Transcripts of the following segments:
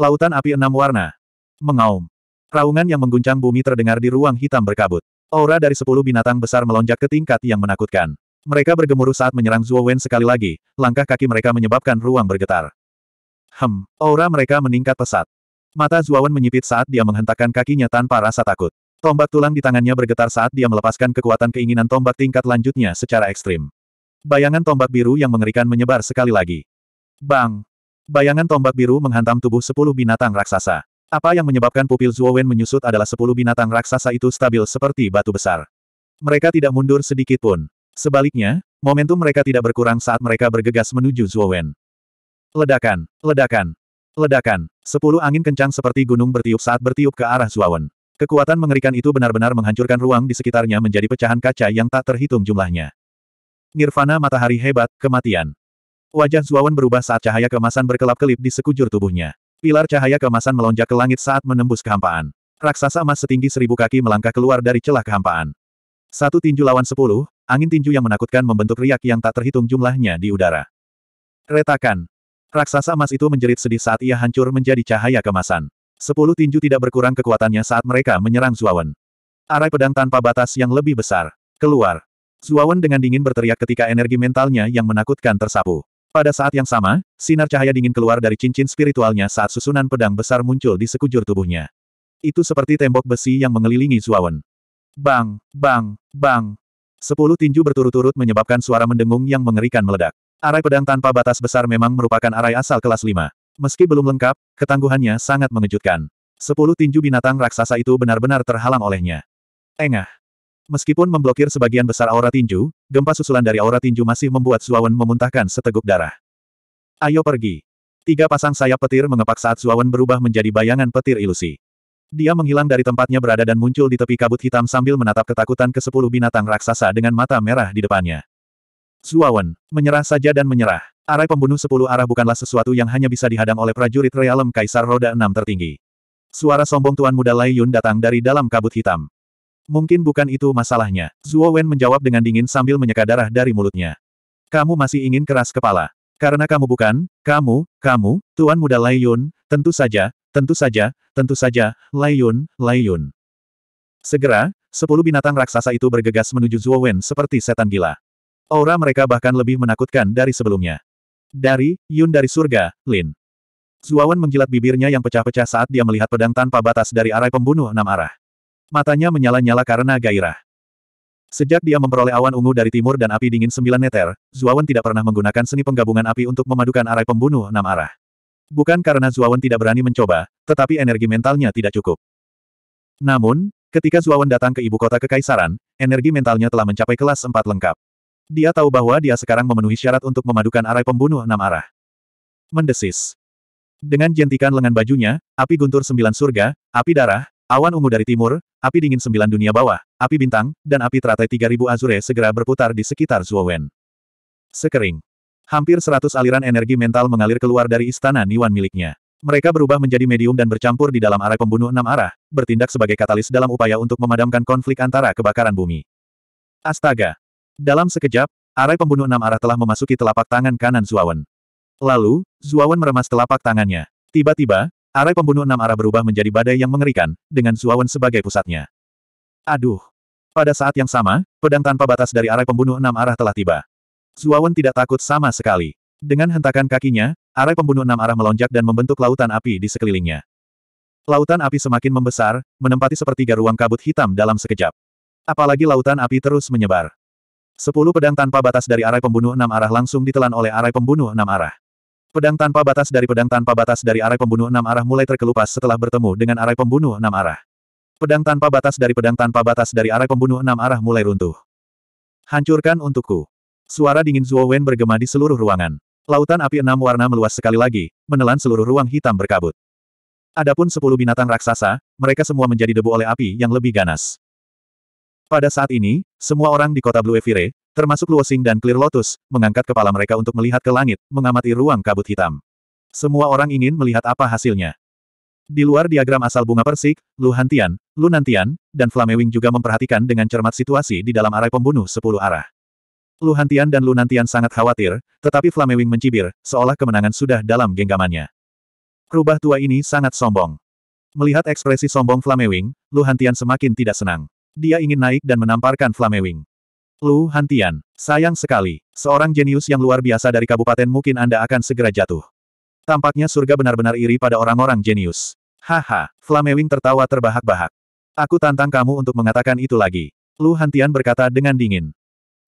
Lautan api enam warna. Mengaum. Raungan yang mengguncang bumi terdengar di ruang hitam berkabut. Aura dari sepuluh binatang besar melonjak ke tingkat yang menakutkan. Mereka bergemuruh saat menyerang Zhuo Wen sekali lagi, langkah kaki mereka menyebabkan ruang bergetar. Hem, aura mereka meningkat pesat. Mata Zhuo Wen menyipit saat dia menghentakkan kakinya tanpa rasa takut. Tombak tulang di tangannya bergetar saat dia melepaskan kekuatan keinginan tombak tingkat lanjutnya secara ekstrim. Bayangan tombak biru yang mengerikan menyebar sekali lagi. Bang! Bayangan tombak biru menghantam tubuh sepuluh binatang raksasa. Apa yang menyebabkan pupil Zuowen menyusut adalah sepuluh binatang raksasa itu stabil seperti batu besar. Mereka tidak mundur sedikit pun. Sebaliknya, momentum mereka tidak berkurang saat mereka bergegas menuju Zuowen. Ledakan, ledakan, ledakan. Sepuluh angin kencang seperti gunung bertiup saat bertiup ke arah Zuowen. Kekuatan mengerikan itu benar-benar menghancurkan ruang di sekitarnya menjadi pecahan kaca yang tak terhitung jumlahnya. Nirvana matahari hebat, kematian. Wajah Zuawan berubah saat cahaya kemasan berkelap-kelip di sekujur tubuhnya. Pilar cahaya kemasan melonjak ke langit saat menembus kehampaan. Raksasa emas setinggi seribu kaki melangkah keluar dari celah kehampaan. Satu tinju lawan sepuluh, angin tinju yang menakutkan membentuk riak yang tak terhitung jumlahnya di udara. Retakan. Raksasa emas itu menjerit sedih saat ia hancur menjadi cahaya kemasan. Sepuluh tinju tidak berkurang kekuatannya saat mereka menyerang Zuawan. Arai pedang tanpa batas yang lebih besar. Keluar. Zuawan dengan dingin berteriak ketika energi mentalnya yang menakutkan tersapu. Pada saat yang sama, sinar cahaya dingin keluar dari cincin spiritualnya saat susunan pedang besar muncul di sekujur tubuhnya. Itu seperti tembok besi yang mengelilingi Zuawan. Bang, bang, bang. Sepuluh tinju berturut-turut menyebabkan suara mendengung yang mengerikan meledak. Arai pedang tanpa batas besar memang merupakan arai asal kelas 5. Meski belum lengkap, ketangguhannya sangat mengejutkan. Sepuluh tinju binatang raksasa itu benar-benar terhalang olehnya. Engah. Meskipun memblokir sebagian besar aura tinju, gempa susulan dari aura tinju masih membuat Zuawan memuntahkan seteguk darah. Ayo pergi. Tiga pasang sayap petir mengepak saat Zuawan berubah menjadi bayangan petir ilusi. Dia menghilang dari tempatnya berada dan muncul di tepi kabut hitam sambil menatap ketakutan ke sepuluh binatang raksasa dengan mata merah di depannya. Zuawan, menyerah saja dan menyerah. Arai pembunuh sepuluh arah bukanlah sesuatu yang hanya bisa dihadang oleh prajurit realem Kaisar Roda Enam tertinggi. Suara sombong Tuan Muda Lai Yun datang dari dalam kabut hitam. Mungkin bukan itu masalahnya. Zuo Wen menjawab dengan dingin sambil menyeka darah dari mulutnya. Kamu masih ingin keras kepala. Karena kamu bukan, kamu, kamu, Tuan Muda Lai Yun, tentu saja, tentu saja, tentu saja, Lai Yun, Lai Yun. Segera, sepuluh binatang raksasa itu bergegas menuju Zuo Wen seperti setan gila. Aura mereka bahkan lebih menakutkan dari sebelumnya. Dari, Yun dari surga, Lin. Zuo Wen menjilat bibirnya yang pecah-pecah saat dia melihat pedang tanpa batas dari arah pembunuh enam arah. Matanya menyala-nyala karena gairah. Sejak dia memperoleh awan ungu dari timur dan api dingin sembilan meter, Zuawan tidak pernah menggunakan seni penggabungan api untuk memadukan arai pembunuh enam arah. Bukan karena Zuawan tidak berani mencoba, tetapi energi mentalnya tidak cukup. Namun, ketika Zuawan datang ke ibu kota kekaisaran, energi mentalnya telah mencapai kelas empat lengkap. Dia tahu bahwa dia sekarang memenuhi syarat untuk memadukan arai pembunuh enam arah. Mendesis. Dengan jentikan lengan bajunya, api guntur sembilan surga, api darah, awan ungu dari timur, api dingin sembilan dunia bawah, api bintang, dan api teratai 3000 Azure segera berputar di sekitar Zuowen. Sekering. Hampir seratus aliran energi mental mengalir keluar dari istana Niwan miliknya. Mereka berubah menjadi medium dan bercampur di dalam arah pembunuh enam arah, bertindak sebagai katalis dalam upaya untuk memadamkan konflik antara kebakaran bumi. Astaga! Dalam sekejap, arai pembunuh enam arah telah memasuki telapak tangan kanan Zuawan. Lalu, Zuawan meremas telapak tangannya. Tiba-tiba, Arai pembunuh enam arah berubah menjadi badai yang mengerikan, dengan Zuawan sebagai pusatnya. Aduh! Pada saat yang sama, pedang tanpa batas dari arai pembunuh enam arah telah tiba. Zuawan tidak takut sama sekali. Dengan hentakan kakinya, arai pembunuh enam arah melonjak dan membentuk lautan api di sekelilingnya. Lautan api semakin membesar, menempati sepertiga ruang kabut hitam dalam sekejap. Apalagi lautan api terus menyebar. Sepuluh pedang tanpa batas dari arai pembunuh enam arah langsung ditelan oleh arai pembunuh enam arah. Pedang tanpa batas dari pedang tanpa batas dari arai pembunuh enam arah mulai terkelupas setelah bertemu dengan arai pembunuh enam arah. Pedang tanpa batas dari pedang tanpa batas dari arai pembunuh enam arah mulai runtuh. Hancurkan untukku. Suara dingin Zuo Wen bergema di seluruh ruangan. Lautan api enam warna meluas sekali lagi, menelan seluruh ruang hitam berkabut. Adapun sepuluh binatang raksasa, mereka semua menjadi debu oleh api yang lebih ganas. Pada saat ini, semua orang di kota Blue Evire, termasuk Luosing dan Clear Lotus, mengangkat kepala mereka untuk melihat ke langit, mengamati ruang kabut hitam. Semua orang ingin melihat apa hasilnya. Di luar diagram asal bunga persik, Lu Hantian, Lu Nantian, dan Flamewing juga memperhatikan dengan cermat situasi di dalam arai pembunuh sepuluh arah. Lu Hantian dan Lu Nantian sangat khawatir, tetapi Flamewing mencibir, seolah kemenangan sudah dalam genggamannya. Rubah tua ini sangat sombong. Melihat ekspresi sombong Flamewing, Lu Hantian semakin tidak senang. Dia ingin naik dan menamparkan Flamewing. Lu Hantian, sayang sekali. Seorang jenius yang luar biasa dari kabupaten mungkin Anda akan segera jatuh. Tampaknya surga benar-benar iri pada orang-orang jenius. Haha, Flamewing tertawa terbahak-bahak. Aku tantang kamu untuk mengatakan itu lagi. Lu Hantian berkata dengan dingin.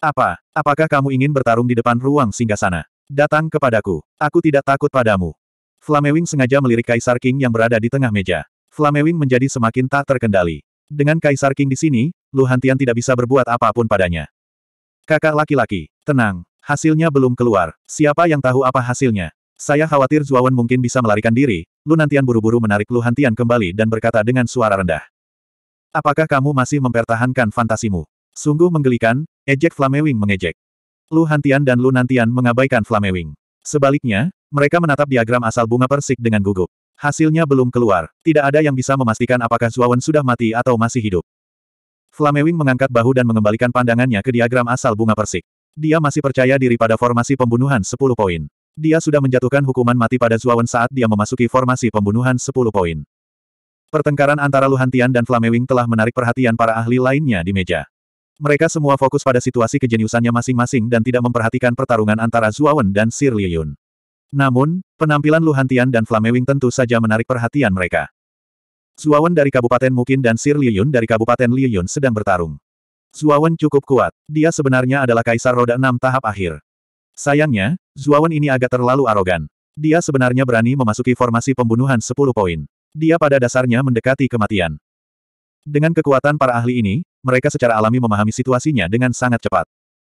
Apa? Apakah kamu ingin bertarung di depan ruang singgasana? Datang kepadaku. Aku tidak takut padamu. Flamewing sengaja melirik Kaisar King yang berada di tengah meja. Flamewing menjadi semakin tak terkendali. Dengan Kaisar King di sini, Lu Hantian tidak bisa berbuat apapun padanya. Kakak laki-laki, tenang, hasilnya belum keluar. Siapa yang tahu apa hasilnya? Saya khawatir Zuawan mungkin bisa melarikan diri. Lu Nantian buru-buru menarik Lu Hantian kembali dan berkata dengan suara rendah. Apakah kamu masih mempertahankan fantasimu? Sungguh menggelikan, ejek Flamewing mengejek. Lu Hantian dan Lu Nantian mengabaikan Flamewing. Sebaliknya, mereka menatap diagram asal bunga persik dengan gugup. Hasilnya belum keluar. Tidak ada yang bisa memastikan apakah Zuawan sudah mati atau masih hidup. Flamewing mengangkat bahu dan mengembalikan pandangannya ke diagram asal bunga persik. Dia masih percaya diri pada formasi pembunuhan 10 poin. Dia sudah menjatuhkan hukuman mati pada Zuawan saat dia memasuki formasi pembunuhan 10 poin. Pertengkaran antara Luhantian dan Flamewing telah menarik perhatian para ahli lainnya di meja. Mereka semua fokus pada situasi kejeniusannya masing-masing dan tidak memperhatikan pertarungan antara Zuawan dan Sir Liyun. Namun, penampilan Luhantian dan Flamewing tentu saja menarik perhatian mereka. Zuawan dari Kabupaten Mukin dan Sir Liyun dari Kabupaten Liyun sedang bertarung. Zuawan cukup kuat, dia sebenarnya adalah kaisar roda enam tahap akhir. Sayangnya, Zuawan ini agak terlalu arogan. Dia sebenarnya berani memasuki formasi pembunuhan 10 poin. Dia pada dasarnya mendekati kematian. Dengan kekuatan para ahli ini, mereka secara alami memahami situasinya dengan sangat cepat.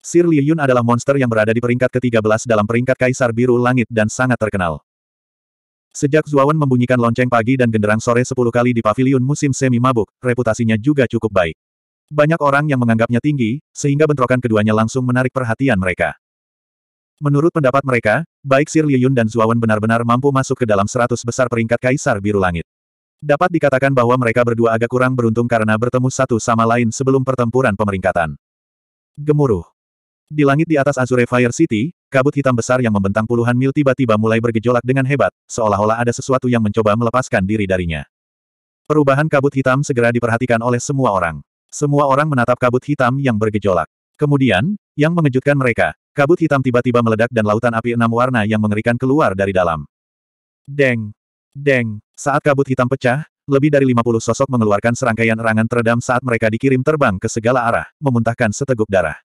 Sir Liyun adalah monster yang berada di peringkat ke-13 dalam peringkat Kaisar Biru Langit dan sangat terkenal. Sejak Zuawan membunyikan lonceng pagi dan genderang sore 10 kali di pavilion musim semi mabuk, reputasinya juga cukup baik. Banyak orang yang menganggapnya tinggi, sehingga bentrokan keduanya langsung menarik perhatian mereka. Menurut pendapat mereka, baik Sir Liyun dan Zuawan benar-benar mampu masuk ke dalam 100 besar peringkat Kaisar Biru Langit. Dapat dikatakan bahwa mereka berdua agak kurang beruntung karena bertemu satu sama lain sebelum pertempuran pemeringkatan. Gemuruh. Di langit di atas Azure Fire City, kabut hitam besar yang membentang puluhan mil tiba-tiba mulai bergejolak dengan hebat, seolah-olah ada sesuatu yang mencoba melepaskan diri darinya. Perubahan kabut hitam segera diperhatikan oleh semua orang. Semua orang menatap kabut hitam yang bergejolak. Kemudian, yang mengejutkan mereka, kabut hitam tiba-tiba meledak dan lautan api enam warna yang mengerikan keluar dari dalam. Deng! Deng! Saat kabut hitam pecah, lebih dari 50 sosok mengeluarkan serangkaian erangan teredam saat mereka dikirim terbang ke segala arah, memuntahkan seteguk darah.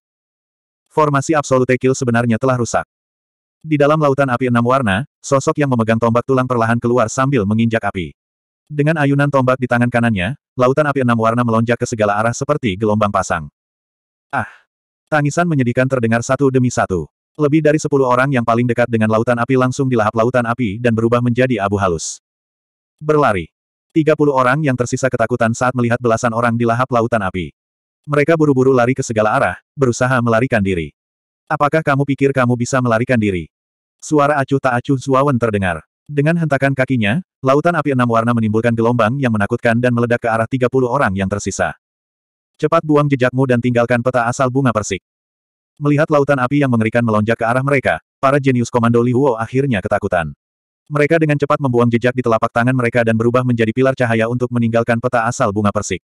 Formasi Absolute Kill sebenarnya telah rusak. Di dalam lautan api enam warna, sosok yang memegang tombak tulang perlahan keluar sambil menginjak api. Dengan ayunan tombak di tangan kanannya, lautan api enam warna melonjak ke segala arah seperti gelombang pasang. Ah! Tangisan menyedihkan terdengar satu demi satu. Lebih dari sepuluh orang yang paling dekat dengan lautan api langsung dilahap lautan api dan berubah menjadi abu halus. Berlari. Tiga puluh orang yang tersisa ketakutan saat melihat belasan orang dilahap lautan api. Mereka buru-buru lari ke segala arah, berusaha melarikan diri. Apakah kamu pikir kamu bisa melarikan diri? Suara acuh tak acuh Zuawan terdengar. Dengan hentakan kakinya, lautan api enam warna menimbulkan gelombang yang menakutkan dan meledak ke arah 30 orang yang tersisa. Cepat buang jejakmu dan tinggalkan peta asal bunga persik. Melihat lautan api yang mengerikan melonjak ke arah mereka, para jenius komando Li Huo akhirnya ketakutan. Mereka dengan cepat membuang jejak di telapak tangan mereka dan berubah menjadi pilar cahaya untuk meninggalkan peta asal bunga persik.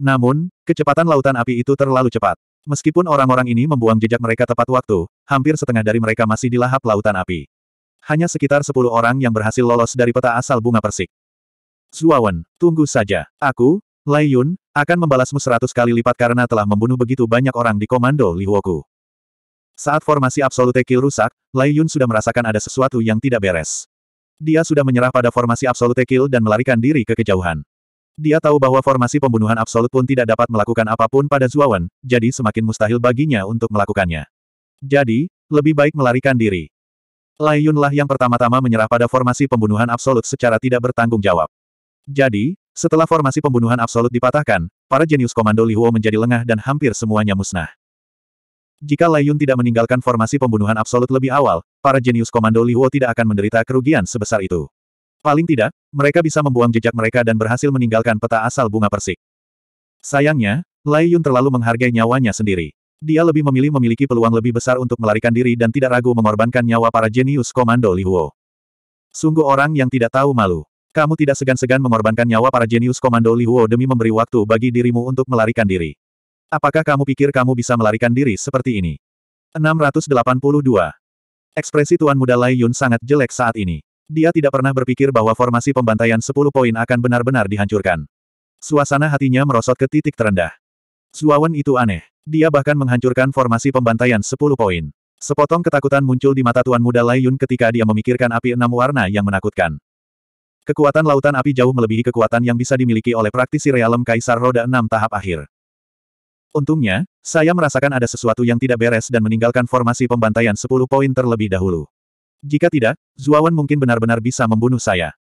Namun, kecepatan lautan api itu terlalu cepat. Meskipun orang-orang ini membuang jejak mereka tepat waktu, hampir setengah dari mereka masih dilahap lautan api. Hanya sekitar sepuluh orang yang berhasil lolos dari peta asal bunga persik. Zuawan, tunggu saja. Aku, Lai Yun, akan membalasmu seratus kali lipat karena telah membunuh begitu banyak orang di komando Li Huoku. Saat formasi absolute kill rusak, Lai Yun sudah merasakan ada sesuatu yang tidak beres. Dia sudah menyerah pada formasi absolute kill dan melarikan diri ke kejauhan. Dia tahu bahwa formasi pembunuhan absolut pun tidak dapat melakukan apapun pada Zuawan, jadi semakin mustahil baginya untuk melakukannya. Jadi, lebih baik melarikan diri. Lai Yunlah yang pertama-tama menyerah pada formasi pembunuhan absolut secara tidak bertanggung jawab. Jadi, setelah formasi pembunuhan absolut dipatahkan, para jenius komando Li Huo menjadi lengah dan hampir semuanya musnah. Jika Lai Yun tidak meninggalkan formasi pembunuhan absolut lebih awal, para jenius komando Li Huo tidak akan menderita kerugian sebesar itu. Paling tidak, mereka bisa membuang jejak mereka dan berhasil meninggalkan peta asal bunga persik. Sayangnya, Lai Yun terlalu menghargai nyawanya sendiri. Dia lebih memilih memiliki peluang lebih besar untuk melarikan diri dan tidak ragu mengorbankan nyawa para jenius komando Li Huo. Sungguh orang yang tidak tahu malu. Kamu tidak segan-segan mengorbankan nyawa para jenius komando Li Huo demi memberi waktu bagi dirimu untuk melarikan diri. Apakah kamu pikir kamu bisa melarikan diri seperti ini? 682. Ekspresi tuan muda Lai Yun sangat jelek saat ini. Dia tidak pernah berpikir bahwa formasi pembantaian 10 poin akan benar-benar dihancurkan. Suasana hatinya merosot ke titik terendah. Suawan itu aneh. Dia bahkan menghancurkan formasi pembantaian 10 poin. Sepotong ketakutan muncul di mata Tuan Muda Lai Yun ketika dia memikirkan api enam warna yang menakutkan. Kekuatan lautan api jauh melebihi kekuatan yang bisa dimiliki oleh praktisi realem Kaisar Roda Enam tahap akhir. Untungnya, saya merasakan ada sesuatu yang tidak beres dan meninggalkan formasi pembantaian 10 poin terlebih dahulu. Jika tidak, Zuawan mungkin benar-benar bisa membunuh saya.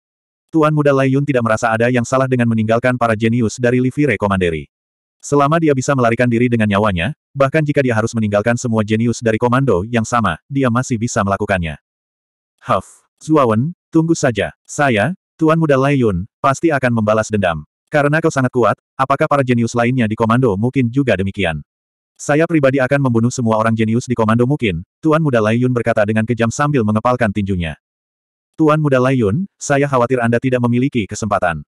Tuan Muda Lai Yun tidak merasa ada yang salah dengan meninggalkan para jenius dari Livi Rekomanderi. Selama dia bisa melarikan diri dengan nyawanya, bahkan jika dia harus meninggalkan semua jenius dari komando yang sama, dia masih bisa melakukannya. Huff, Zuawan, tunggu saja. Saya, Tuan Muda Lai Yun, pasti akan membalas dendam. Karena kau sangat kuat, apakah para jenius lainnya di komando mungkin juga demikian? Saya pribadi akan membunuh semua orang jenius di komando mungkin, Tuan Muda Layun berkata dengan kejam sambil mengepalkan tinjunya. Tuan Muda Layun, saya khawatir Anda tidak memiliki kesempatan.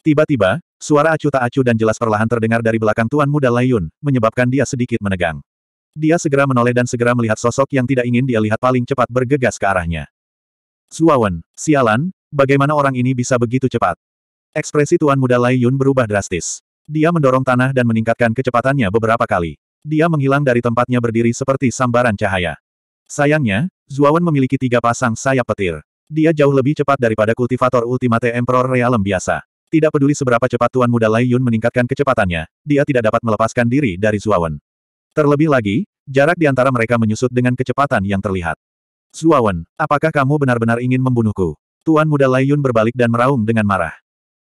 Tiba-tiba, suara acu tak acu dan jelas perlahan terdengar dari belakang Tuan Muda Layun, menyebabkan dia sedikit menegang. Dia segera menoleh dan segera melihat sosok yang tidak ingin dia lihat paling cepat bergegas ke arahnya. Suawan, sialan, bagaimana orang ini bisa begitu cepat? Ekspresi Tuan Muda Layun berubah drastis. Dia mendorong tanah dan meningkatkan kecepatannya beberapa kali dia menghilang dari tempatnya berdiri seperti sambaran cahaya. Sayangnya, Zuawan memiliki tiga pasang sayap petir. Dia jauh lebih cepat daripada kultivator Ultimate Emperor Realm biasa. Tidak peduli seberapa cepat Tuan Muda Lai Yun meningkatkan kecepatannya, dia tidak dapat melepaskan diri dari Zuawan. Terlebih lagi, jarak di antara mereka menyusut dengan kecepatan yang terlihat. Zuawan, apakah kamu benar-benar ingin membunuhku? Tuan Muda Lai Yun berbalik dan meraung dengan marah.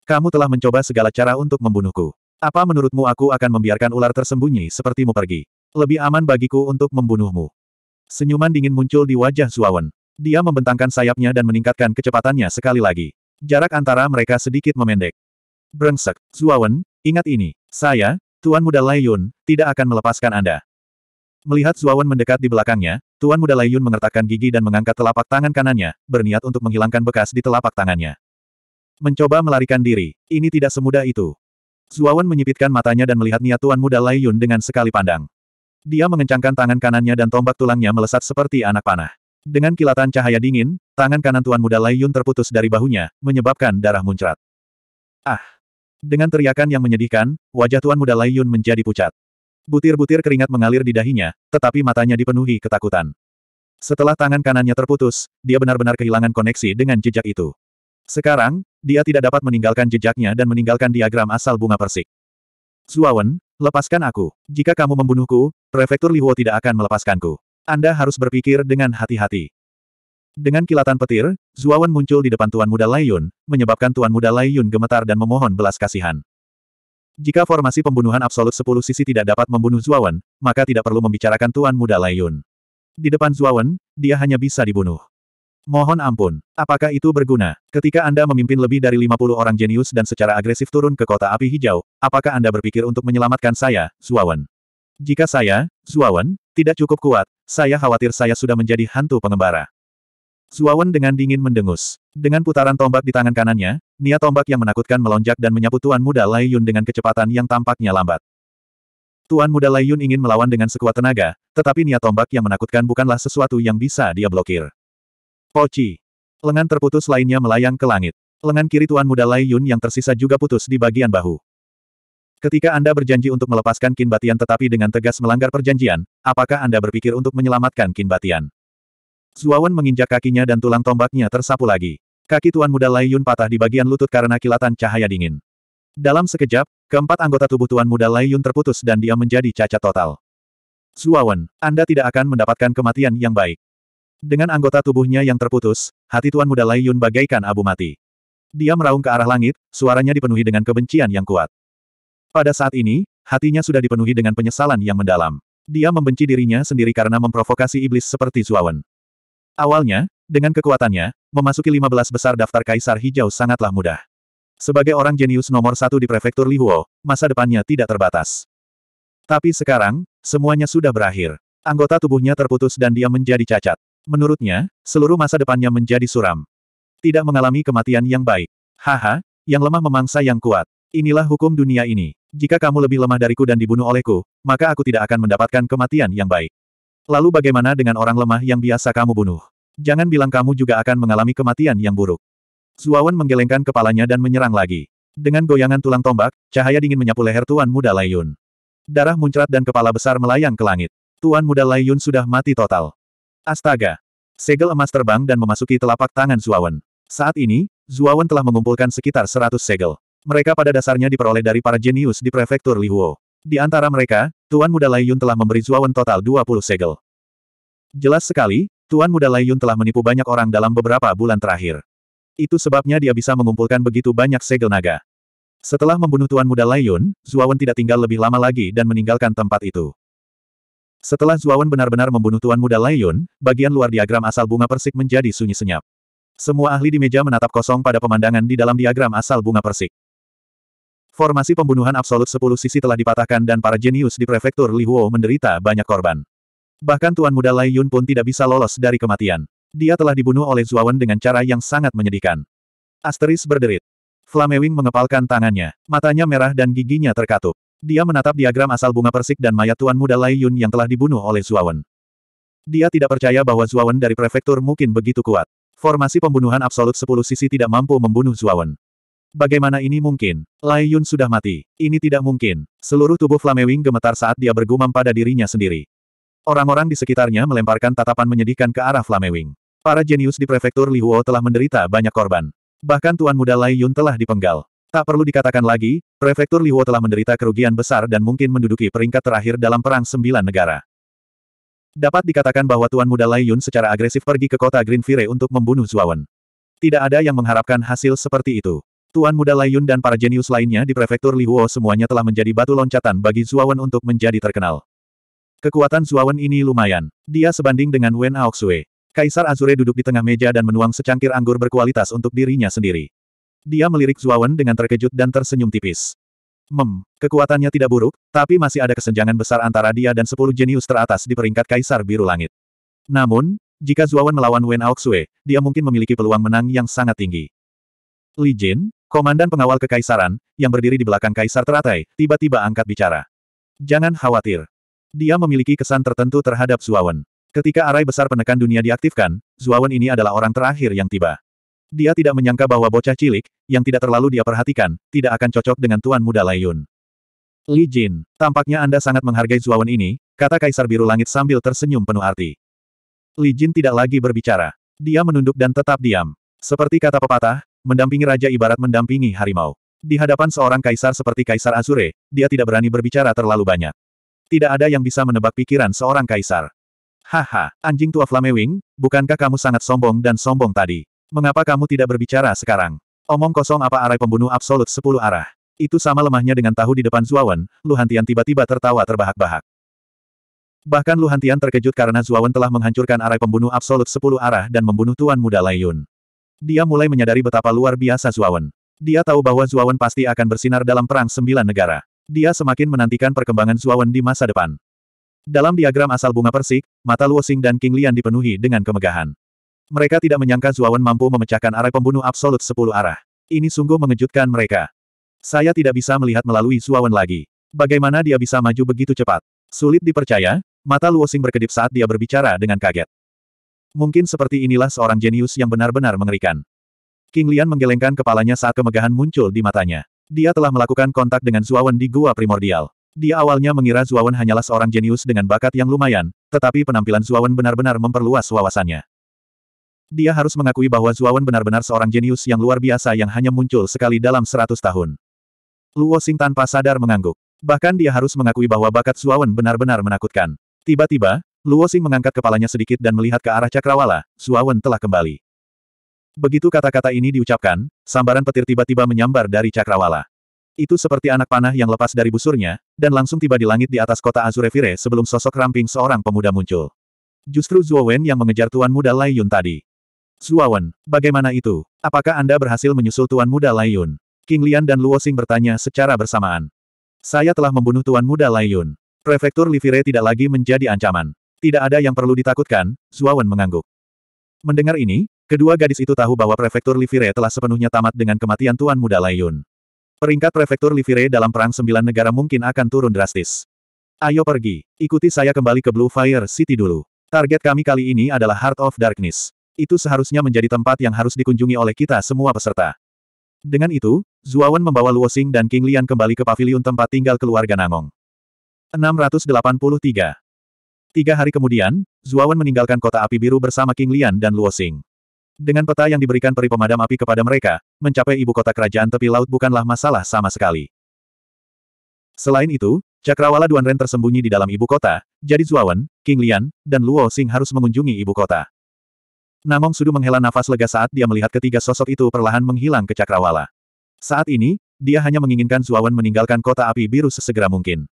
Kamu telah mencoba segala cara untuk membunuhku. Apa menurutmu aku akan membiarkan ular tersembunyi sepertimu pergi? Lebih aman bagiku untuk membunuhmu. Senyuman dingin muncul di wajah Zuawan. Dia membentangkan sayapnya dan meningkatkan kecepatannya sekali lagi. Jarak antara mereka sedikit memendek. Brengsek, Zuawan, ingat ini. Saya, Tuan Muda Layun, tidak akan melepaskan Anda. Melihat Zuawan mendekat di belakangnya, Tuan Muda Layun mengertakkan gigi dan mengangkat telapak tangan kanannya, berniat untuk menghilangkan bekas di telapak tangannya. Mencoba melarikan diri, ini tidak semudah itu. Zuawan menyipitkan matanya dan melihat niat tuan muda Lai Yun dengan sekali pandang. Dia mengencangkan tangan kanannya dan tombak tulangnya melesat seperti anak panah. Dengan kilatan cahaya dingin, tangan kanan tuan muda Lai Yun terputus dari bahunya, menyebabkan darah muncrat. Ah! Dengan teriakan yang menyedihkan, wajah tuan muda Lai Yun menjadi pucat. Butir-butir keringat mengalir di dahinya, tetapi matanya dipenuhi ketakutan. Setelah tangan kanannya terputus, dia benar-benar kehilangan koneksi dengan jejak itu. Sekarang, dia tidak dapat meninggalkan jejaknya dan meninggalkan diagram asal bunga persik. Zuawan, lepaskan aku. Jika kamu membunuhku, Prefektur Liwo tidak akan melepaskanku. Anda harus berpikir dengan hati-hati. Dengan kilatan petir, Zuawan muncul di depan Tuan Muda Layun, menyebabkan Tuan Muda Layun gemetar dan memohon belas kasihan. Jika formasi pembunuhan absolut sepuluh sisi tidak dapat membunuh Zuawan, maka tidak perlu membicarakan Tuan Muda Layun. Di depan Zuawan, dia hanya bisa dibunuh. Mohon ampun, apakah itu berguna? Ketika Anda memimpin lebih dari 50 orang jenius dan secara agresif turun ke kota api hijau, apakah Anda berpikir untuk menyelamatkan saya, Zuawan? Jika saya, Zuawan, tidak cukup kuat, saya khawatir saya sudah menjadi hantu pengembara. Zuawan dengan dingin mendengus. Dengan putaran tombak di tangan kanannya, niat tombak yang menakutkan melonjak dan menyapu Tuan Muda Lai Yun dengan kecepatan yang tampaknya lambat. Tuan Muda Lai Yun ingin melawan dengan sekuat tenaga, tetapi niat tombak yang menakutkan bukanlah sesuatu yang bisa dia blokir. Poci. Lengan terputus lainnya melayang ke langit. Lengan kiri Tuan Muda Lai Yun yang tersisa juga putus di bagian bahu. Ketika Anda berjanji untuk melepaskan Kin Batian tetapi dengan tegas melanggar perjanjian, apakah Anda berpikir untuk menyelamatkan Kin Batian? Zuawan menginjak kakinya dan tulang tombaknya tersapu lagi. Kaki Tuan Muda Lai Yun patah di bagian lutut karena kilatan cahaya dingin. Dalam sekejap, keempat anggota tubuh Tuan Muda Lai Yun terputus dan dia menjadi cacat total. Zuawan, Anda tidak akan mendapatkan kematian yang baik. Dengan anggota tubuhnya yang terputus, hati Tuan Muda Lai Yun bagaikan abu mati. Dia meraung ke arah langit, suaranya dipenuhi dengan kebencian yang kuat. Pada saat ini, hatinya sudah dipenuhi dengan penyesalan yang mendalam. Dia membenci dirinya sendiri karena memprovokasi iblis seperti Zuawan. Awalnya, dengan kekuatannya, memasuki 15 besar daftar kaisar hijau sangatlah mudah. Sebagai orang jenius nomor satu di prefektur Lihuo, masa depannya tidak terbatas. Tapi sekarang, semuanya sudah berakhir. Anggota tubuhnya terputus dan dia menjadi cacat. Menurutnya, seluruh masa depannya menjadi suram. Tidak mengalami kematian yang baik. Haha, yang lemah memangsa yang kuat. Inilah hukum dunia ini. Jika kamu lebih lemah dariku dan dibunuh olehku, maka aku tidak akan mendapatkan kematian yang baik. Lalu bagaimana dengan orang lemah yang biasa kamu bunuh? Jangan bilang kamu juga akan mengalami kematian yang buruk. Zuawan menggelengkan kepalanya dan menyerang lagi. Dengan goyangan tulang tombak, cahaya dingin menyapu leher Tuan Muda Layun. Darah muncrat dan kepala besar melayang ke langit. Tuan Muda Layun sudah mati total. Astaga! Segel emas terbang dan memasuki telapak tangan Zuawan. Saat ini, Zuawan telah mengumpulkan sekitar 100 segel. Mereka pada dasarnya diperoleh dari para jenius di prefektur Lihuo. Di antara mereka, Tuan Muda Lai Yun telah memberi Zuawan total 20 segel. Jelas sekali, Tuan Muda Lai Yun telah menipu banyak orang dalam beberapa bulan terakhir. Itu sebabnya dia bisa mengumpulkan begitu banyak segel naga. Setelah membunuh Tuan Muda Lai Yun, Zuawan tidak tinggal lebih lama lagi dan meninggalkan tempat itu. Setelah Zuawan benar-benar membunuh Tuan Muda Lai Yun, bagian luar diagram asal bunga persik menjadi sunyi senyap. Semua ahli di meja menatap kosong pada pemandangan di dalam diagram asal bunga persik. Formasi pembunuhan absolut sepuluh sisi telah dipatahkan dan para jenius di prefektur Lihuo menderita banyak korban. Bahkan Tuan Muda Lai Yun pun tidak bisa lolos dari kematian. Dia telah dibunuh oleh Zuawan dengan cara yang sangat menyedihkan. Asteris berderit. Flamewing mengepalkan tangannya, matanya merah dan giginya terkatup. Dia menatap diagram asal bunga persik dan mayat tuan muda Lai Yun yang telah dibunuh oleh Zuawan. Dia tidak percaya bahwa Zuawan dari prefektur mungkin begitu kuat. Formasi pembunuhan absolut sepuluh sisi tidak mampu membunuh Zuawan. Bagaimana ini mungkin? Lai Yun sudah mati. Ini tidak mungkin. Seluruh tubuh Flamewing gemetar saat dia bergumam pada dirinya sendiri. Orang-orang di sekitarnya melemparkan tatapan menyedihkan ke arah Flamewing. Para jenius di prefektur Lihuo telah menderita banyak korban. Bahkan Tuan Muda Lai Yun telah dipenggal. Tak perlu dikatakan lagi, Prefektur Liwo telah menderita kerugian besar dan mungkin menduduki peringkat terakhir dalam Perang Sembilan Negara. Dapat dikatakan bahwa Tuan Muda Lai Yun secara agresif pergi ke kota Green Fire untuk membunuh Zuawan. Tidak ada yang mengharapkan hasil seperti itu. Tuan Muda Lai Yun dan para jenius lainnya di Prefektur Liwo semuanya telah menjadi batu loncatan bagi Zuawan untuk menjadi terkenal. Kekuatan Zuawan ini lumayan. Dia sebanding dengan Wen Aoxue. Kaisar Azure duduk di tengah meja dan menuang secangkir anggur berkualitas untuk dirinya sendiri. Dia melirik Zuawan dengan terkejut dan tersenyum tipis. Mem, kekuatannya tidak buruk, tapi masih ada kesenjangan besar antara dia dan sepuluh jenius teratas di peringkat Kaisar Biru Langit. Namun, jika Zuawan melawan Wen Aoxue, dia mungkin memiliki peluang menang yang sangat tinggi. Li Jin, komandan pengawal kekaisaran, yang berdiri di belakang Kaisar Teratai, tiba-tiba angkat bicara. Jangan khawatir. Dia memiliki kesan tertentu terhadap Zuawan. Ketika arai besar penekan dunia diaktifkan, Zuawan ini adalah orang terakhir yang tiba. Dia tidak menyangka bahwa bocah cilik, yang tidak terlalu dia perhatikan, tidak akan cocok dengan tuan muda Layun. Li Jin, tampaknya Anda sangat menghargai Zuawan ini, kata Kaisar Biru Langit sambil tersenyum penuh arti. Li Jin tidak lagi berbicara. Dia menunduk dan tetap diam. Seperti kata pepatah, mendampingi raja ibarat mendampingi harimau. Di hadapan seorang kaisar seperti Kaisar Azure, dia tidak berani berbicara terlalu banyak. Tidak ada yang bisa menebak pikiran seorang kaisar. Haha, anjing tua Flamewing, bukankah kamu sangat sombong dan sombong tadi? Mengapa kamu tidak berbicara sekarang? Omong kosong apa arai pembunuh absolut sepuluh arah. Itu sama lemahnya dengan tahu di depan Zuawan, Luhantian tiba-tiba tertawa terbahak-bahak. Bahkan Luhantian terkejut karena Zuawan telah menghancurkan arai pembunuh absolut sepuluh arah dan membunuh Tuan Muda Layun. Dia mulai menyadari betapa luar biasa Zuawan. Dia tahu bahwa Zuawan pasti akan bersinar dalam perang sembilan negara. Dia semakin menantikan perkembangan Zuawan di masa depan. Dalam diagram asal bunga persik, mata Luo dan King Lian dipenuhi dengan kemegahan. Mereka tidak menyangka Zuawan mampu memecahkan arah pembunuh absolut sepuluh arah. Ini sungguh mengejutkan mereka. Saya tidak bisa melihat melalui Zuawan lagi. Bagaimana dia bisa maju begitu cepat? Sulit dipercaya, mata Luosing berkedip saat dia berbicara dengan kaget. Mungkin seperti inilah seorang jenius yang benar-benar mengerikan. King Lian menggelengkan kepalanya saat kemegahan muncul di matanya. Dia telah melakukan kontak dengan Zuawan di gua primordial. Dia awalnya mengira Zuawan hanyalah seorang jenius dengan bakat yang lumayan, tetapi penampilan Zuawan benar-benar memperluas wawasannya. Dia harus mengakui bahwa Zuawan benar-benar seorang jenius yang luar biasa yang hanya muncul sekali dalam seratus tahun. Luo Xing tanpa sadar mengangguk. Bahkan dia harus mengakui bahwa bakat Zuawan benar-benar menakutkan. Tiba-tiba, Luo Xing mengangkat kepalanya sedikit dan melihat ke arah cakrawala, Zuawan telah kembali. Begitu kata-kata ini diucapkan, sambaran petir tiba-tiba menyambar dari cakrawala. Itu seperti anak panah yang lepas dari busurnya, dan langsung tiba di langit di atas kota Azurevire sebelum sosok ramping seorang pemuda muncul. Justru Zuo Wen yang mengejar tuan muda Lai Yun tadi. Zuawan, bagaimana itu? Apakah Anda berhasil menyusul Tuan Muda Layun? Kinglian King Lian dan Luo Xing bertanya secara bersamaan. Saya telah membunuh Tuan Muda Layun. Prefektur Livire tidak lagi menjadi ancaman. Tidak ada yang perlu ditakutkan, Zuawan mengangguk. Mendengar ini, kedua gadis itu tahu bahwa Prefektur Livire telah sepenuhnya tamat dengan kematian Tuan Muda Layun. Peringkat Prefektur Livire dalam Perang Sembilan Negara mungkin akan turun drastis. Ayo pergi, ikuti saya kembali ke Blue Fire City dulu. Target kami kali ini adalah Heart of Darkness itu seharusnya menjadi tempat yang harus dikunjungi oleh kita semua peserta. Dengan itu, Zuawan membawa Luo Luosing dan King Lian kembali ke paviliun tempat tinggal keluarga Nangong. 683 Tiga hari kemudian, Zuawan meninggalkan kota api biru bersama King Lian dan Luosing. Dengan peta yang diberikan peri pemadam api kepada mereka, mencapai ibu kota kerajaan tepi laut bukanlah masalah sama sekali. Selain itu, Cakrawala Duanren tersembunyi di dalam ibu kota, jadi Zuawan, King Lian, dan Luo Xing harus mengunjungi ibu kota. Namong Sudu menghela nafas lega saat dia melihat ketiga sosok itu perlahan menghilang ke cakrawala. Saat ini, dia hanya menginginkan Zuawan meninggalkan kota api biru sesegera mungkin.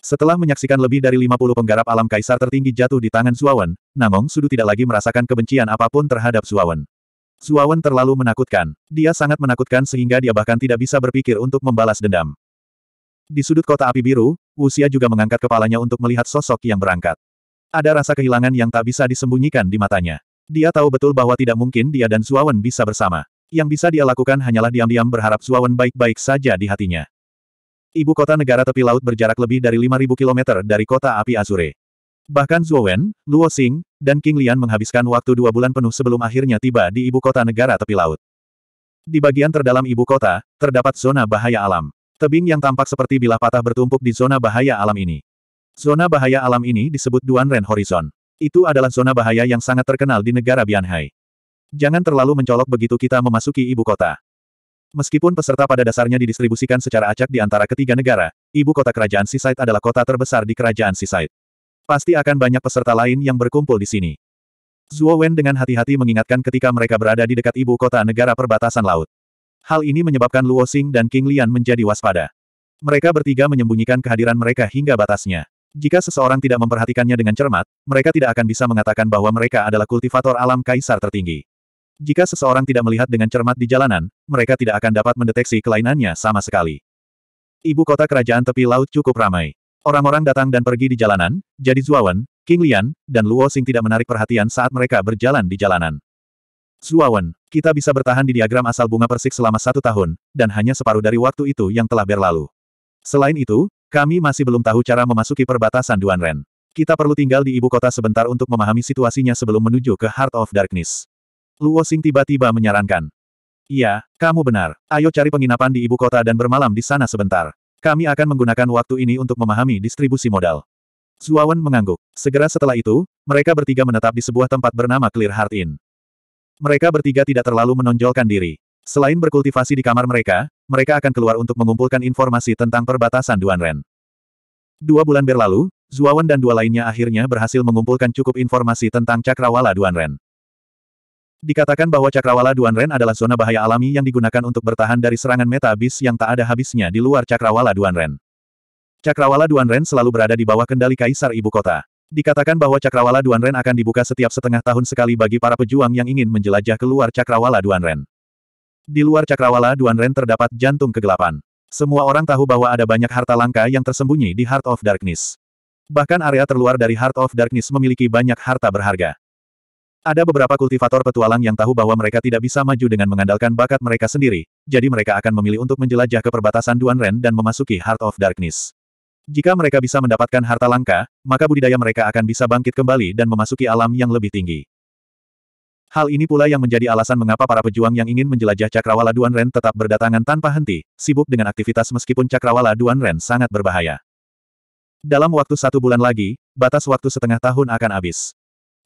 Setelah menyaksikan lebih dari 50 penggarap alam kaisar tertinggi jatuh di tangan Zuawan, Namong Sudu tidak lagi merasakan kebencian apapun terhadap Zuawan. Zuawan terlalu menakutkan. Dia sangat menakutkan sehingga dia bahkan tidak bisa berpikir untuk membalas dendam. Di sudut kota api biru, Usia juga mengangkat kepalanya untuk melihat sosok yang berangkat. Ada rasa kehilangan yang tak bisa disembunyikan di matanya. Dia tahu betul bahwa tidak mungkin dia dan Suawan bisa bersama. Yang bisa dia lakukan hanyalah diam-diam berharap Suawan baik-baik saja di hatinya. Ibu kota negara tepi laut berjarak lebih dari 5.000 km dari kota api Azure. Bahkan Zuowen, Luo Xing, dan King Lian menghabiskan waktu dua bulan penuh sebelum akhirnya tiba di ibu kota negara tepi laut. Di bagian terdalam ibu kota, terdapat zona bahaya alam. Tebing yang tampak seperti bilah patah bertumpuk di zona bahaya alam ini. Zona bahaya alam ini disebut Duan Ren Horizon. Itu adalah zona bahaya yang sangat terkenal di negara Bianhai. Jangan terlalu mencolok begitu kita memasuki ibu kota. Meskipun peserta pada dasarnya didistribusikan secara acak di antara ketiga negara, ibu kota kerajaan Sisait adalah kota terbesar di kerajaan Sisait. Pasti akan banyak peserta lain yang berkumpul di sini. Zhuo Wen dengan hati-hati mengingatkan ketika mereka berada di dekat ibu kota negara perbatasan laut. Hal ini menyebabkan Luo Xing dan King Lian menjadi waspada. Mereka bertiga menyembunyikan kehadiran mereka hingga batasnya. Jika seseorang tidak memperhatikannya dengan cermat, mereka tidak akan bisa mengatakan bahwa mereka adalah kultivator alam kaisar tertinggi. Jika seseorang tidak melihat dengan cermat di jalanan, mereka tidak akan dapat mendeteksi kelainannya sama sekali. Ibu kota kerajaan tepi laut cukup ramai. Orang-orang datang dan pergi di jalanan, jadi Zuawan, King Lian, dan Luo Xing tidak menarik perhatian saat mereka berjalan di jalanan. Zuawan, kita bisa bertahan di diagram asal bunga persik selama satu tahun, dan hanya separuh dari waktu itu yang telah berlalu. Selain itu, kami masih belum tahu cara memasuki perbatasan Duan Ren. Kita perlu tinggal di ibu kota sebentar untuk memahami situasinya sebelum menuju ke Heart of Darkness. Luo Xing tiba-tiba menyarankan. Iya, kamu benar. Ayo cari penginapan di ibu kota dan bermalam di sana sebentar. Kami akan menggunakan waktu ini untuk memahami distribusi modal. Zuawan mengangguk. Segera setelah itu, mereka bertiga menetap di sebuah tempat bernama Clear Heart Inn. Mereka bertiga tidak terlalu menonjolkan diri. Selain berkultivasi di kamar mereka, mereka akan keluar untuk mengumpulkan informasi tentang perbatasan Duanren. Dua bulan berlalu, Zuawan dan dua lainnya akhirnya berhasil mengumpulkan cukup informasi tentang Cakrawala Duanren. Dikatakan bahwa Cakrawala Duanren adalah zona bahaya alami yang digunakan untuk bertahan dari serangan meta abis yang tak ada habisnya di luar Cakrawala Duanren. Cakrawala Duanren selalu berada di bawah kendali Kaisar Ibu Kota. Dikatakan bahwa Cakrawala Duanren akan dibuka setiap setengah tahun sekali bagi para pejuang yang ingin menjelajah keluar Cakrawala Duanren. Di luar cakrawala Duan Ren terdapat jantung kegelapan. Semua orang tahu bahwa ada banyak harta langka yang tersembunyi di Heart of Darkness. Bahkan area terluar dari Heart of Darkness memiliki banyak harta berharga. Ada beberapa kultivator petualang yang tahu bahwa mereka tidak bisa maju dengan mengandalkan bakat mereka sendiri, jadi mereka akan memilih untuk menjelajah ke perbatasan Duan Ren dan memasuki Heart of Darkness. Jika mereka bisa mendapatkan harta langka, maka budidaya mereka akan bisa bangkit kembali dan memasuki alam yang lebih tinggi. Hal ini pula yang menjadi alasan mengapa para pejuang yang ingin menjelajah Cakrawala Duan Ren tetap berdatangan tanpa henti, sibuk dengan aktivitas meskipun Cakrawala Duan Ren sangat berbahaya. Dalam waktu satu bulan lagi, batas waktu setengah tahun akan habis.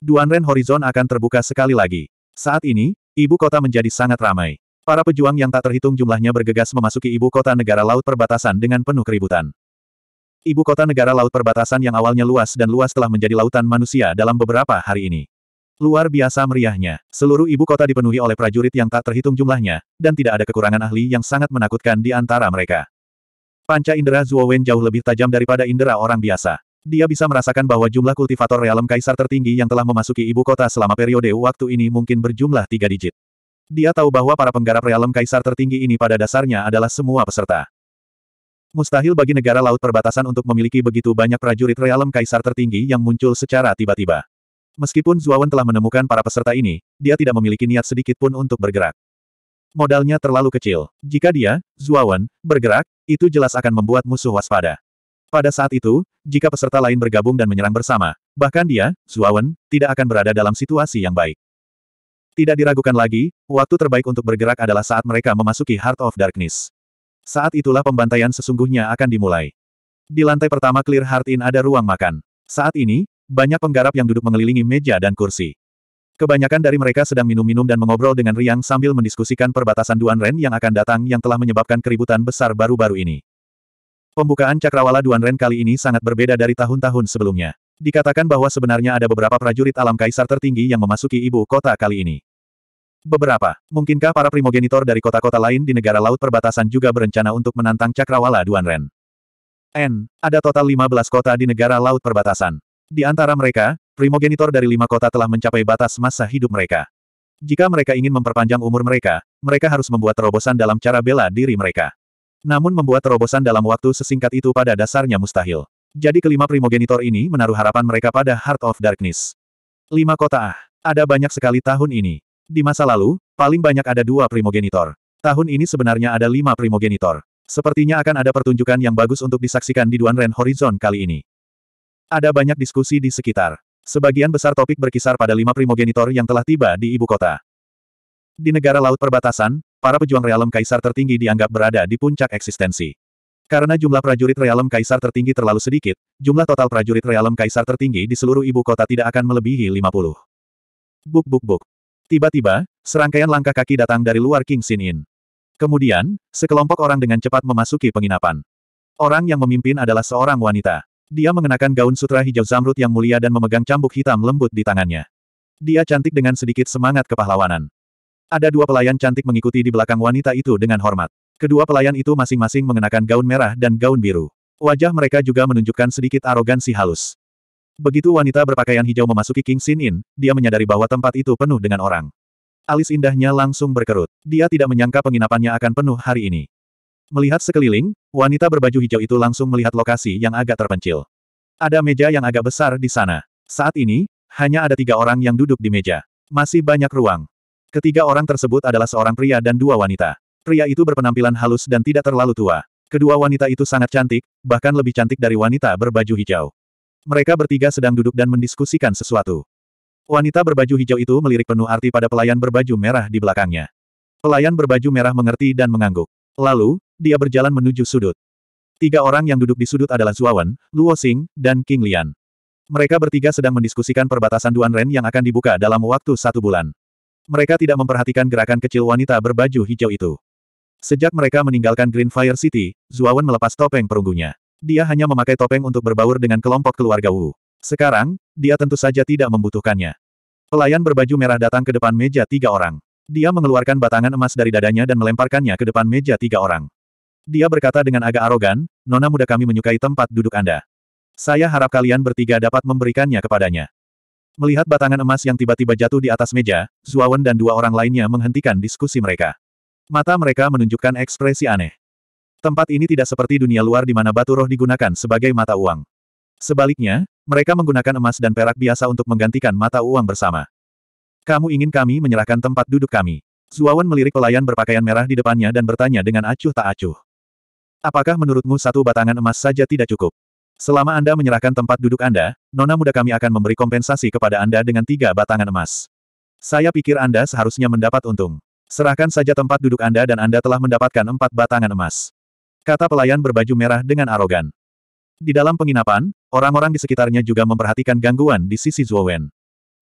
Duan Ren Horizon akan terbuka sekali lagi. Saat ini, ibu kota menjadi sangat ramai. Para pejuang yang tak terhitung jumlahnya bergegas memasuki ibu kota negara laut perbatasan dengan penuh keributan. Ibu kota negara laut perbatasan yang awalnya luas dan luas telah menjadi lautan manusia dalam beberapa hari ini. Luar biasa meriahnya, seluruh ibu kota dipenuhi oleh prajurit yang tak terhitung jumlahnya, dan tidak ada kekurangan ahli yang sangat menakutkan di antara mereka. Panca indera Zuowen jauh lebih tajam daripada indera orang biasa. Dia bisa merasakan bahwa jumlah kultivator realem kaisar tertinggi yang telah memasuki ibu kota selama periode waktu ini mungkin berjumlah tiga digit. Dia tahu bahwa para penggarap realem kaisar tertinggi ini pada dasarnya adalah semua peserta. Mustahil bagi negara laut perbatasan untuk memiliki begitu banyak prajurit realem kaisar tertinggi yang muncul secara tiba-tiba. Meskipun Zuawan telah menemukan para peserta ini, dia tidak memiliki niat sedikit pun untuk bergerak. Modalnya terlalu kecil. Jika dia, Zuawan, bergerak, itu jelas akan membuat musuh waspada. Pada saat itu, jika peserta lain bergabung dan menyerang bersama, bahkan dia, Zuawan, tidak akan berada dalam situasi yang baik. Tidak diragukan lagi, waktu terbaik untuk bergerak adalah saat mereka memasuki Heart of Darkness. Saat itulah pembantaian sesungguhnya akan dimulai. Di lantai pertama Clear Heart Inn ada ruang makan. Saat ini, banyak penggarap yang duduk mengelilingi meja dan kursi. Kebanyakan dari mereka sedang minum-minum dan mengobrol dengan riang sambil mendiskusikan perbatasan Duan Ren yang akan datang yang telah menyebabkan keributan besar baru-baru ini. Pembukaan Cakrawala Duan Ren kali ini sangat berbeda dari tahun-tahun sebelumnya. Dikatakan bahwa sebenarnya ada beberapa prajurit alam kaisar tertinggi yang memasuki ibu kota kali ini. Beberapa, mungkinkah para primogenitor dari kota-kota lain di negara laut perbatasan juga berencana untuk menantang Cakrawala Duan Ren? N. Ada total 15 kota di negara laut perbatasan. Di antara mereka, primogenitor dari lima kota telah mencapai batas masa hidup mereka. Jika mereka ingin memperpanjang umur mereka, mereka harus membuat terobosan dalam cara bela diri mereka. Namun membuat terobosan dalam waktu sesingkat itu pada dasarnya mustahil. Jadi kelima primogenitor ini menaruh harapan mereka pada Heart of Darkness. Lima kota ah. Ada banyak sekali tahun ini. Di masa lalu, paling banyak ada dua primogenitor. Tahun ini sebenarnya ada lima primogenitor. Sepertinya akan ada pertunjukan yang bagus untuk disaksikan di Duan Ren Horizon kali ini. Ada banyak diskusi di sekitar. Sebagian besar topik berkisar pada lima primogenitor yang telah tiba di ibu kota. Di negara laut perbatasan, para pejuang realem kaisar tertinggi dianggap berada di puncak eksistensi. Karena jumlah prajurit realem kaisar tertinggi terlalu sedikit, jumlah total prajurit realem kaisar tertinggi di seluruh ibu kota tidak akan melebihi 50. Buk buk buk. Tiba-tiba, serangkaian langkah kaki datang dari luar King Sin Inn. Kemudian, sekelompok orang dengan cepat memasuki penginapan. Orang yang memimpin adalah seorang wanita. Dia mengenakan gaun sutra hijau zamrud yang mulia dan memegang cambuk hitam lembut di tangannya. Dia cantik dengan sedikit semangat kepahlawanan. Ada dua pelayan cantik mengikuti di belakang wanita itu dengan hormat. Kedua pelayan itu masing-masing mengenakan gaun merah dan gaun biru. Wajah mereka juga menunjukkan sedikit arogansi halus. Begitu wanita berpakaian hijau memasuki King Sin In, dia menyadari bahwa tempat itu penuh dengan orang. Alis indahnya langsung berkerut. Dia tidak menyangka penginapannya akan penuh hari ini. Melihat sekeliling, wanita berbaju hijau itu langsung melihat lokasi yang agak terpencil. Ada meja yang agak besar di sana. Saat ini, hanya ada tiga orang yang duduk di meja. Masih banyak ruang. Ketiga orang tersebut adalah seorang pria dan dua wanita. Pria itu berpenampilan halus dan tidak terlalu tua. Kedua wanita itu sangat cantik, bahkan lebih cantik dari wanita berbaju hijau. Mereka bertiga sedang duduk dan mendiskusikan sesuatu. Wanita berbaju hijau itu melirik penuh arti pada pelayan berbaju merah di belakangnya. Pelayan berbaju merah mengerti dan mengangguk. Lalu, dia berjalan menuju sudut. Tiga orang yang duduk di sudut adalah Zuawan, Luo Xing, dan King Lian. Mereka bertiga sedang mendiskusikan perbatasan Duan Ren yang akan dibuka dalam waktu satu bulan. Mereka tidak memperhatikan gerakan kecil wanita berbaju hijau itu. Sejak mereka meninggalkan Green Fire City, Zuawan melepas topeng perunggunya. Dia hanya memakai topeng untuk berbaur dengan kelompok keluarga Wu. Sekarang, dia tentu saja tidak membutuhkannya. Pelayan berbaju merah datang ke depan meja tiga orang. Dia mengeluarkan batangan emas dari dadanya dan melemparkannya ke depan meja tiga orang. Dia berkata dengan agak arogan, Nona muda kami menyukai tempat duduk Anda. Saya harap kalian bertiga dapat memberikannya kepadanya. Melihat batangan emas yang tiba-tiba jatuh di atas meja, Zuawan dan dua orang lainnya menghentikan diskusi mereka. Mata mereka menunjukkan ekspresi aneh. Tempat ini tidak seperti dunia luar di mana batu roh digunakan sebagai mata uang. Sebaliknya, mereka menggunakan emas dan perak biasa untuk menggantikan mata uang bersama. Kamu ingin kami menyerahkan tempat duduk kami? Zuawan melirik pelayan berpakaian merah di depannya dan bertanya dengan acuh tak acuh. Apakah menurutmu satu batangan emas saja tidak cukup? Selama Anda menyerahkan tempat duduk Anda, nona muda kami akan memberi kompensasi kepada Anda dengan tiga batangan emas. Saya pikir Anda seharusnya mendapat untung. Serahkan saja tempat duduk Anda dan Anda telah mendapatkan empat batangan emas. Kata pelayan berbaju merah dengan arogan. Di dalam penginapan, orang-orang di sekitarnya juga memperhatikan gangguan di sisi Wen.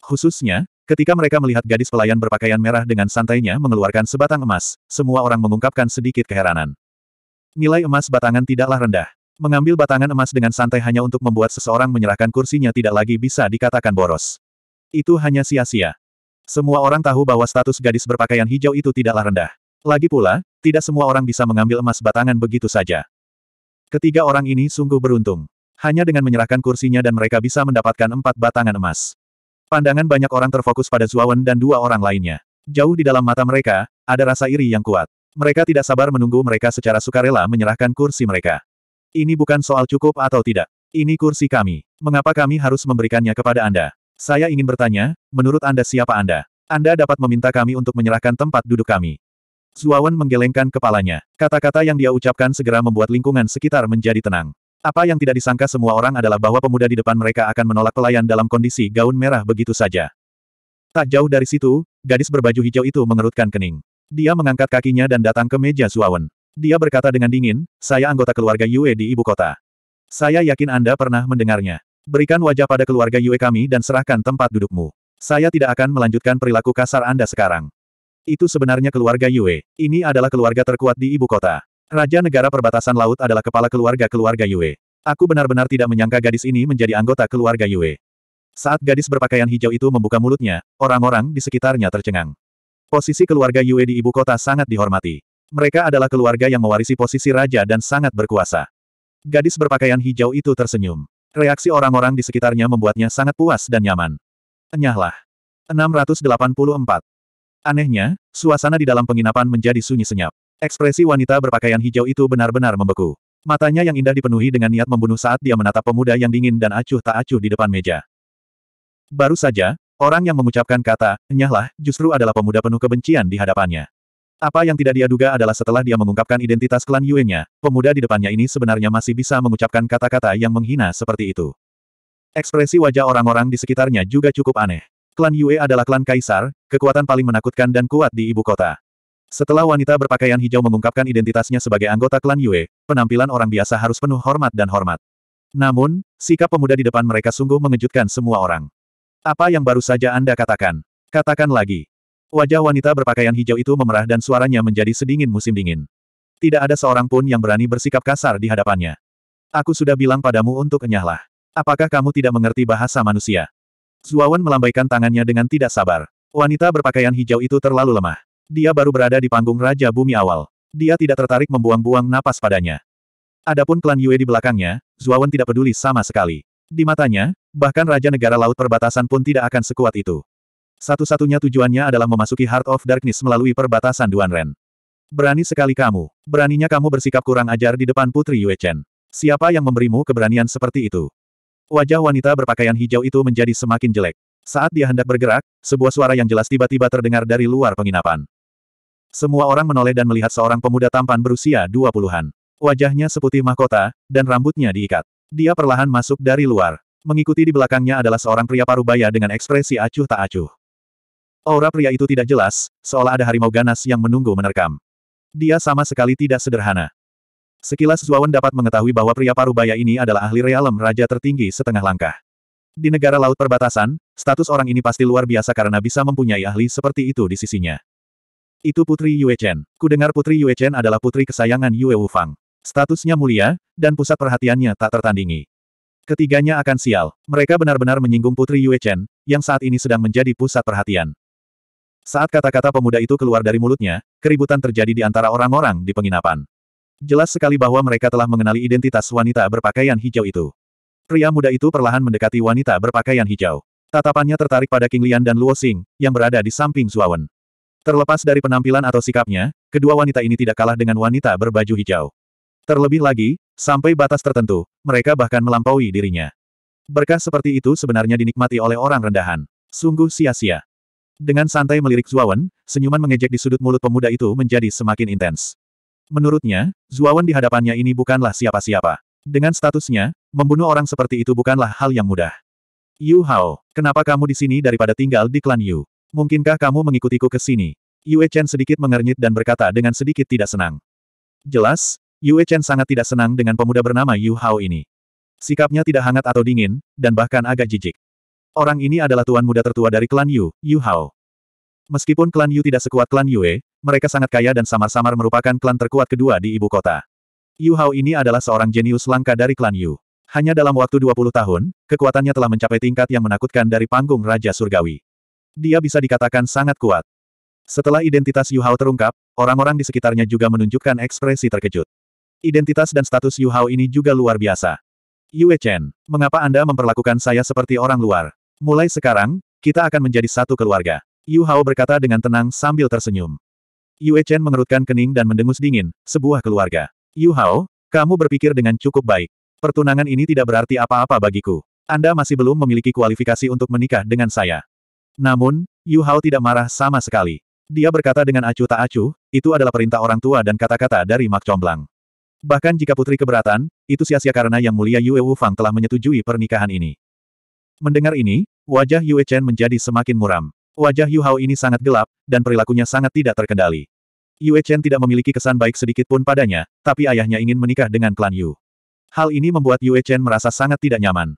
Khususnya, ketika mereka melihat gadis pelayan berpakaian merah dengan santainya mengeluarkan sebatang emas, semua orang mengungkapkan sedikit keheranan. Nilai emas batangan tidaklah rendah. Mengambil batangan emas dengan santai hanya untuk membuat seseorang menyerahkan kursinya tidak lagi bisa dikatakan boros. Itu hanya sia-sia. Semua orang tahu bahwa status gadis berpakaian hijau itu tidaklah rendah. Lagi pula, tidak semua orang bisa mengambil emas batangan begitu saja. Ketiga orang ini sungguh beruntung. Hanya dengan menyerahkan kursinya dan mereka bisa mendapatkan empat batangan emas. Pandangan banyak orang terfokus pada Zuawan dan dua orang lainnya. Jauh di dalam mata mereka, ada rasa iri yang kuat. Mereka tidak sabar menunggu mereka secara sukarela menyerahkan kursi mereka. Ini bukan soal cukup atau tidak. Ini kursi kami. Mengapa kami harus memberikannya kepada Anda? Saya ingin bertanya, menurut Anda siapa Anda? Anda dapat meminta kami untuk menyerahkan tempat duduk kami. Zuawan menggelengkan kepalanya. Kata-kata yang dia ucapkan segera membuat lingkungan sekitar menjadi tenang. Apa yang tidak disangka semua orang adalah bahwa pemuda di depan mereka akan menolak pelayan dalam kondisi gaun merah begitu saja. Tak jauh dari situ, gadis berbaju hijau itu mengerutkan kening. Dia mengangkat kakinya dan datang ke meja Suawen. Dia berkata dengan dingin, saya anggota keluarga Yue di ibu kota. Saya yakin Anda pernah mendengarnya. Berikan wajah pada keluarga Yue kami dan serahkan tempat dudukmu. Saya tidak akan melanjutkan perilaku kasar Anda sekarang. Itu sebenarnya keluarga Yue. Ini adalah keluarga terkuat di ibu kota. Raja negara perbatasan laut adalah kepala keluarga keluarga Yue. Aku benar-benar tidak menyangka gadis ini menjadi anggota keluarga Yue. Saat gadis berpakaian hijau itu membuka mulutnya, orang-orang di sekitarnya tercengang. Posisi keluarga Yue di ibu kota sangat dihormati. Mereka adalah keluarga yang mewarisi posisi raja dan sangat berkuasa. Gadis berpakaian hijau itu tersenyum. Reaksi orang-orang di sekitarnya membuatnya sangat puas dan nyaman. Enyahlah. 684. Anehnya, suasana di dalam penginapan menjadi sunyi senyap. Ekspresi wanita berpakaian hijau itu benar-benar membeku. Matanya yang indah dipenuhi dengan niat membunuh saat dia menatap pemuda yang dingin dan acuh tak acuh di depan meja. Baru saja, Orang yang mengucapkan kata, nyahlah justru adalah pemuda penuh kebencian di hadapannya. Apa yang tidak dia duga adalah setelah dia mengungkapkan identitas klan Yuenya, pemuda di depannya ini sebenarnya masih bisa mengucapkan kata-kata yang menghina seperti itu. Ekspresi wajah orang-orang di sekitarnya juga cukup aneh. Klan Yue adalah klan kaisar, kekuatan paling menakutkan dan kuat di ibu kota. Setelah wanita berpakaian hijau mengungkapkan identitasnya sebagai anggota klan Yue, penampilan orang biasa harus penuh hormat dan hormat. Namun, sikap pemuda di depan mereka sungguh mengejutkan semua orang. Apa yang baru saja Anda katakan? Katakan lagi. Wajah wanita berpakaian hijau itu memerah dan suaranya menjadi sedingin musim dingin. Tidak ada seorang pun yang berani bersikap kasar di hadapannya. Aku sudah bilang padamu untuk enyahlah. Apakah kamu tidak mengerti bahasa manusia? Zuawan melambaikan tangannya dengan tidak sabar. Wanita berpakaian hijau itu terlalu lemah. Dia baru berada di panggung Raja Bumi awal. Dia tidak tertarik membuang-buang napas padanya. Adapun klan Yue di belakangnya, Zuawan tidak peduli sama sekali. Di matanya, bahkan Raja Negara Laut Perbatasan pun tidak akan sekuat itu. Satu-satunya tujuannya adalah memasuki Heart of Darkness melalui perbatasan Duanren. Berani sekali kamu. Beraninya kamu bersikap kurang ajar di depan Putri Yue Chen. Siapa yang memberimu keberanian seperti itu? Wajah wanita berpakaian hijau itu menjadi semakin jelek. Saat dia hendak bergerak, sebuah suara yang jelas tiba-tiba terdengar dari luar penginapan. Semua orang menoleh dan melihat seorang pemuda tampan berusia dua puluhan. Wajahnya seputih mahkota, dan rambutnya diikat. Dia perlahan masuk dari luar. Mengikuti di belakangnya adalah seorang pria parubaya dengan ekspresi acuh tak acuh. Aura pria itu tidak jelas, seolah ada harimau ganas yang menunggu menerkam. Dia sama sekali tidak sederhana. Sekilas Zuawan dapat mengetahui bahwa pria parubaya ini adalah ahli realem raja tertinggi setengah langkah. Di negara laut perbatasan, status orang ini pasti luar biasa karena bisa mempunyai ahli seperti itu di sisinya. Itu Putri Yue Chen. Kudengar Putri Yue Chen adalah putri kesayangan Yue Wufang. Statusnya mulia, dan pusat perhatiannya tak tertandingi. Ketiganya akan sial. Mereka benar-benar menyinggung Putri Yue Chen, yang saat ini sedang menjadi pusat perhatian. Saat kata-kata pemuda itu keluar dari mulutnya, keributan terjadi di antara orang-orang di penginapan. Jelas sekali bahwa mereka telah mengenali identitas wanita berpakaian hijau itu. Pria muda itu perlahan mendekati wanita berpakaian hijau. Tatapannya tertarik pada King Lian dan Luo Xing, yang berada di samping Zuawan. Terlepas dari penampilan atau sikapnya, kedua wanita ini tidak kalah dengan wanita berbaju hijau. Terlebih lagi, sampai batas tertentu, mereka bahkan melampaui dirinya. Berkah seperti itu sebenarnya dinikmati oleh orang rendahan. Sungguh sia-sia. Dengan santai melirik Zuawan, senyuman mengejek di sudut mulut pemuda itu menjadi semakin intens. Menurutnya, Zuawan di hadapannya ini bukanlah siapa-siapa. Dengan statusnya, membunuh orang seperti itu bukanlah hal yang mudah. Yu Hao, kenapa kamu di sini daripada tinggal di klan Yu? Mungkinkah kamu mengikutiku ke sini? Yue Chen sedikit mengernyit dan berkata dengan sedikit tidak senang. Jelas, Yu Chen sangat tidak senang dengan pemuda bernama Yu Hao ini. Sikapnya tidak hangat atau dingin, dan bahkan agak jijik. Orang ini adalah tuan muda tertua dari klan Yu, Yu Hao. Meskipun klan Yu tidak sekuat klan Yue, mereka sangat kaya dan samar-samar merupakan klan terkuat kedua di ibu kota. Yu Hao ini adalah seorang jenius langka dari klan Yu. Hanya dalam waktu 20 tahun, kekuatannya telah mencapai tingkat yang menakutkan dari panggung Raja Surgawi. Dia bisa dikatakan sangat kuat. Setelah identitas Yu Hao terungkap, orang-orang di sekitarnya juga menunjukkan ekspresi terkejut. Identitas dan status Yu Hao ini juga luar biasa. Yue Chen, mengapa Anda memperlakukan saya seperti orang luar? Mulai sekarang, kita akan menjadi satu keluarga. Yu Hao berkata dengan tenang sambil tersenyum. Yue Chen mengerutkan kening dan mendengus dingin, sebuah keluarga. Yu Hao, kamu berpikir dengan cukup baik. Pertunangan ini tidak berarti apa-apa bagiku. Anda masih belum memiliki kualifikasi untuk menikah dengan saya. Namun, Yu Hao tidak marah sama sekali. Dia berkata dengan acuh tak acuh, itu adalah perintah orang tua dan kata-kata dari Mak Comblang. Bahkan jika putri keberatan, itu sia-sia karena Yang Mulia Yue Wufang telah menyetujui pernikahan ini. Mendengar ini, wajah Yue Chen menjadi semakin muram. Wajah Yu Hao ini sangat gelap, dan perilakunya sangat tidak terkendali. Yue Chen tidak memiliki kesan baik sedikit pun padanya, tapi ayahnya ingin menikah dengan klan Yu. Hal ini membuat Yue Chen merasa sangat tidak nyaman.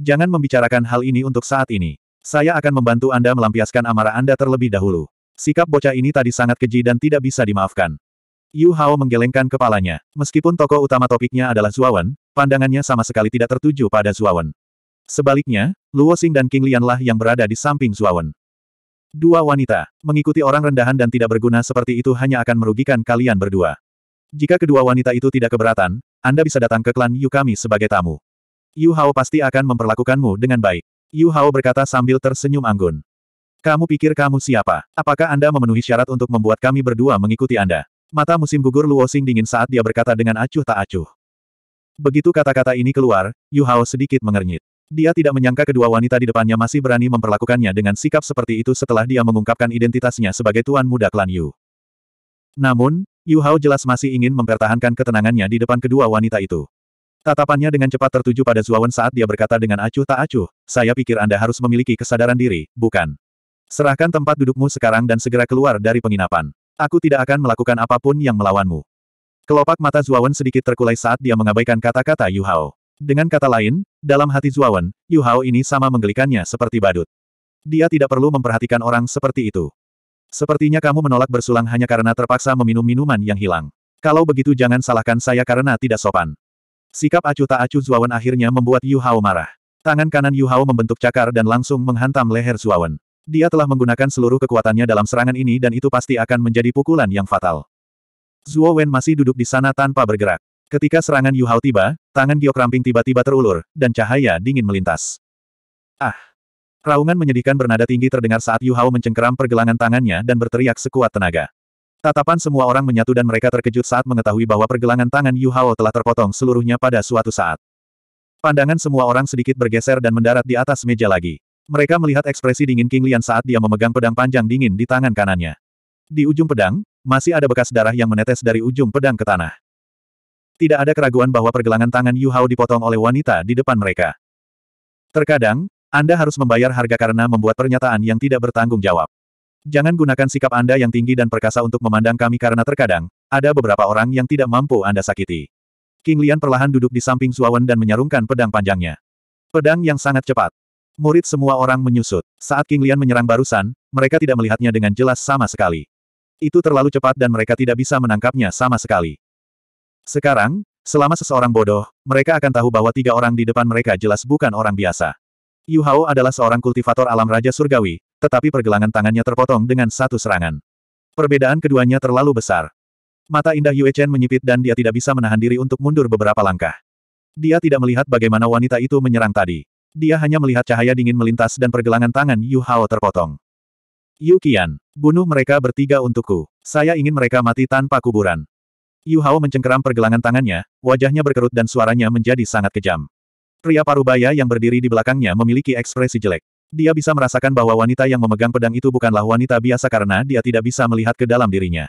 Jangan membicarakan hal ini untuk saat ini. Saya akan membantu Anda melampiaskan amarah Anda terlebih dahulu. Sikap bocah ini tadi sangat keji dan tidak bisa dimaafkan. Yu Hao menggelengkan kepalanya. Meskipun tokoh utama topiknya adalah Zuawan, pandangannya sama sekali tidak tertuju pada Zuawan. Sebaliknya, Luo Xing dan King Lianlah yang berada di samping Zuawan. Dua wanita, mengikuti orang rendahan dan tidak berguna seperti itu hanya akan merugikan kalian berdua. Jika kedua wanita itu tidak keberatan, Anda bisa datang ke klan Yu kami sebagai tamu. Yu Hao pasti akan memperlakukanmu dengan baik. Yu Hao berkata sambil tersenyum anggun. Kamu pikir kamu siapa? Apakah Anda memenuhi syarat untuk membuat kami berdua mengikuti Anda? Mata musim gugur Luo Xing dingin saat dia berkata dengan acuh tak acuh. Begitu kata-kata ini keluar, Yu Hao sedikit mengernyit. Dia tidak menyangka kedua wanita di depannya masih berani memperlakukannya dengan sikap seperti itu setelah dia mengungkapkan identitasnya sebagai Tuan Muda Klan Yu. Namun, Yu Hao jelas masih ingin mempertahankan ketenangannya di depan kedua wanita itu. Tatapannya dengan cepat tertuju pada Zuawan saat dia berkata dengan acuh tak acuh, saya pikir Anda harus memiliki kesadaran diri, bukan? Serahkan tempat dudukmu sekarang dan segera keluar dari penginapan. Aku tidak akan melakukan apapun yang melawanmu. Kelopak mata Zuawan sedikit terkulai saat dia mengabaikan kata-kata Yu Hao. Dengan kata lain, dalam hati Zuawan, Yu Hao ini sama menggelikannya seperti badut. Dia tidak perlu memperhatikan orang seperti itu. Sepertinya kamu menolak bersulang hanya karena terpaksa meminum minuman yang hilang. Kalau begitu jangan salahkan saya karena tidak sopan. Sikap acuh tak acuh Zuawan akhirnya membuat Yu Hao marah. Tangan kanan Yu Hao membentuk cakar dan langsung menghantam leher Zuawan. Dia telah menggunakan seluruh kekuatannya dalam serangan ini dan itu pasti akan menjadi pukulan yang fatal. Zuo Wen masih duduk di sana tanpa bergerak. Ketika serangan Yu Hao tiba, tangan Giok Ramping tiba-tiba terulur, dan cahaya dingin melintas. Ah! Raungan menyedihkan bernada tinggi terdengar saat Yu Hao mencengkeram pergelangan tangannya dan berteriak sekuat tenaga. Tatapan semua orang menyatu dan mereka terkejut saat mengetahui bahwa pergelangan tangan Yu Hao telah terpotong seluruhnya pada suatu saat. Pandangan semua orang sedikit bergeser dan mendarat di atas meja lagi. Mereka melihat ekspresi dingin King Lian saat dia memegang pedang panjang dingin di tangan kanannya. Di ujung pedang, masih ada bekas darah yang menetes dari ujung pedang ke tanah. Tidak ada keraguan bahwa pergelangan tangan Yu Hao dipotong oleh wanita di depan mereka. Terkadang, Anda harus membayar harga karena membuat pernyataan yang tidak bertanggung jawab. Jangan gunakan sikap Anda yang tinggi dan perkasa untuk memandang kami karena terkadang, ada beberapa orang yang tidak mampu Anda sakiti. King Lian perlahan duduk di samping Suawan dan menyarungkan pedang panjangnya. Pedang yang sangat cepat. Murid semua orang menyusut. Saat King Lian menyerang barusan, mereka tidak melihatnya dengan jelas sama sekali. Itu terlalu cepat dan mereka tidak bisa menangkapnya sama sekali. Sekarang, selama seseorang bodoh, mereka akan tahu bahwa tiga orang di depan mereka jelas bukan orang biasa. Yu Hao adalah seorang kultivator alam Raja Surgawi, tetapi pergelangan tangannya terpotong dengan satu serangan. Perbedaan keduanya terlalu besar. Mata indah Yue Chen menyipit dan dia tidak bisa menahan diri untuk mundur beberapa langkah. Dia tidak melihat bagaimana wanita itu menyerang tadi. Dia hanya melihat cahaya dingin melintas dan pergelangan tangan Yu Hao terpotong. Yu Qian, bunuh mereka bertiga untukku. Saya ingin mereka mati tanpa kuburan. Yu Hao mencengkeram pergelangan tangannya, wajahnya berkerut dan suaranya menjadi sangat kejam. Pria parubaya yang berdiri di belakangnya memiliki ekspresi jelek. Dia bisa merasakan bahwa wanita yang memegang pedang itu bukanlah wanita biasa karena dia tidak bisa melihat ke dalam dirinya.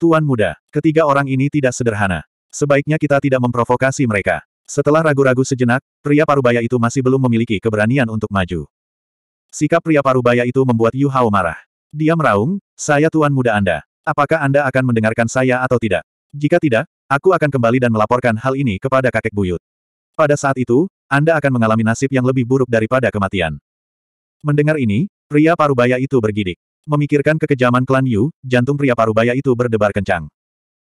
Tuan muda, ketiga orang ini tidak sederhana. Sebaiknya kita tidak memprovokasi mereka. Setelah ragu-ragu sejenak, pria parubaya itu masih belum memiliki keberanian untuk maju. Sikap pria parubaya itu membuat Yu Hao marah. Dia meraung, saya tuan muda Anda. Apakah Anda akan mendengarkan saya atau tidak? Jika tidak, aku akan kembali dan melaporkan hal ini kepada kakek buyut. Pada saat itu, Anda akan mengalami nasib yang lebih buruk daripada kematian. Mendengar ini, pria parubaya itu bergidik. Memikirkan kekejaman klan Yu, jantung pria parubaya itu berdebar kencang.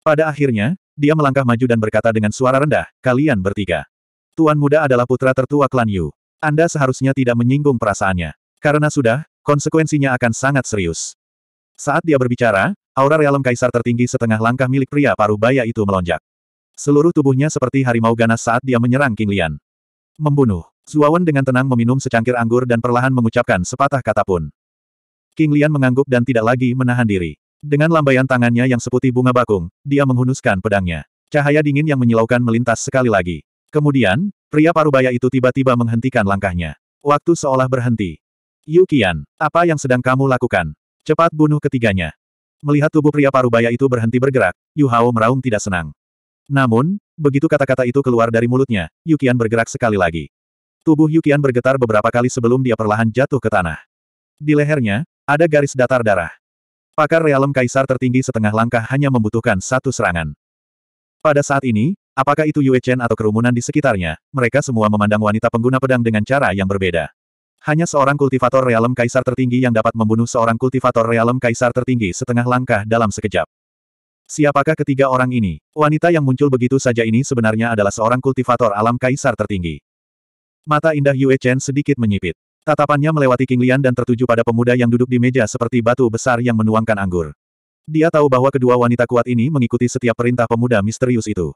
Pada akhirnya, dia melangkah maju dan berkata dengan suara rendah, kalian bertiga. Tuan muda adalah putra tertua klan Yu. Anda seharusnya tidak menyinggung perasaannya. Karena sudah, konsekuensinya akan sangat serius. Saat dia berbicara, aura realem kaisar tertinggi setengah langkah milik pria paruh baya itu melonjak. Seluruh tubuhnya seperti harimau ganas saat dia menyerang King Lian. Membunuh. Zuawan dengan tenang meminum secangkir anggur dan perlahan mengucapkan sepatah kata pun. King Lian mengangguk dan tidak lagi menahan diri. Dengan lambaian tangannya yang seputih bunga bakung, dia menghunuskan pedangnya. Cahaya dingin yang menyilaukan melintas sekali lagi. Kemudian, pria parubaya itu tiba-tiba menghentikan langkahnya. Waktu seolah berhenti. Yukian, apa yang sedang kamu lakukan? Cepat bunuh ketiganya. Melihat tubuh pria parubaya itu berhenti bergerak, Yu Hao meraung tidak senang. Namun, begitu kata-kata itu keluar dari mulutnya, Yukian bergerak sekali lagi. Tubuh Yukian bergetar beberapa kali sebelum dia perlahan jatuh ke tanah. Di lehernya, ada garis datar darah. Pakar realem kaisar tertinggi setengah langkah hanya membutuhkan satu serangan. Pada saat ini, apakah itu Yue Chen atau kerumunan di sekitarnya, mereka semua memandang wanita pengguna pedang dengan cara yang berbeda. Hanya seorang kultivator realem kaisar tertinggi yang dapat membunuh seorang kultivator realem kaisar tertinggi setengah langkah dalam sekejap. Siapakah ketiga orang ini? Wanita yang muncul begitu saja ini sebenarnya adalah seorang kultivator alam kaisar tertinggi. Mata indah Yue Chen sedikit menyipit. Tatapannya melewati King Lian dan tertuju pada pemuda yang duduk di meja seperti batu besar yang menuangkan anggur. Dia tahu bahwa kedua wanita kuat ini mengikuti setiap perintah pemuda misterius itu.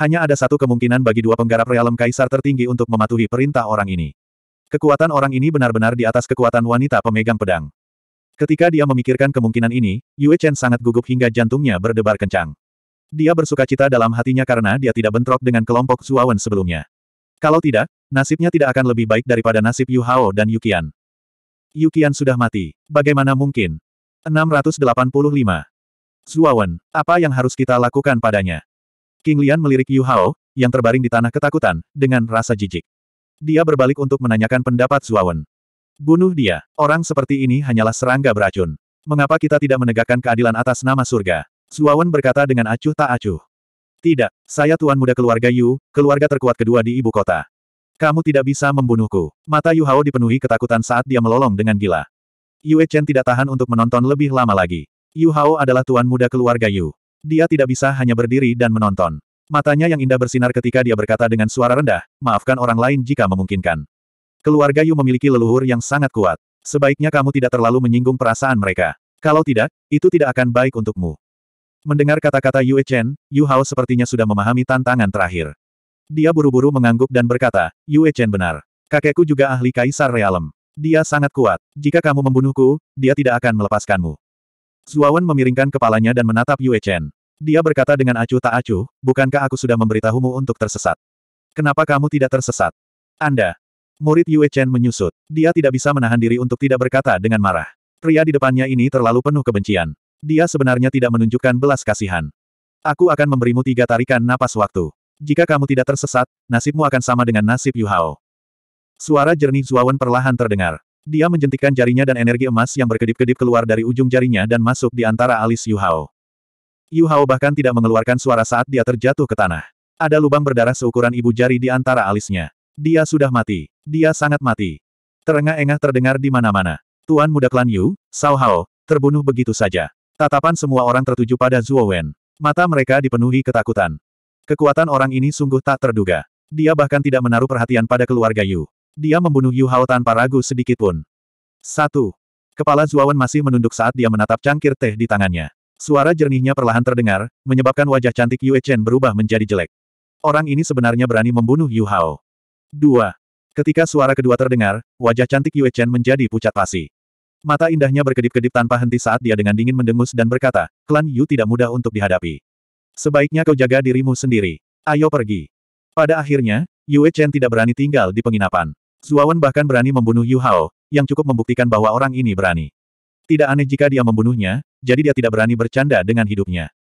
Hanya ada satu kemungkinan bagi dua penggarap realem kaisar tertinggi untuk mematuhi perintah orang ini. Kekuatan orang ini benar-benar di atas kekuatan wanita pemegang pedang. Ketika dia memikirkan kemungkinan ini, Yue Chen sangat gugup hingga jantungnya berdebar kencang. Dia bersuka cita dalam hatinya karena dia tidak bentrok dengan kelompok Zuawan sebelumnya. Kalau tidak, Nasibnya tidak akan lebih baik daripada nasib Yu Hao dan Yukian. Yukian sudah mati. Bagaimana mungkin? 685. Zuawan, apa yang harus kita lakukan padanya? King Lian melirik Yu Hao, yang terbaring di tanah ketakutan, dengan rasa jijik. Dia berbalik untuk menanyakan pendapat Zuawan. Bunuh dia. Orang seperti ini hanyalah serangga beracun. Mengapa kita tidak menegakkan keadilan atas nama surga? Zuawan berkata dengan acuh tak acuh. Tidak, saya tuan muda keluarga Yu, keluarga terkuat kedua di ibu kota. Kamu tidak bisa membunuhku. Mata Yu Hao dipenuhi ketakutan saat dia melolong dengan gila. Yu Chen tidak tahan untuk menonton lebih lama lagi. Yu Hao adalah tuan muda keluarga Yu. Dia tidak bisa hanya berdiri dan menonton. Matanya yang indah bersinar ketika dia berkata dengan suara rendah, maafkan orang lain jika memungkinkan. Keluarga Yu memiliki leluhur yang sangat kuat. Sebaiknya kamu tidak terlalu menyinggung perasaan mereka. Kalau tidak, itu tidak akan baik untukmu. Mendengar kata-kata Yu Chen, Yu Hao sepertinya sudah memahami tantangan terakhir. Dia buru-buru mengangguk dan berkata, Yue Chen benar. Kakekku juga ahli kaisar realem. Dia sangat kuat. Jika kamu membunuhku, dia tidak akan melepaskanmu. Zuawan memiringkan kepalanya dan menatap Yue Chen. Dia berkata dengan acuh tak acuh, bukankah aku sudah memberitahumu untuk tersesat? Kenapa kamu tidak tersesat? Anda. Murid Yue Chen menyusut. Dia tidak bisa menahan diri untuk tidak berkata dengan marah. Pria di depannya ini terlalu penuh kebencian. Dia sebenarnya tidak menunjukkan belas kasihan. Aku akan memberimu tiga tarikan napas waktu. Jika kamu tidak tersesat, nasibmu akan sama dengan nasib Yu Hao. Suara jernih Zuawan perlahan terdengar. Dia menjentikkan jarinya dan energi emas yang berkedip-kedip keluar dari ujung jarinya dan masuk di antara alis Yu Hao. Yu Hao bahkan tidak mengeluarkan suara saat dia terjatuh ke tanah. Ada lubang berdarah seukuran ibu jari di antara alisnya. Dia sudah mati. Dia sangat mati. Terengah-engah terdengar di mana-mana. Tuan muda klan Yu, Sao Hao, terbunuh begitu saja. Tatapan semua orang tertuju pada Zuo Wen. Mata mereka dipenuhi ketakutan. Kekuatan orang ini sungguh tak terduga. Dia bahkan tidak menaruh perhatian pada keluarga Yu. Dia membunuh Yu Hao tanpa ragu sedikitpun. Satu. Kepala Zuawan masih menunduk saat dia menatap cangkir teh di tangannya. Suara jernihnya perlahan terdengar, menyebabkan wajah cantik Yue Chen berubah menjadi jelek. Orang ini sebenarnya berani membunuh Yu Hao. Dua. Ketika suara kedua terdengar, wajah cantik Yue Chen menjadi pucat pasi. Mata indahnya berkedip-kedip tanpa henti saat dia dengan dingin mendengus dan berkata, klan Yu tidak mudah untuk dihadapi. Sebaiknya kau jaga dirimu sendiri. Ayo pergi. Pada akhirnya, Yue Chen tidak berani tinggal di penginapan. Zuawan bahkan berani membunuh Yu Hao, yang cukup membuktikan bahwa orang ini berani. Tidak aneh jika dia membunuhnya, jadi dia tidak berani bercanda dengan hidupnya.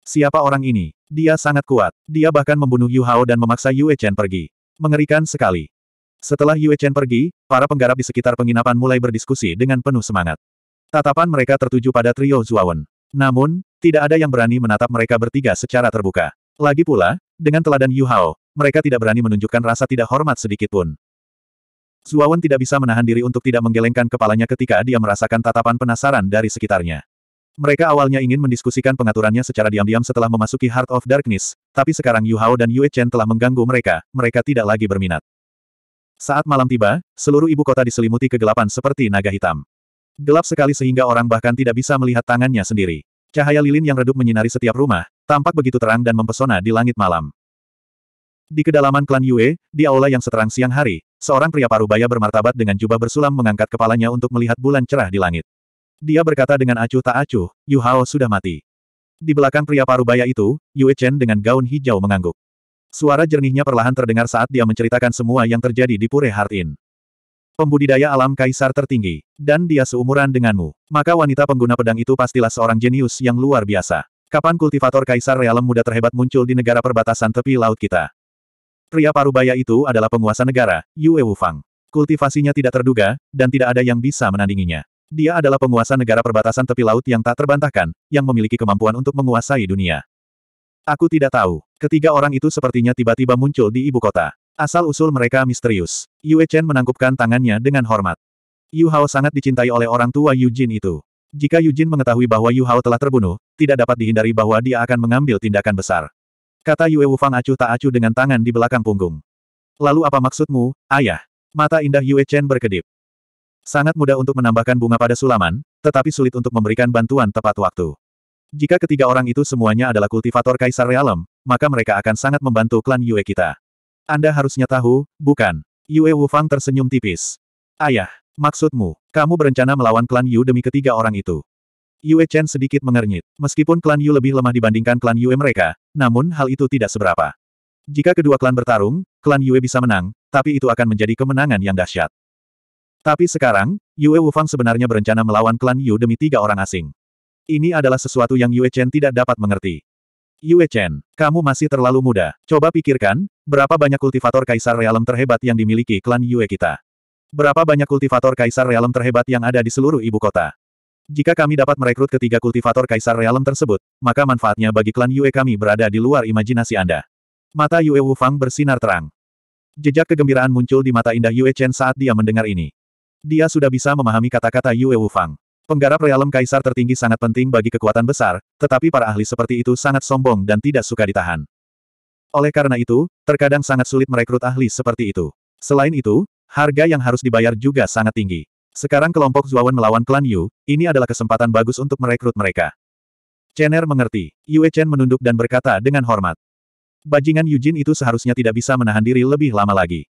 Siapa orang ini? Dia sangat kuat. Dia bahkan membunuh Yu Hao dan memaksa Yue Chen pergi. Mengerikan sekali. Setelah Yue Chen pergi, para penggarap di sekitar penginapan mulai berdiskusi dengan penuh semangat. Tatapan mereka tertuju pada trio Zuawan. Namun, tidak ada yang berani menatap mereka bertiga secara terbuka. Lagi pula, dengan teladan Yu Hao, mereka tidak berani menunjukkan rasa tidak hormat sedikitpun. Zuawan tidak bisa menahan diri untuk tidak menggelengkan kepalanya ketika dia merasakan tatapan penasaran dari sekitarnya. Mereka awalnya ingin mendiskusikan pengaturannya secara diam-diam setelah memasuki Heart of Darkness, tapi sekarang Yu Hao dan Yue Chen telah mengganggu mereka, mereka tidak lagi berminat. Saat malam tiba, seluruh ibu kota diselimuti kegelapan seperti naga hitam. Gelap sekali sehingga orang bahkan tidak bisa melihat tangannya sendiri. Cahaya lilin yang redup menyinari setiap rumah, tampak begitu terang dan mempesona di langit malam. Di kedalaman klan Yue, di aula yang seterang siang hari, seorang pria parubaya bermartabat dengan jubah bersulam mengangkat kepalanya untuk melihat bulan cerah di langit. Dia berkata dengan acuh tak acuh, Yu Hao sudah mati. Di belakang pria parubaya itu, Yue Chen dengan gaun hijau mengangguk. Suara jernihnya perlahan terdengar saat dia menceritakan semua yang terjadi di Pure Heart Inn. Pembudidaya alam kaisar tertinggi. Dan dia seumuran denganmu. Maka wanita pengguna pedang itu pastilah seorang jenius yang luar biasa. Kapan kultivator kaisar realem muda terhebat muncul di negara perbatasan tepi laut kita? Pria parubaya itu adalah penguasa negara, Yue Wufang. Kultivasinya tidak terduga, dan tidak ada yang bisa menandinginya. Dia adalah penguasa negara perbatasan tepi laut yang tak terbantahkan, yang memiliki kemampuan untuk menguasai dunia. Aku tidak tahu. Ketiga orang itu sepertinya tiba-tiba muncul di ibu kota. Asal-usul mereka misterius. Yue Chen menangkupkan tangannya dengan hormat. Yu Hao sangat dicintai oleh orang tua Yu Jin itu. Jika Yu Jin mengetahui bahwa Yu Hao telah terbunuh, tidak dapat dihindari bahwa dia akan mengambil tindakan besar. Kata Yue Wufang acuh tak acuh dengan tangan di belakang punggung. Lalu apa maksudmu, ayah? Mata indah Yue Chen berkedip. Sangat mudah untuk menambahkan bunga pada sulaman, tetapi sulit untuk memberikan bantuan tepat waktu. Jika ketiga orang itu semuanya adalah kultivator kaisar realem, maka mereka akan sangat membantu klan Yue kita. Anda harusnya tahu, bukan? Yue Wufang tersenyum tipis. Ayah, maksudmu, kamu berencana melawan klan Yu demi ketiga orang itu. Yue Chen sedikit mengernyit. Meskipun klan Yu lebih lemah dibandingkan klan Yue mereka, namun hal itu tidak seberapa. Jika kedua klan bertarung, klan Yue bisa menang, tapi itu akan menjadi kemenangan yang dahsyat. Tapi sekarang, Yue Wufang sebenarnya berencana melawan klan Yu demi tiga orang asing. Ini adalah sesuatu yang Yue Chen tidak dapat mengerti. Yue Chen, kamu masih terlalu muda. Coba pikirkan, berapa banyak kultivator kaisar realem terhebat yang dimiliki klan Yue kita? Berapa banyak kultivator kaisar realem terhebat yang ada di seluruh ibu kota? Jika kami dapat merekrut ketiga kultivator kaisar realem tersebut, maka manfaatnya bagi klan Yue kami berada di luar imajinasi Anda. Mata Yue Wufang bersinar terang. Jejak kegembiraan muncul di mata indah Yue Chen saat dia mendengar ini. Dia sudah bisa memahami kata-kata Yue Wufang. Penggarap realem kaisar tertinggi sangat penting bagi kekuatan besar, tetapi para ahli seperti itu sangat sombong dan tidak suka ditahan. Oleh karena itu, terkadang sangat sulit merekrut ahli seperti itu. Selain itu, harga yang harus dibayar juga sangat tinggi. Sekarang kelompok Zuawan melawan klan Yu, ini adalah kesempatan bagus untuk merekrut mereka. Chener mengerti. Yue Chen menunduk dan berkata dengan hormat. Bajingan Yu Jin itu seharusnya tidak bisa menahan diri lebih lama lagi.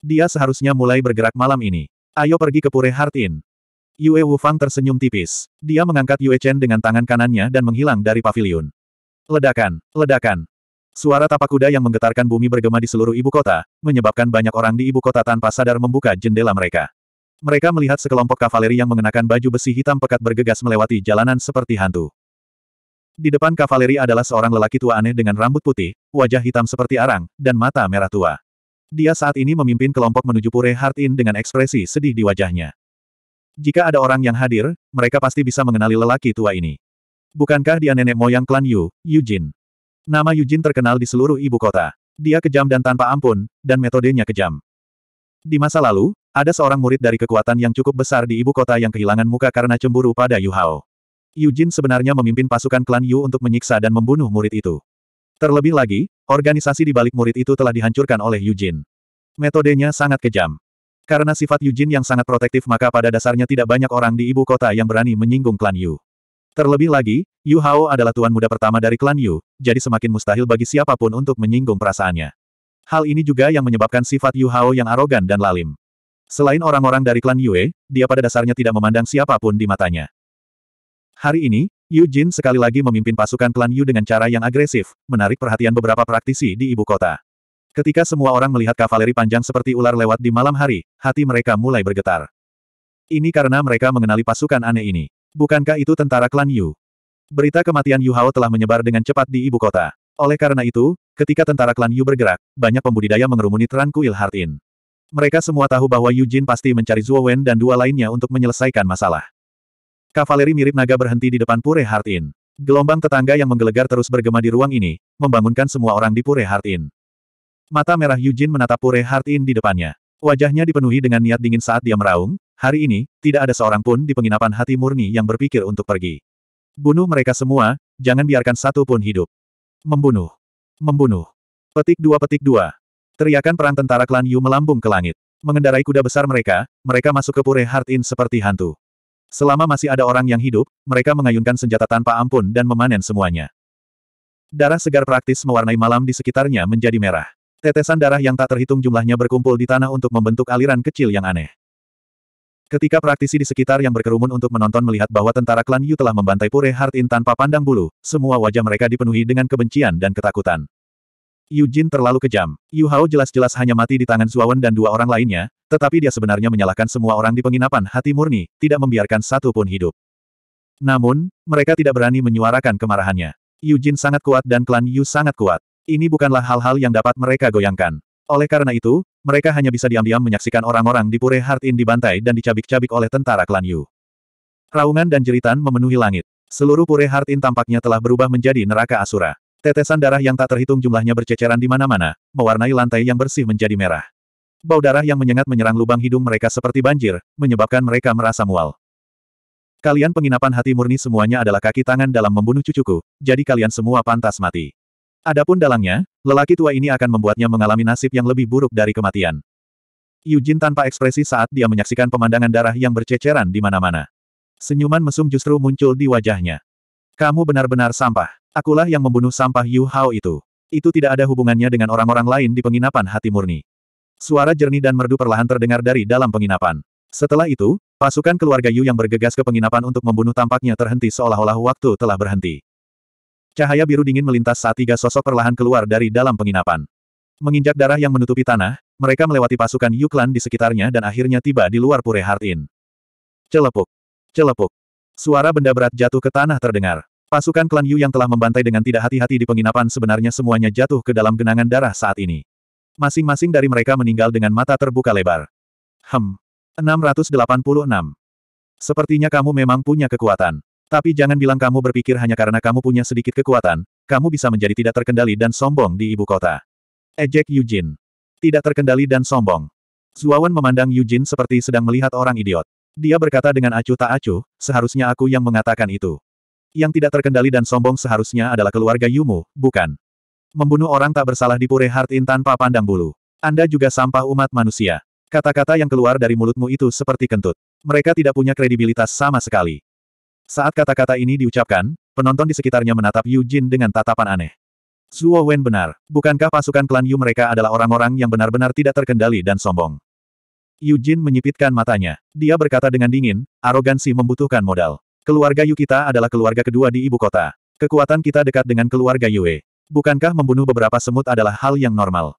Dia seharusnya mulai bergerak malam ini. Ayo pergi ke Pure Heart Inn. Yue Wufang tersenyum tipis. Dia mengangkat Yue Chen dengan tangan kanannya dan menghilang dari pavilion. Ledakan, ledakan. Suara tapak kuda yang menggetarkan bumi bergema di seluruh ibu kota, menyebabkan banyak orang di ibu kota tanpa sadar membuka jendela mereka. Mereka melihat sekelompok kavaleri yang mengenakan baju besi hitam pekat bergegas melewati jalanan seperti hantu. Di depan kavaleri adalah seorang lelaki tua aneh dengan rambut putih, wajah hitam seperti arang, dan mata merah tua. Dia saat ini memimpin kelompok menuju Pure Heart Inn dengan ekspresi sedih di wajahnya. Jika ada orang yang hadir, mereka pasti bisa mengenali lelaki tua ini. Bukankah dia nenek moyang klan Yu, Yujin? Nama Yu Jin terkenal di seluruh ibu kota. Dia kejam dan tanpa ampun, dan metodenya kejam. Di masa lalu, ada seorang murid dari kekuatan yang cukup besar di ibu kota yang kehilangan muka karena cemburu pada Yu Hao. Yu Jin sebenarnya memimpin pasukan klan Yu untuk menyiksa dan membunuh murid itu. Terlebih lagi, organisasi di balik murid itu telah dihancurkan oleh Yu Jin. Metodenya sangat kejam. Karena sifat Yujin yang sangat protektif maka pada dasarnya tidak banyak orang di ibu kota yang berani menyinggung klan Yu. Terlebih lagi, Yu Hao adalah tuan muda pertama dari klan Yu, jadi semakin mustahil bagi siapapun untuk menyinggung perasaannya. Hal ini juga yang menyebabkan sifat Yu Hao yang arogan dan lalim. Selain orang-orang dari klan Yue, dia pada dasarnya tidak memandang siapapun di matanya. Hari ini, Yu Jin sekali lagi memimpin pasukan klan Yu dengan cara yang agresif, menarik perhatian beberapa praktisi di ibu kota. Ketika semua orang melihat kavaleri panjang seperti ular lewat di malam hari, hati mereka mulai bergetar. Ini karena mereka mengenali pasukan aneh ini. Bukankah itu tentara klan Yu? Berita kematian Yu Hao telah menyebar dengan cepat di ibu kota. Oleh karena itu, ketika tentara klan Yu bergerak, banyak pembudidaya mengerumuni Tran Kuil Hartin. Mereka semua tahu bahwa Yu Jin pasti mencari Zhuo Wen dan dua lainnya untuk menyelesaikan masalah. Kavaleri mirip naga berhenti di depan Pure Hartin. Gelombang tetangga yang menggelegar terus bergema di ruang ini, membangunkan semua orang di Pure Hartin. Mata merah Yujin menatap Pure Heart Inn di depannya. Wajahnya dipenuhi dengan niat dingin saat dia meraung, hari ini, tidak ada seorang pun di penginapan hati murni yang berpikir untuk pergi. Bunuh mereka semua, jangan biarkan satu pun hidup. Membunuh. Membunuh. Petik dua petik dua. Teriakan perang tentara klan Yu melambung ke langit. Mengendarai kuda besar mereka, mereka masuk ke Pure Heart Inn seperti hantu. Selama masih ada orang yang hidup, mereka mengayunkan senjata tanpa ampun dan memanen semuanya. Darah segar praktis mewarnai malam di sekitarnya menjadi merah. Tetesan darah yang tak terhitung jumlahnya berkumpul di tanah untuk membentuk aliran kecil yang aneh. Ketika praktisi di sekitar yang berkerumun untuk menonton melihat bahwa tentara klan Yu telah membantai Pure Heart In tanpa pandang bulu, semua wajah mereka dipenuhi dengan kebencian dan ketakutan. Yu Jin terlalu kejam. Yu Hao jelas-jelas hanya mati di tangan Zuawan dan dua orang lainnya, tetapi dia sebenarnya menyalahkan semua orang di penginapan hati murni, tidak membiarkan satu pun hidup. Namun, mereka tidak berani menyuarakan kemarahannya. Yu Jin sangat kuat dan klan Yu sangat kuat. Ini bukanlah hal-hal yang dapat mereka goyangkan. Oleh karena itu, mereka hanya bisa diam-diam menyaksikan orang-orang di Pure Heart Inn dibantai dan dicabik-cabik oleh tentara klan Yu. Raungan dan jeritan memenuhi langit. Seluruh Pure Heart Inn tampaknya telah berubah menjadi neraka asura. Tetesan darah yang tak terhitung jumlahnya berceceran di mana-mana, mewarnai lantai yang bersih menjadi merah. Bau darah yang menyengat menyerang lubang hidung mereka seperti banjir, menyebabkan mereka merasa mual. Kalian penginapan hati murni semuanya adalah kaki tangan dalam membunuh cucuku, jadi kalian semua pantas mati. Adapun dalangnya, lelaki tua ini akan membuatnya mengalami nasib yang lebih buruk dari kematian. Yujin tanpa ekspresi saat dia menyaksikan pemandangan darah yang berceceran di mana-mana. Senyuman mesum justru muncul di wajahnya. Kamu benar-benar sampah. Akulah yang membunuh sampah Yu Hao itu. Itu tidak ada hubungannya dengan orang-orang lain di penginapan hati murni. Suara jernih dan merdu perlahan terdengar dari dalam penginapan. Setelah itu, pasukan keluarga Yu yang bergegas ke penginapan untuk membunuh tampaknya terhenti seolah-olah waktu telah berhenti. Cahaya biru dingin melintas saat tiga sosok perlahan keluar dari dalam penginapan. Menginjak darah yang menutupi tanah, mereka melewati pasukan Yuklan di sekitarnya dan akhirnya tiba di luar Pure Heart Inn. Celepuk! Celepuk! Suara benda berat jatuh ke tanah terdengar. Pasukan klan Yu yang telah membantai dengan tidak hati-hati di penginapan sebenarnya semuanya jatuh ke dalam genangan darah saat ini. Masing-masing dari mereka meninggal dengan mata terbuka lebar. Hem. 686. Sepertinya kamu memang punya kekuatan. Tapi jangan bilang kamu berpikir hanya karena kamu punya sedikit kekuatan, kamu bisa menjadi tidak terkendali dan sombong di ibu kota. Ejek Yujin. Tidak terkendali dan sombong. Zuawan memandang Yujin seperti sedang melihat orang idiot. Dia berkata dengan acuh tak acuh, seharusnya aku yang mengatakan itu. Yang tidak terkendali dan sombong seharusnya adalah keluarga Yumu, bukan. Membunuh orang tak bersalah di Pure Heart In tanpa pandang bulu. Anda juga sampah umat manusia. Kata-kata yang keluar dari mulutmu itu seperti kentut. Mereka tidak punya kredibilitas sama sekali. Saat kata-kata ini diucapkan, penonton di sekitarnya menatap Yu Jin dengan tatapan aneh. Zuo Wen benar, bukankah pasukan klan Yu mereka adalah orang-orang yang benar-benar tidak terkendali dan sombong? Yu Jin menyipitkan matanya. Dia berkata dengan dingin, arogansi membutuhkan modal. Keluarga Yu kita adalah keluarga kedua di ibu kota. Kekuatan kita dekat dengan keluarga Yue. Bukankah membunuh beberapa semut adalah hal yang normal?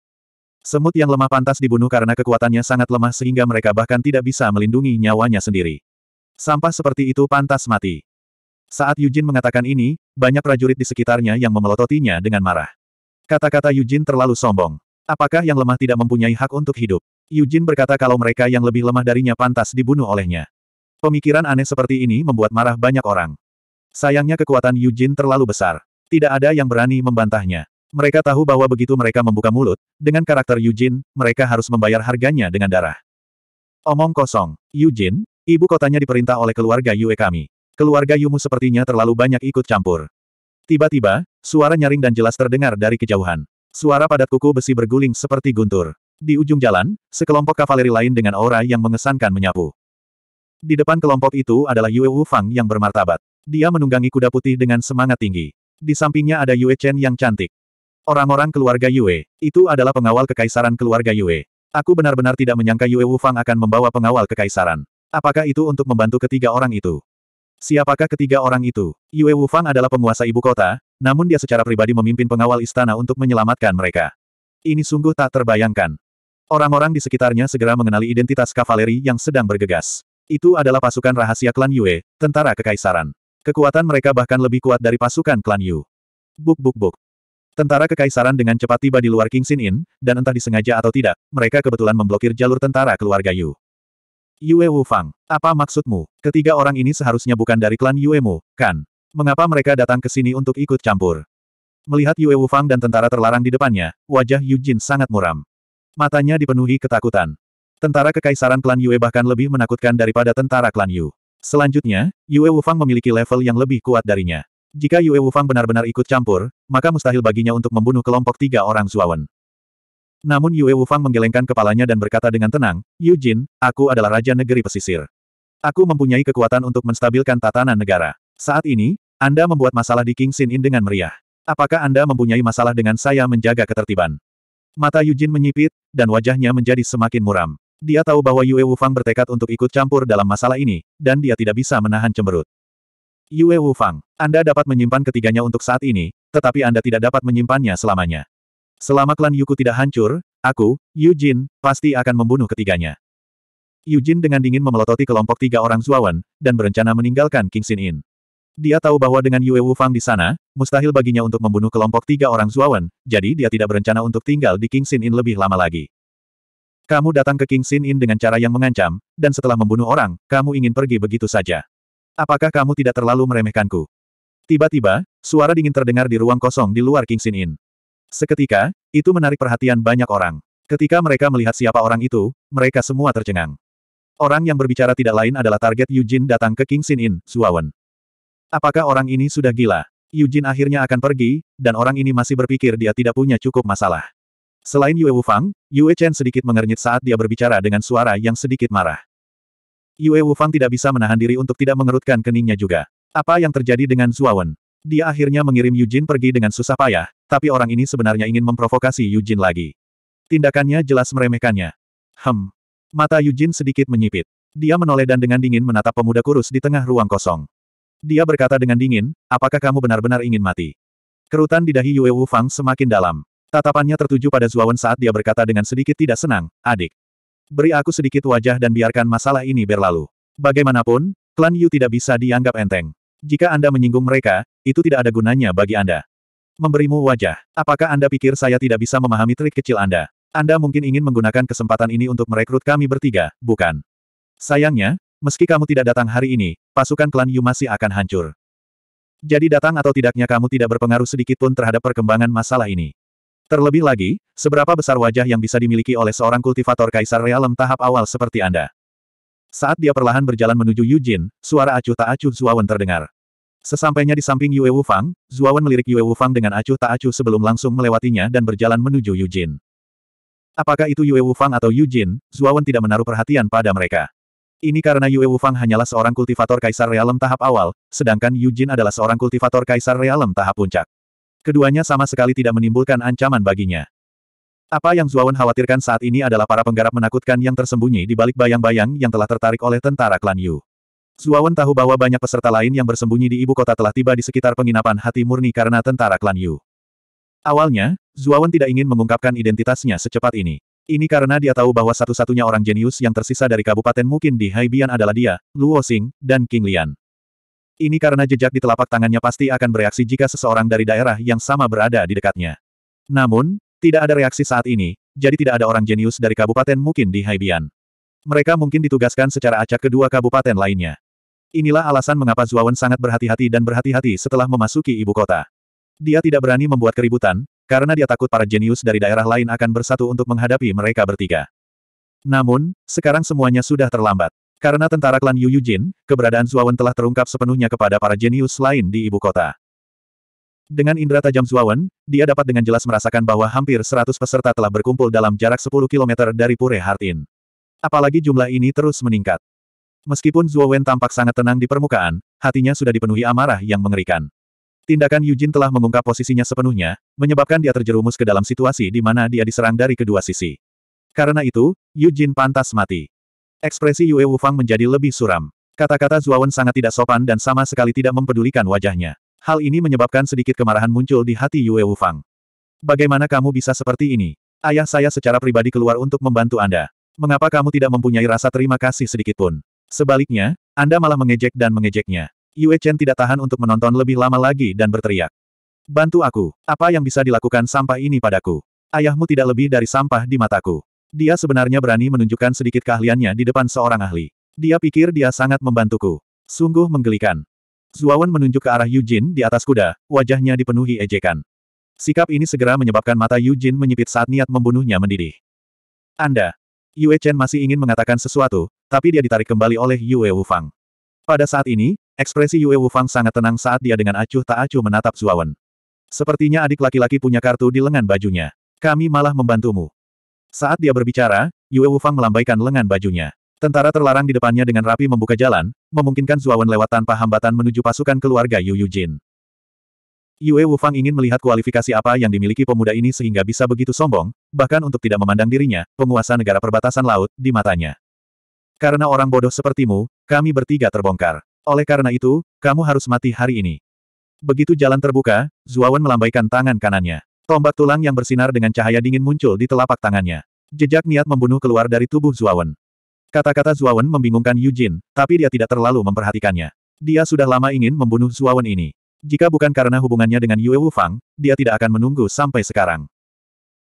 Semut yang lemah pantas dibunuh karena kekuatannya sangat lemah sehingga mereka bahkan tidak bisa melindungi nyawanya sendiri. Sampah seperti itu pantas mati. Saat Yujin mengatakan ini, banyak prajurit di sekitarnya yang memelototinya dengan marah. Kata-kata Yujin terlalu sombong. Apakah yang lemah tidak mempunyai hak untuk hidup? Yujin berkata kalau mereka yang lebih lemah darinya pantas dibunuh olehnya. Pemikiran aneh seperti ini membuat marah banyak orang. Sayangnya kekuatan Yujin terlalu besar. Tidak ada yang berani membantahnya. Mereka tahu bahwa begitu mereka membuka mulut, dengan karakter Yujin, mereka harus membayar harganya dengan darah. Omong kosong, Yujin, Ibu kotanya diperintah oleh keluarga Yue kami. Keluarga Yumu sepertinya terlalu banyak ikut campur. Tiba-tiba, suara nyaring dan jelas terdengar dari kejauhan. Suara padat kuku besi berguling seperti guntur. Di ujung jalan, sekelompok kavaleri lain dengan aura yang mengesankan menyapu. Di depan kelompok itu adalah Yue Wufang yang bermartabat. Dia menunggangi kuda putih dengan semangat tinggi. Di sampingnya ada Yue Chen yang cantik. Orang-orang keluarga Yue, itu adalah pengawal kekaisaran keluarga Yue. Aku benar-benar tidak menyangka Yue Wufang akan membawa pengawal kekaisaran. Apakah itu untuk membantu ketiga orang itu? Siapakah ketiga orang itu? Yue Wufang adalah penguasa ibu kota, namun dia secara pribadi memimpin pengawal istana untuk menyelamatkan mereka. Ini sungguh tak terbayangkan. Orang-orang di sekitarnya segera mengenali identitas kavaleri yang sedang bergegas. Itu adalah pasukan rahasia klan Yue, tentara kekaisaran. Kekuatan mereka bahkan lebih kuat dari pasukan klan Yu. Buk buk buk. Tentara kekaisaran dengan cepat tiba di luar Kingsin In, dan entah disengaja atau tidak, mereka kebetulan memblokir jalur tentara keluarga Yu. Yue Wufang, apa maksudmu? Ketiga orang ini seharusnya bukan dari klan Yuemu, kan? Mengapa mereka datang ke sini untuk ikut campur? Melihat Yue Wufang dan tentara terlarang di depannya, wajah Yu Jin sangat muram. Matanya dipenuhi ketakutan. Tentara kekaisaran klan Yue bahkan lebih menakutkan daripada tentara klan Yu. Selanjutnya, Yue Wufang memiliki level yang lebih kuat darinya. Jika Yue Wufang benar-benar ikut campur, maka mustahil baginya untuk membunuh kelompok tiga orang Zuawan. Namun Yue Wufang menggelengkan kepalanya dan berkata dengan tenang, Yu Jin, aku adalah Raja Negeri Pesisir. Aku mempunyai kekuatan untuk menstabilkan tatanan negara. Saat ini, Anda membuat masalah di King Sin In dengan meriah. Apakah Anda mempunyai masalah dengan saya menjaga ketertiban? Mata Yu Jin menyipit, dan wajahnya menjadi semakin muram. Dia tahu bahwa Yue Wufang bertekad untuk ikut campur dalam masalah ini, dan dia tidak bisa menahan cemberut. Yue Wufang, Anda dapat menyimpan ketiganya untuk saat ini, tetapi Anda tidak dapat menyimpannya selamanya. Selama klan Yuku tidak hancur, aku, Yujin, pasti akan membunuh ketiganya. Yujin dengan dingin memelototi kelompok tiga orang Zuawan, dan berencana meninggalkan King Kingsin In. Dia tahu bahwa dengan Yue Wu Fang di sana, mustahil baginya untuk membunuh kelompok tiga orang Zuawan, jadi dia tidak berencana untuk tinggal di King Kingsin In lebih lama lagi. Kamu datang ke Kingsin Inn dengan cara yang mengancam, dan setelah membunuh orang, kamu ingin pergi begitu saja. Apakah kamu tidak terlalu meremehkanku? Tiba-tiba, suara dingin terdengar di ruang kosong di luar Kingsin Inn. Seketika, itu menarik perhatian banyak orang. Ketika mereka melihat siapa orang itu, mereka semua tercengang. Orang yang berbicara tidak lain adalah target Yujin datang ke King Sin In, Suawen. Apakah orang ini sudah gila? Yujin akhirnya akan pergi, dan orang ini masih berpikir dia tidak punya cukup masalah. Selain Yue Wufang, Yue Chen sedikit mengernyit saat dia berbicara dengan suara yang sedikit marah. Yue Wufang tidak bisa menahan diri untuk tidak mengerutkan keningnya juga. Apa yang terjadi dengan Zuawan? Dia akhirnya mengirim Yujin pergi dengan susah payah, tapi orang ini sebenarnya ingin memprovokasi Yujin lagi. Tindakannya jelas meremehkannya. Hem. Mata Yujin sedikit menyipit. Dia menoleh dan dengan dingin menatap pemuda kurus di tengah ruang kosong. Dia berkata dengan dingin, apakah kamu benar-benar ingin mati? Kerutan di dahi Yue Wufang semakin dalam. Tatapannya tertuju pada Zuawan saat dia berkata dengan sedikit tidak senang, adik. Beri aku sedikit wajah dan biarkan masalah ini berlalu. Bagaimanapun, klan Yu tidak bisa dianggap enteng. Jika Anda menyinggung mereka, itu tidak ada gunanya bagi Anda. Memberimu wajah. Apakah Anda pikir saya tidak bisa memahami trik kecil Anda? Anda mungkin ingin menggunakan kesempatan ini untuk merekrut kami bertiga, bukan? Sayangnya, meski kamu tidak datang hari ini, pasukan klan Yu masih akan hancur. Jadi datang atau tidaknya kamu tidak berpengaruh sedikit pun terhadap perkembangan masalah ini. Terlebih lagi, seberapa besar wajah yang bisa dimiliki oleh seorang kultivator kaisar realem tahap awal seperti Anda? Saat dia perlahan berjalan menuju Yujin, suara acuh tak acuh Zuawan terdengar. Sesampainya di samping Yue Wufang, Zuawan melirik Yue Wufang dengan acuh tak acuh sebelum langsung melewatinya dan berjalan menuju Yu Jin. Apakah itu Yue Wufang atau Yu Jin, Zuawan tidak menaruh perhatian pada mereka. Ini karena Yue Wufang hanyalah seorang kultivator kaisar realem tahap awal, sedangkan Yu Jin adalah seorang kultivator kaisar realem tahap puncak. Keduanya sama sekali tidak menimbulkan ancaman baginya. Apa yang Zuawan khawatirkan saat ini adalah para penggarap menakutkan yang tersembunyi di balik bayang-bayang yang telah tertarik oleh tentara klan Yu. Suawan tahu bahwa banyak peserta lain yang bersembunyi di ibu kota telah tiba di sekitar penginapan hati murni karena tentara klan Yu. Awalnya, Zuawan tidak ingin mengungkapkan identitasnya secepat ini. Ini karena dia tahu bahwa satu-satunya orang jenius yang tersisa dari kabupaten mungkin di Haibian adalah dia, Luo Xing, dan King Lian. Ini karena jejak di telapak tangannya pasti akan bereaksi jika seseorang dari daerah yang sama berada di dekatnya. Namun, tidak ada reaksi saat ini, jadi tidak ada orang jenius dari kabupaten mungkin di Haibian. Mereka mungkin ditugaskan secara acak kedua kabupaten lainnya. Inilah alasan mengapa Zuawan sangat berhati-hati dan berhati-hati setelah memasuki ibu kota. Dia tidak berani membuat keributan, karena dia takut para jenius dari daerah lain akan bersatu untuk menghadapi mereka bertiga. Namun, sekarang semuanya sudah terlambat. Karena tentara klan Yu Yujin, keberadaan Zuawan telah terungkap sepenuhnya kepada para jenius lain di ibu kota. Dengan indera tajam Zuawan, dia dapat dengan jelas merasakan bahwa hampir 100 peserta telah berkumpul dalam jarak 10 km dari Pure Hartin. Apalagi jumlah ini terus meningkat. Meskipun Zhuo Wen tampak sangat tenang di permukaan, hatinya sudah dipenuhi amarah yang mengerikan. Tindakan Yujin telah mengungkap posisinya sepenuhnya, menyebabkan dia terjerumus ke dalam situasi di mana dia diserang dari kedua sisi. Karena itu, Yujin pantas mati. Ekspresi Yue Wufang menjadi lebih suram. Kata-kata Wen sangat tidak sopan dan sama sekali tidak mempedulikan wajahnya. Hal ini menyebabkan sedikit kemarahan muncul di hati Yue Wufang. Bagaimana kamu bisa seperti ini? Ayah saya secara pribadi keluar untuk membantu Anda. Mengapa kamu tidak mempunyai rasa terima kasih sedikitpun? Sebaliknya, Anda malah mengejek dan mengejeknya. Yue Chen tidak tahan untuk menonton lebih lama lagi dan berteriak. Bantu aku, apa yang bisa dilakukan sampah ini padaku? Ayahmu tidak lebih dari sampah di mataku. Dia sebenarnya berani menunjukkan sedikit keahliannya di depan seorang ahli. Dia pikir dia sangat membantuku. Sungguh menggelikan. Zuawan menunjuk ke arah Yujin di atas kuda, wajahnya dipenuhi ejekan. Sikap ini segera menyebabkan mata Yujin menyipit saat niat membunuhnya mendidih. Anda, Yue Chen masih ingin mengatakan sesuatu, tapi dia ditarik kembali oleh Yue Wufang. Pada saat ini, ekspresi Yue Wufang sangat tenang saat dia dengan acuh tak acuh menatap Zuawan. Sepertinya adik laki-laki punya kartu di lengan bajunya. Kami malah membantumu. Saat dia berbicara, Yue Wufang melambaikan lengan bajunya. Tentara terlarang di depannya dengan rapi membuka jalan, memungkinkan Zuawan lewat tanpa hambatan menuju pasukan keluarga Yu Yujin. Yue Wufang ingin melihat kualifikasi apa yang dimiliki pemuda ini sehingga bisa begitu sombong, bahkan untuk tidak memandang dirinya, penguasa negara perbatasan laut, di matanya. Karena orang bodoh sepertimu, kami bertiga terbongkar. Oleh karena itu, kamu harus mati hari ini. Begitu jalan terbuka, Zuawan melambaikan tangan kanannya. Tombak tulang yang bersinar dengan cahaya dingin muncul di telapak tangannya. Jejak niat membunuh keluar dari tubuh Zuawan. Kata-kata Zuawan membingungkan Yujin, tapi dia tidak terlalu memperhatikannya. Dia sudah lama ingin membunuh Zuawan ini. Jika bukan karena hubungannya dengan Yue Wufang, dia tidak akan menunggu sampai sekarang.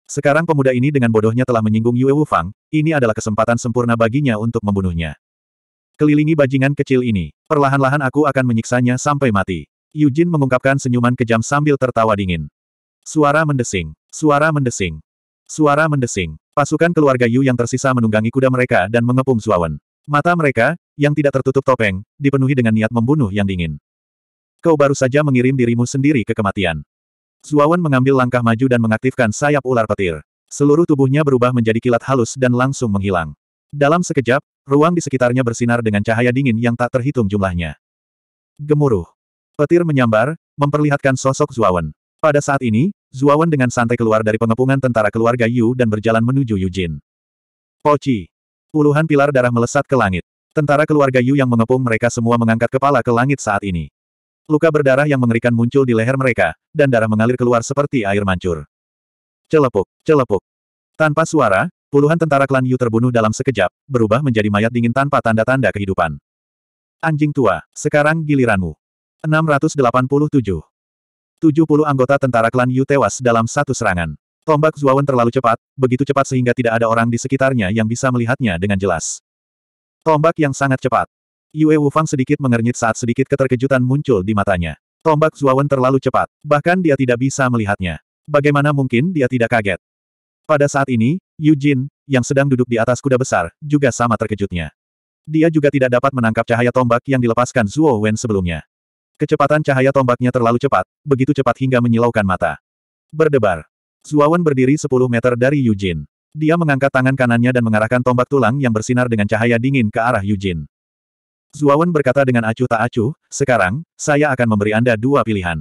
Sekarang pemuda ini dengan bodohnya telah menyinggung Yue Wufang, ini adalah kesempatan sempurna baginya untuk membunuhnya. Kelilingi bajingan kecil ini, perlahan-lahan aku akan menyiksanya sampai mati. Yujin mengungkapkan senyuman kejam sambil tertawa dingin. Suara mendesing, suara mendesing, suara mendesing. Pasukan keluarga Yu yang tersisa menunggangi kuda mereka dan mengepung Zuawan. Mata mereka, yang tidak tertutup topeng, dipenuhi dengan niat membunuh yang dingin. Kau baru saja mengirim dirimu sendiri ke kematian. Zuawan mengambil langkah maju dan mengaktifkan sayap ular petir. Seluruh tubuhnya berubah menjadi kilat halus dan langsung menghilang. Dalam sekejap, ruang di sekitarnya bersinar dengan cahaya dingin yang tak terhitung jumlahnya. Gemuruh. Petir menyambar, memperlihatkan sosok Zuawan. Pada saat ini, Zuawan dengan santai keluar dari pengepungan tentara keluarga Yu dan berjalan menuju Yujin. Pochi, Puluhan pilar darah melesat ke langit. Tentara keluarga Yu yang mengepung mereka semua mengangkat kepala ke langit saat ini. Luka berdarah yang mengerikan muncul di leher mereka, dan darah mengalir keluar seperti air mancur. Celepuk, celepuk. Tanpa suara, puluhan tentara klan Yu terbunuh dalam sekejap, berubah menjadi mayat dingin tanpa tanda-tanda kehidupan. Anjing tua, sekarang giliranmu. 687. 70 anggota tentara klan Yu tewas dalam satu serangan. Tombak Zuawan terlalu cepat, begitu cepat sehingga tidak ada orang di sekitarnya yang bisa melihatnya dengan jelas. Tombak yang sangat cepat. Yue Wufang sedikit mengernyit saat sedikit keterkejutan muncul di matanya. Tombak Zuawan terlalu cepat, bahkan dia tidak bisa melihatnya. Bagaimana mungkin dia tidak kaget? Pada saat ini, Yu Jin, yang sedang duduk di atas kuda besar, juga sama terkejutnya. Dia juga tidak dapat menangkap cahaya tombak yang dilepaskan Zuo Wen sebelumnya. Kecepatan cahaya tombaknya terlalu cepat, begitu cepat hingga menyilaukan mata. Berdebar. Zuo Wen berdiri 10 meter dari Yu Jin. Dia mengangkat tangan kanannya dan mengarahkan tombak tulang yang bersinar dengan cahaya dingin ke arah Yu Jin. Zuawan berkata dengan acuh tak acuh, sekarang, saya akan memberi Anda dua pilihan.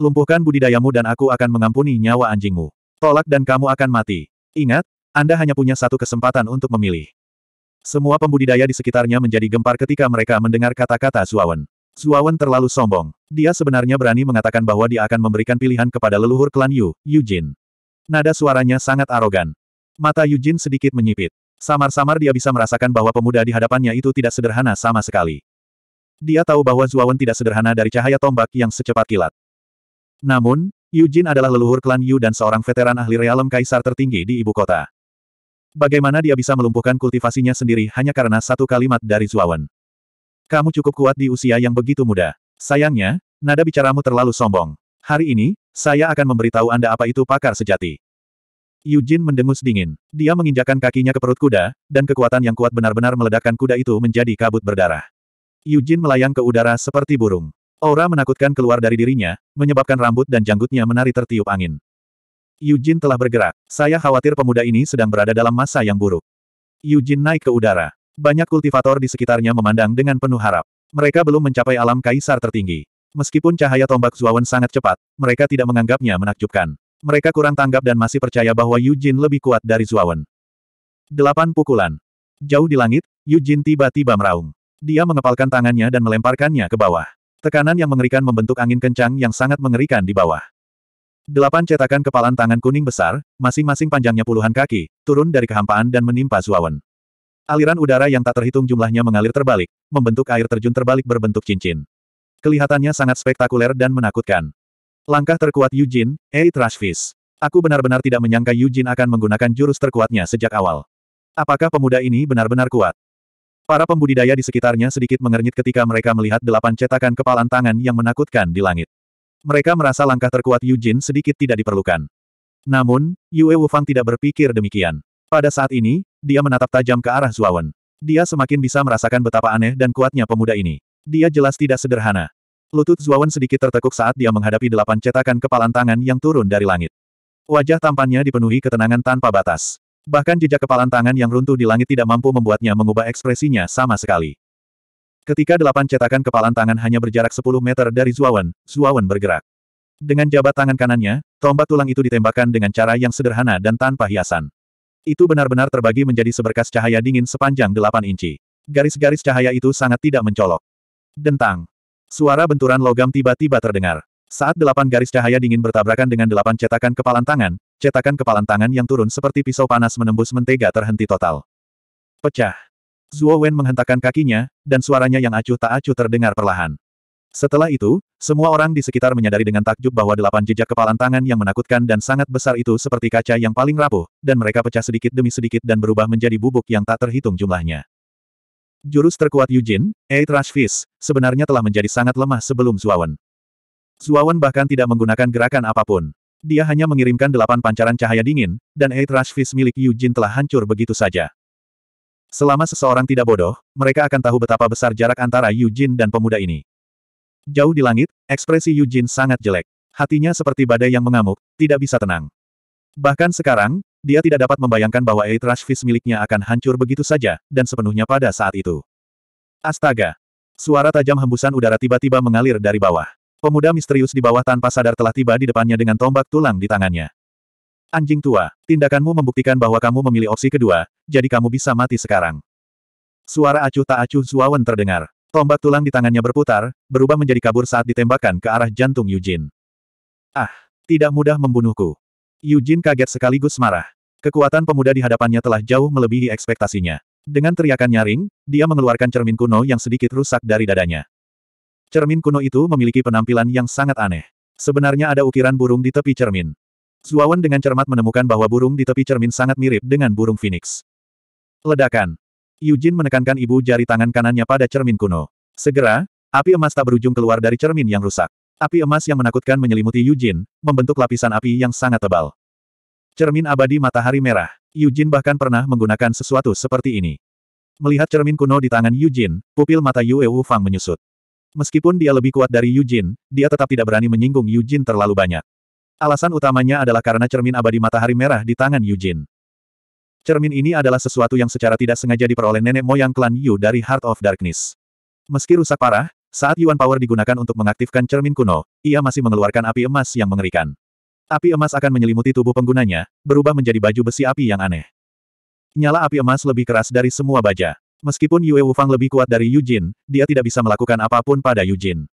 Lumpuhkan budidayamu dan aku akan mengampuni nyawa anjingmu. Tolak dan kamu akan mati. Ingat, Anda hanya punya satu kesempatan untuk memilih. Semua pembudidaya di sekitarnya menjadi gempar ketika mereka mendengar kata-kata Zuawan. Zuawan terlalu sombong. Dia sebenarnya berani mengatakan bahwa dia akan memberikan pilihan kepada leluhur klan Yu, Yu Jin. Nada suaranya sangat arogan. Mata Yu Jin sedikit menyipit. Samar-samar dia bisa merasakan bahwa pemuda di hadapannya itu tidak sederhana sama sekali. Dia tahu bahwa Zuawan tidak sederhana dari cahaya tombak yang secepat kilat. Namun, Yu Jin adalah leluhur klan Yu dan seorang veteran ahli realem kaisar tertinggi di ibu kota. Bagaimana dia bisa melumpuhkan kultivasinya sendiri hanya karena satu kalimat dari Zuawan? Kamu cukup kuat di usia yang begitu muda. Sayangnya, nada bicaramu terlalu sombong. Hari ini, saya akan memberitahu Anda apa itu pakar sejati. Yujin mendengus dingin. Dia menginjakan kakinya ke perut kuda, dan kekuatan yang kuat benar-benar meledakkan kuda itu menjadi kabut berdarah. Yujin melayang ke udara seperti burung. Aura menakutkan keluar dari dirinya, menyebabkan rambut dan janggutnya menari tertiup angin. Yujin telah bergerak. Saya khawatir pemuda ini sedang berada dalam masa yang buruk. Yujin naik ke udara. Banyak kultivator di sekitarnya memandang dengan penuh harap. Mereka belum mencapai alam kaisar tertinggi. Meskipun cahaya tombak Zuawan sangat cepat, mereka tidak menganggapnya menakjubkan. Mereka kurang tanggap dan masih percaya bahwa Yujin lebih kuat dari Zuawan. Delapan pukulan. Jauh di langit, Yujin tiba-tiba meraung. Dia mengepalkan tangannya dan melemparkannya ke bawah. Tekanan yang mengerikan membentuk angin kencang yang sangat mengerikan di bawah. Delapan cetakan kepalan tangan kuning besar, masing-masing panjangnya puluhan kaki, turun dari kehampaan dan menimpa Zuawan. Aliran udara yang tak terhitung jumlahnya mengalir terbalik, membentuk air terjun terbalik berbentuk cincin. Kelihatannya sangat spektakuler dan menakutkan. Langkah terkuat Yujin, Trash Fist. Aku benar-benar tidak menyangka Yujin akan menggunakan jurus terkuatnya sejak awal. Apakah pemuda ini benar-benar kuat? Para pembudidaya di sekitarnya sedikit mengernyit ketika mereka melihat delapan cetakan kepalan tangan yang menakutkan di langit. Mereka merasa langkah terkuat Yujin sedikit tidak diperlukan. Namun, Yue Wufang tidak berpikir demikian. Pada saat ini, dia menatap tajam ke arah Zuawan. Dia semakin bisa merasakan betapa aneh dan kuatnya pemuda ini. Dia jelas tidak sederhana. Lutut Zuawan sedikit tertekuk saat dia menghadapi delapan cetakan kepalan tangan yang turun dari langit. Wajah tampannya dipenuhi ketenangan tanpa batas. Bahkan jejak kepalan tangan yang runtuh di langit tidak mampu membuatnya mengubah ekspresinya sama sekali. Ketika delapan cetakan kepalan tangan hanya berjarak 10 meter dari Zuawan, Zuawan bergerak. Dengan jabat tangan kanannya, tombak tulang itu ditembakkan dengan cara yang sederhana dan tanpa hiasan. Itu benar-benar terbagi menjadi seberkas cahaya dingin sepanjang delapan inci. Garis-garis cahaya itu sangat tidak mencolok. Dentang. Suara benturan logam tiba-tiba terdengar. Saat delapan garis cahaya dingin bertabrakan dengan delapan cetakan kepalan tangan, cetakan kepalan tangan yang turun seperti pisau panas menembus mentega terhenti total. Pecah. Zuo Wen menghentakkan kakinya, dan suaranya yang acuh tak acuh terdengar perlahan. Setelah itu, semua orang di sekitar menyadari dengan takjub bahwa delapan jejak kepalan tangan yang menakutkan dan sangat besar itu seperti kaca yang paling rapuh, dan mereka pecah sedikit demi sedikit dan berubah menjadi bubuk yang tak terhitung jumlahnya. Jurus terkuat Yujin, Eight Rush Fist, sebenarnya telah menjadi sangat lemah sebelum Zuawan. Zuawan bahkan tidak menggunakan gerakan apapun. Dia hanya mengirimkan delapan pancaran cahaya dingin, dan Eight Rush Fist milik Yujin telah hancur begitu saja. Selama seseorang tidak bodoh, mereka akan tahu betapa besar jarak antara Yujin dan pemuda ini. Jauh di langit, ekspresi Yujin sangat jelek. Hatinya seperti badai yang mengamuk, tidak bisa tenang. Bahkan sekarang, dia tidak dapat membayangkan bahwa Eight Rush Fist miliknya akan hancur begitu saja, dan sepenuhnya pada saat itu. Astaga! Suara tajam hembusan udara tiba-tiba mengalir dari bawah. Pemuda misterius di bawah tanpa sadar telah tiba di depannya dengan tombak tulang di tangannya. Anjing tua, tindakanmu membuktikan bahwa kamu memilih opsi kedua, jadi kamu bisa mati sekarang. Suara acuh tak acuh Zuawan terdengar. Tombak tulang di tangannya berputar, berubah menjadi kabur saat ditembakkan ke arah jantung Yujin. Ah, tidak mudah membunuhku. Yujin kaget sekaligus marah. Kekuatan pemuda di hadapannya telah jauh melebihi ekspektasinya. Dengan teriakan nyaring, dia mengeluarkan cermin kuno yang sedikit rusak dari dadanya. Cermin kuno itu memiliki penampilan yang sangat aneh. Sebenarnya ada ukiran burung di tepi cermin. Zuawan dengan cermat menemukan bahwa burung di tepi cermin sangat mirip dengan burung phoenix. Ledakan. Yujin menekankan ibu jari tangan kanannya pada cermin kuno. Segera, api emas tak berujung keluar dari cermin yang rusak. Api emas yang menakutkan menyelimuti Yujin, membentuk lapisan api yang sangat tebal. Cermin abadi matahari merah, Yujin bahkan pernah menggunakan sesuatu seperti ini. Melihat cermin kuno di tangan Yujin, pupil mata Yue Wu Fang menyusut. Meskipun dia lebih kuat dari Yujin, dia tetap tidak berani menyinggung Yujin terlalu banyak. Alasan utamanya adalah karena cermin abadi matahari merah di tangan Yujin. Cermin ini adalah sesuatu yang secara tidak sengaja diperoleh nenek moyang klan Yu dari Heart of Darkness. Meski rusak parah, saat Yuan Power digunakan untuk mengaktifkan cermin kuno, ia masih mengeluarkan api emas yang mengerikan. Api emas akan menyelimuti tubuh penggunanya, berubah menjadi baju besi api yang aneh. Nyala api emas lebih keras dari semua baja. Meskipun Yue Wufang lebih kuat dari Yujin, dia tidak bisa melakukan apapun pada Yujin.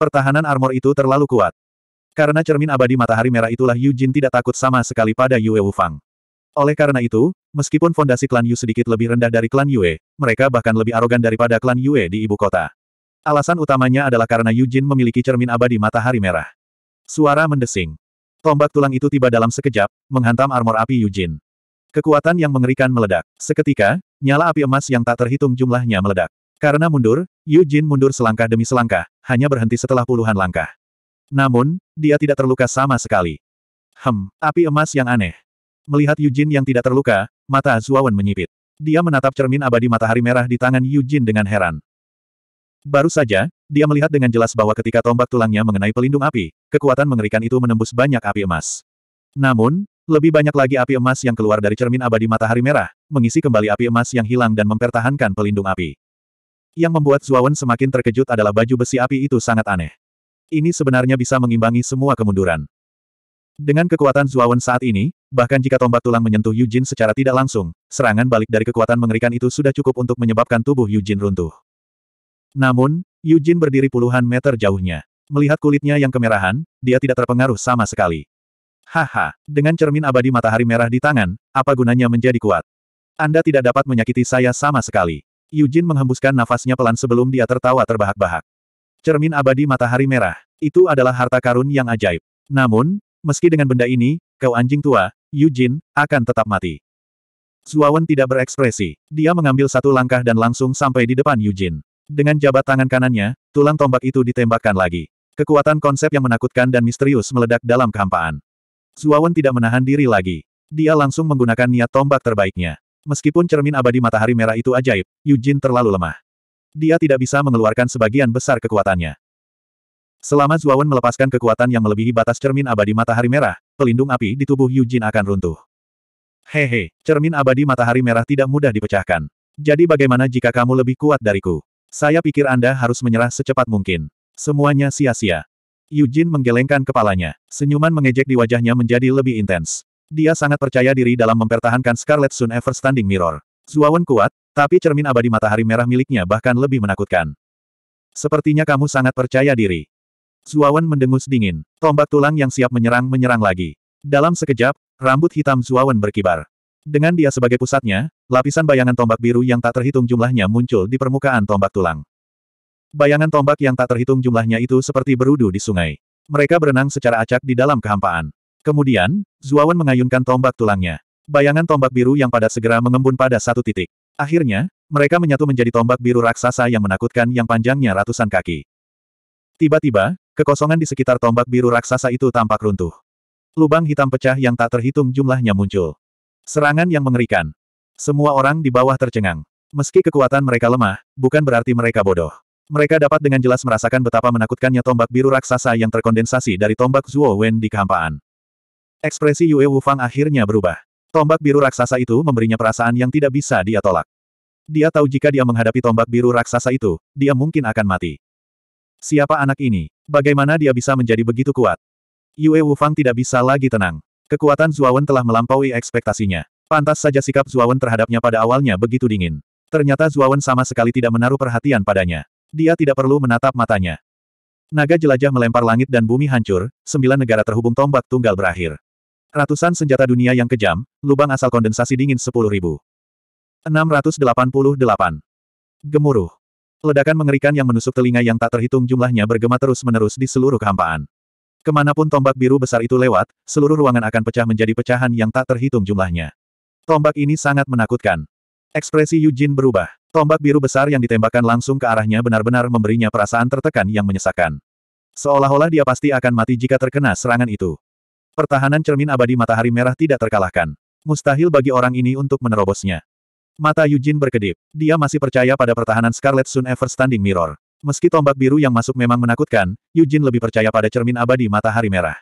Pertahanan armor itu terlalu kuat. Karena cermin abadi matahari merah itulah Yujin tidak takut sama sekali pada Yue Wufang. Oleh karena itu, meskipun fondasi klan Yu sedikit lebih rendah dari klan Yue, mereka bahkan lebih arogan daripada klan Yue di ibu kota. Alasan utamanya adalah karena Yujin memiliki cermin abadi matahari merah. Suara mendesing. Tombak tulang itu tiba dalam sekejap, menghantam armor api Yujin. Kekuatan yang mengerikan meledak. Seketika, nyala api emas yang tak terhitung jumlahnya meledak. Karena mundur, Yujin mundur selangkah demi selangkah, hanya berhenti setelah puluhan langkah. Namun, dia tidak terluka sama sekali. Hem, api emas yang aneh. Melihat Yujin yang tidak terluka, mata Zuawan menyipit. Dia menatap cermin abadi matahari merah di tangan Yujin dengan heran. Baru saja, dia melihat dengan jelas bahwa ketika tombak tulangnya mengenai pelindung api, kekuatan mengerikan itu menembus banyak api emas. Namun, lebih banyak lagi api emas yang keluar dari cermin abadi matahari merah, mengisi kembali api emas yang hilang dan mempertahankan pelindung api. Yang membuat Zuawan semakin terkejut adalah baju besi api itu sangat aneh. Ini sebenarnya bisa mengimbangi semua kemunduran. Dengan kekuatan Zuawan saat ini, bahkan jika tombak tulang menyentuh Yujin secara tidak langsung, serangan balik dari kekuatan mengerikan itu sudah cukup untuk menyebabkan tubuh Yujin runtuh. Namun, Yujin berdiri puluhan meter jauhnya. Melihat kulitnya yang kemerahan, dia tidak terpengaruh sama sekali. Haha, dengan cermin abadi matahari merah di tangan, apa gunanya menjadi kuat? Anda tidak dapat menyakiti saya sama sekali. Yujin menghembuskan nafasnya pelan sebelum dia tertawa terbahak-bahak. Cermin abadi matahari merah, itu adalah harta karun yang ajaib. Namun, meski dengan benda ini, kau anjing tua, Yujin, akan tetap mati. Zuawan tidak berekspresi. Dia mengambil satu langkah dan langsung sampai di depan Yujin. Dengan jabat tangan kanannya, tulang tombak itu ditembakkan lagi. Kekuatan konsep yang menakutkan dan misterius meledak dalam kehampaan. Zuawan tidak menahan diri lagi. Dia langsung menggunakan niat tombak terbaiknya. Meskipun cermin abadi matahari merah itu ajaib, Yujin terlalu lemah. Dia tidak bisa mengeluarkan sebagian besar kekuatannya. Selama Zuawan melepaskan kekuatan yang melebihi batas cermin abadi matahari merah, pelindung api di tubuh Yujin akan runtuh. Hehe, cermin abadi matahari merah tidak mudah dipecahkan. Jadi bagaimana jika kamu lebih kuat dariku? Saya pikir Anda harus menyerah secepat mungkin. Semuanya sia-sia. Yujin menggelengkan kepalanya. Senyuman mengejek di wajahnya menjadi lebih intens. Dia sangat percaya diri dalam mempertahankan Scarlet Sun Ever Standing Mirror. Zuawan kuat, tapi cermin abadi matahari merah miliknya bahkan lebih menakutkan. Sepertinya kamu sangat percaya diri. Zuawan mendengus dingin. Tombak tulang yang siap menyerang menyerang lagi. Dalam sekejap, rambut hitam Zuawan berkibar. Dengan dia sebagai pusatnya, lapisan bayangan tombak biru yang tak terhitung jumlahnya muncul di permukaan tombak tulang. Bayangan tombak yang tak terhitung jumlahnya itu seperti berudu di sungai. Mereka berenang secara acak di dalam kehampaan. Kemudian, Zuawan mengayunkan tombak tulangnya. Bayangan tombak biru yang padat segera mengembun pada satu titik. Akhirnya, mereka menyatu menjadi tombak biru raksasa yang menakutkan yang panjangnya ratusan kaki. Tiba-tiba, kekosongan di sekitar tombak biru raksasa itu tampak runtuh. Lubang hitam pecah yang tak terhitung jumlahnya muncul. Serangan yang mengerikan. Semua orang di bawah tercengang. Meski kekuatan mereka lemah, bukan berarti mereka bodoh. Mereka dapat dengan jelas merasakan betapa menakutkannya tombak biru raksasa yang terkondensasi dari tombak Zuo Wen di kehampaan. Ekspresi Yue Wufang akhirnya berubah. Tombak biru raksasa itu memberinya perasaan yang tidak bisa dia tolak. Dia tahu jika dia menghadapi tombak biru raksasa itu, dia mungkin akan mati. Siapa anak ini? Bagaimana dia bisa menjadi begitu kuat? Yue Wufang tidak bisa lagi tenang. Kekuatan Zuawan telah melampaui ekspektasinya. Pantas saja sikap Zuawan terhadapnya pada awalnya begitu dingin. Ternyata Zuawan sama sekali tidak menaruh perhatian padanya. Dia tidak perlu menatap matanya. Naga jelajah melempar langit dan bumi hancur, sembilan negara terhubung tombak tunggal berakhir. Ratusan senjata dunia yang kejam, lubang asal kondensasi dingin sepuluh ribu. 688. Gemuruh. Ledakan mengerikan yang menusuk telinga yang tak terhitung jumlahnya bergema terus-menerus di seluruh kehampaan. Kemanapun tombak biru besar itu lewat, seluruh ruangan akan pecah menjadi pecahan yang tak terhitung jumlahnya. Tombak ini sangat menakutkan. Ekspresi Yujin berubah. Tombak biru besar yang ditembakkan langsung ke arahnya benar-benar memberinya perasaan tertekan yang menyesakkan. Seolah-olah dia pasti akan mati jika terkena serangan itu. Pertahanan cermin abadi matahari merah tidak terkalahkan. Mustahil bagi orang ini untuk menerobosnya. Mata Yujin berkedip. Dia masih percaya pada pertahanan Scarlet Sun Ever Standing Mirror. Meski tombak biru yang masuk memang menakutkan, Yujin lebih percaya pada cermin abadi matahari merah.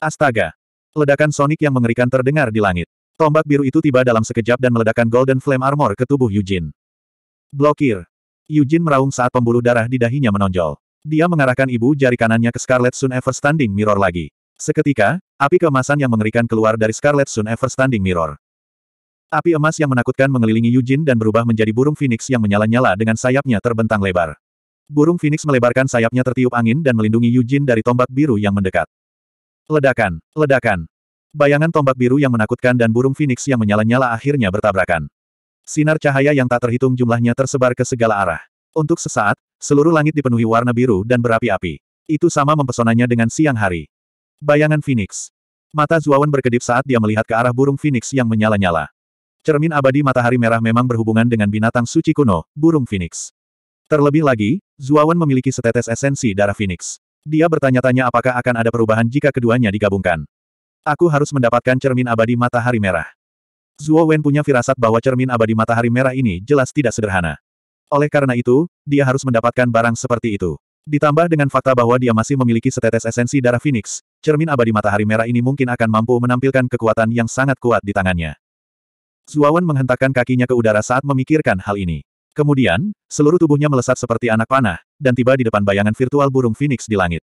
Astaga! Ledakan sonik yang mengerikan terdengar di langit. Tombak biru itu tiba dalam sekejap dan meledakkan Golden Flame Armor ke tubuh Yujin. Blokir! Yujin meraung saat pembuluh darah di dahinya menonjol. Dia mengarahkan ibu jari kanannya ke Scarlet Sun Ever Standing Mirror lagi. Seketika, api keemasan yang mengerikan keluar dari Scarlet Sun Ever Standing Mirror. Api emas yang menakutkan mengelilingi Yujin dan berubah menjadi burung phoenix yang menyala-nyala dengan sayapnya terbentang lebar. Burung Phoenix melebarkan sayapnya tertiup angin dan melindungi Yujin dari tombak biru yang mendekat. Ledakan, ledakan. Bayangan tombak biru yang menakutkan dan burung Phoenix yang menyala-nyala akhirnya bertabrakan. Sinar cahaya yang tak terhitung jumlahnya tersebar ke segala arah. Untuk sesaat, seluruh langit dipenuhi warna biru dan berapi-api. Itu sama mempesonanya dengan siang hari. Bayangan Phoenix. Mata Zuawan berkedip saat dia melihat ke arah burung Phoenix yang menyala-nyala. Cermin abadi matahari merah memang berhubungan dengan binatang suci kuno, burung phoenix. Terlebih lagi, Zuawan memiliki setetes esensi darah Phoenix. Dia bertanya-tanya apakah akan ada perubahan jika keduanya digabungkan. Aku harus mendapatkan cermin abadi matahari merah. Zuo punya firasat bahwa cermin abadi matahari merah ini jelas tidak sederhana. Oleh karena itu, dia harus mendapatkan barang seperti itu. Ditambah dengan fakta bahwa dia masih memiliki setetes esensi darah Phoenix, cermin abadi matahari merah ini mungkin akan mampu menampilkan kekuatan yang sangat kuat di tangannya. Zuawan menghentakkan kakinya ke udara saat memikirkan hal ini. Kemudian, seluruh tubuhnya melesat seperti anak panah, dan tiba di depan bayangan virtual burung Phoenix di langit.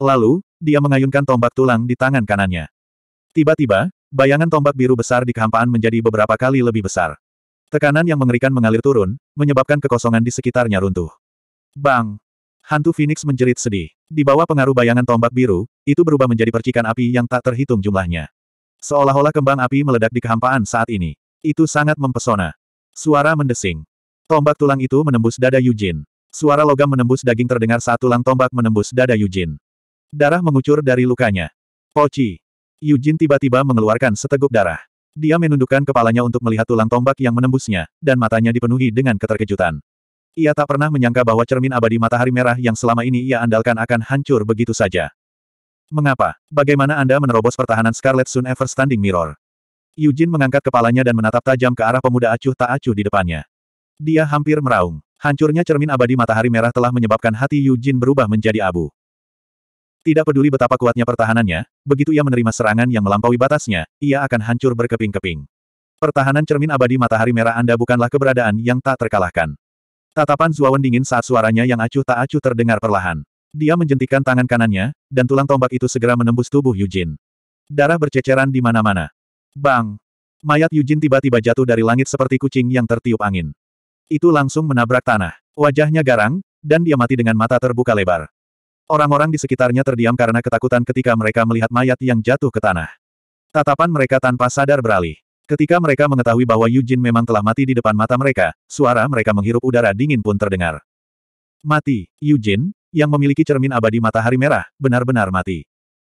Lalu, dia mengayunkan tombak tulang di tangan kanannya. Tiba-tiba, bayangan tombak biru besar di kehampaan menjadi beberapa kali lebih besar. Tekanan yang mengerikan mengalir turun, menyebabkan kekosongan di sekitarnya runtuh. Bang! Hantu Phoenix menjerit sedih. Di bawah pengaruh bayangan tombak biru, itu berubah menjadi percikan api yang tak terhitung jumlahnya. Seolah-olah kembang api meledak di kehampaan saat ini. Itu sangat mempesona. Suara mendesing. Tombak tulang itu menembus dada Yujin. Suara logam menembus daging terdengar saat tulang tombak menembus dada Yujin. Darah mengucur dari lukanya. Poci. Oh, Yujin tiba-tiba mengeluarkan seteguk darah. Dia menundukkan kepalanya untuk melihat tulang tombak yang menembusnya, dan matanya dipenuhi dengan keterkejutan. Ia tak pernah menyangka bahwa cermin abadi matahari merah yang selama ini ia andalkan akan hancur begitu saja. Mengapa? Bagaimana Anda menerobos pertahanan Scarlet Sun Everstanding Mirror? Yujin mengangkat kepalanya dan menatap tajam ke arah pemuda acuh tak acuh di depannya. Dia hampir meraung. Hancurnya cermin abadi matahari merah telah menyebabkan hati Yu Jin berubah menjadi abu. Tidak peduli betapa kuatnya pertahanannya, begitu ia menerima serangan yang melampaui batasnya, ia akan hancur berkeping-keping. Pertahanan cermin abadi matahari merah Anda bukanlah keberadaan yang tak terkalahkan. Tatapan Zuawan dingin saat suaranya yang acuh tak acuh terdengar perlahan. Dia menjentikan tangan kanannya, dan tulang tombak itu segera menembus tubuh Yujin. Darah berceceran di mana-mana. Bang! Mayat Yujin tiba-tiba jatuh dari langit seperti kucing yang tertiup angin itu langsung menabrak tanah. Wajahnya garang, dan dia mati dengan mata terbuka lebar. Orang-orang di sekitarnya terdiam karena ketakutan ketika mereka melihat mayat yang jatuh ke tanah. Tatapan mereka tanpa sadar beralih. Ketika mereka mengetahui bahwa Yujin memang telah mati di depan mata mereka, suara mereka menghirup udara dingin pun terdengar. Mati, Yujin, yang memiliki cermin abadi matahari merah, benar-benar mati.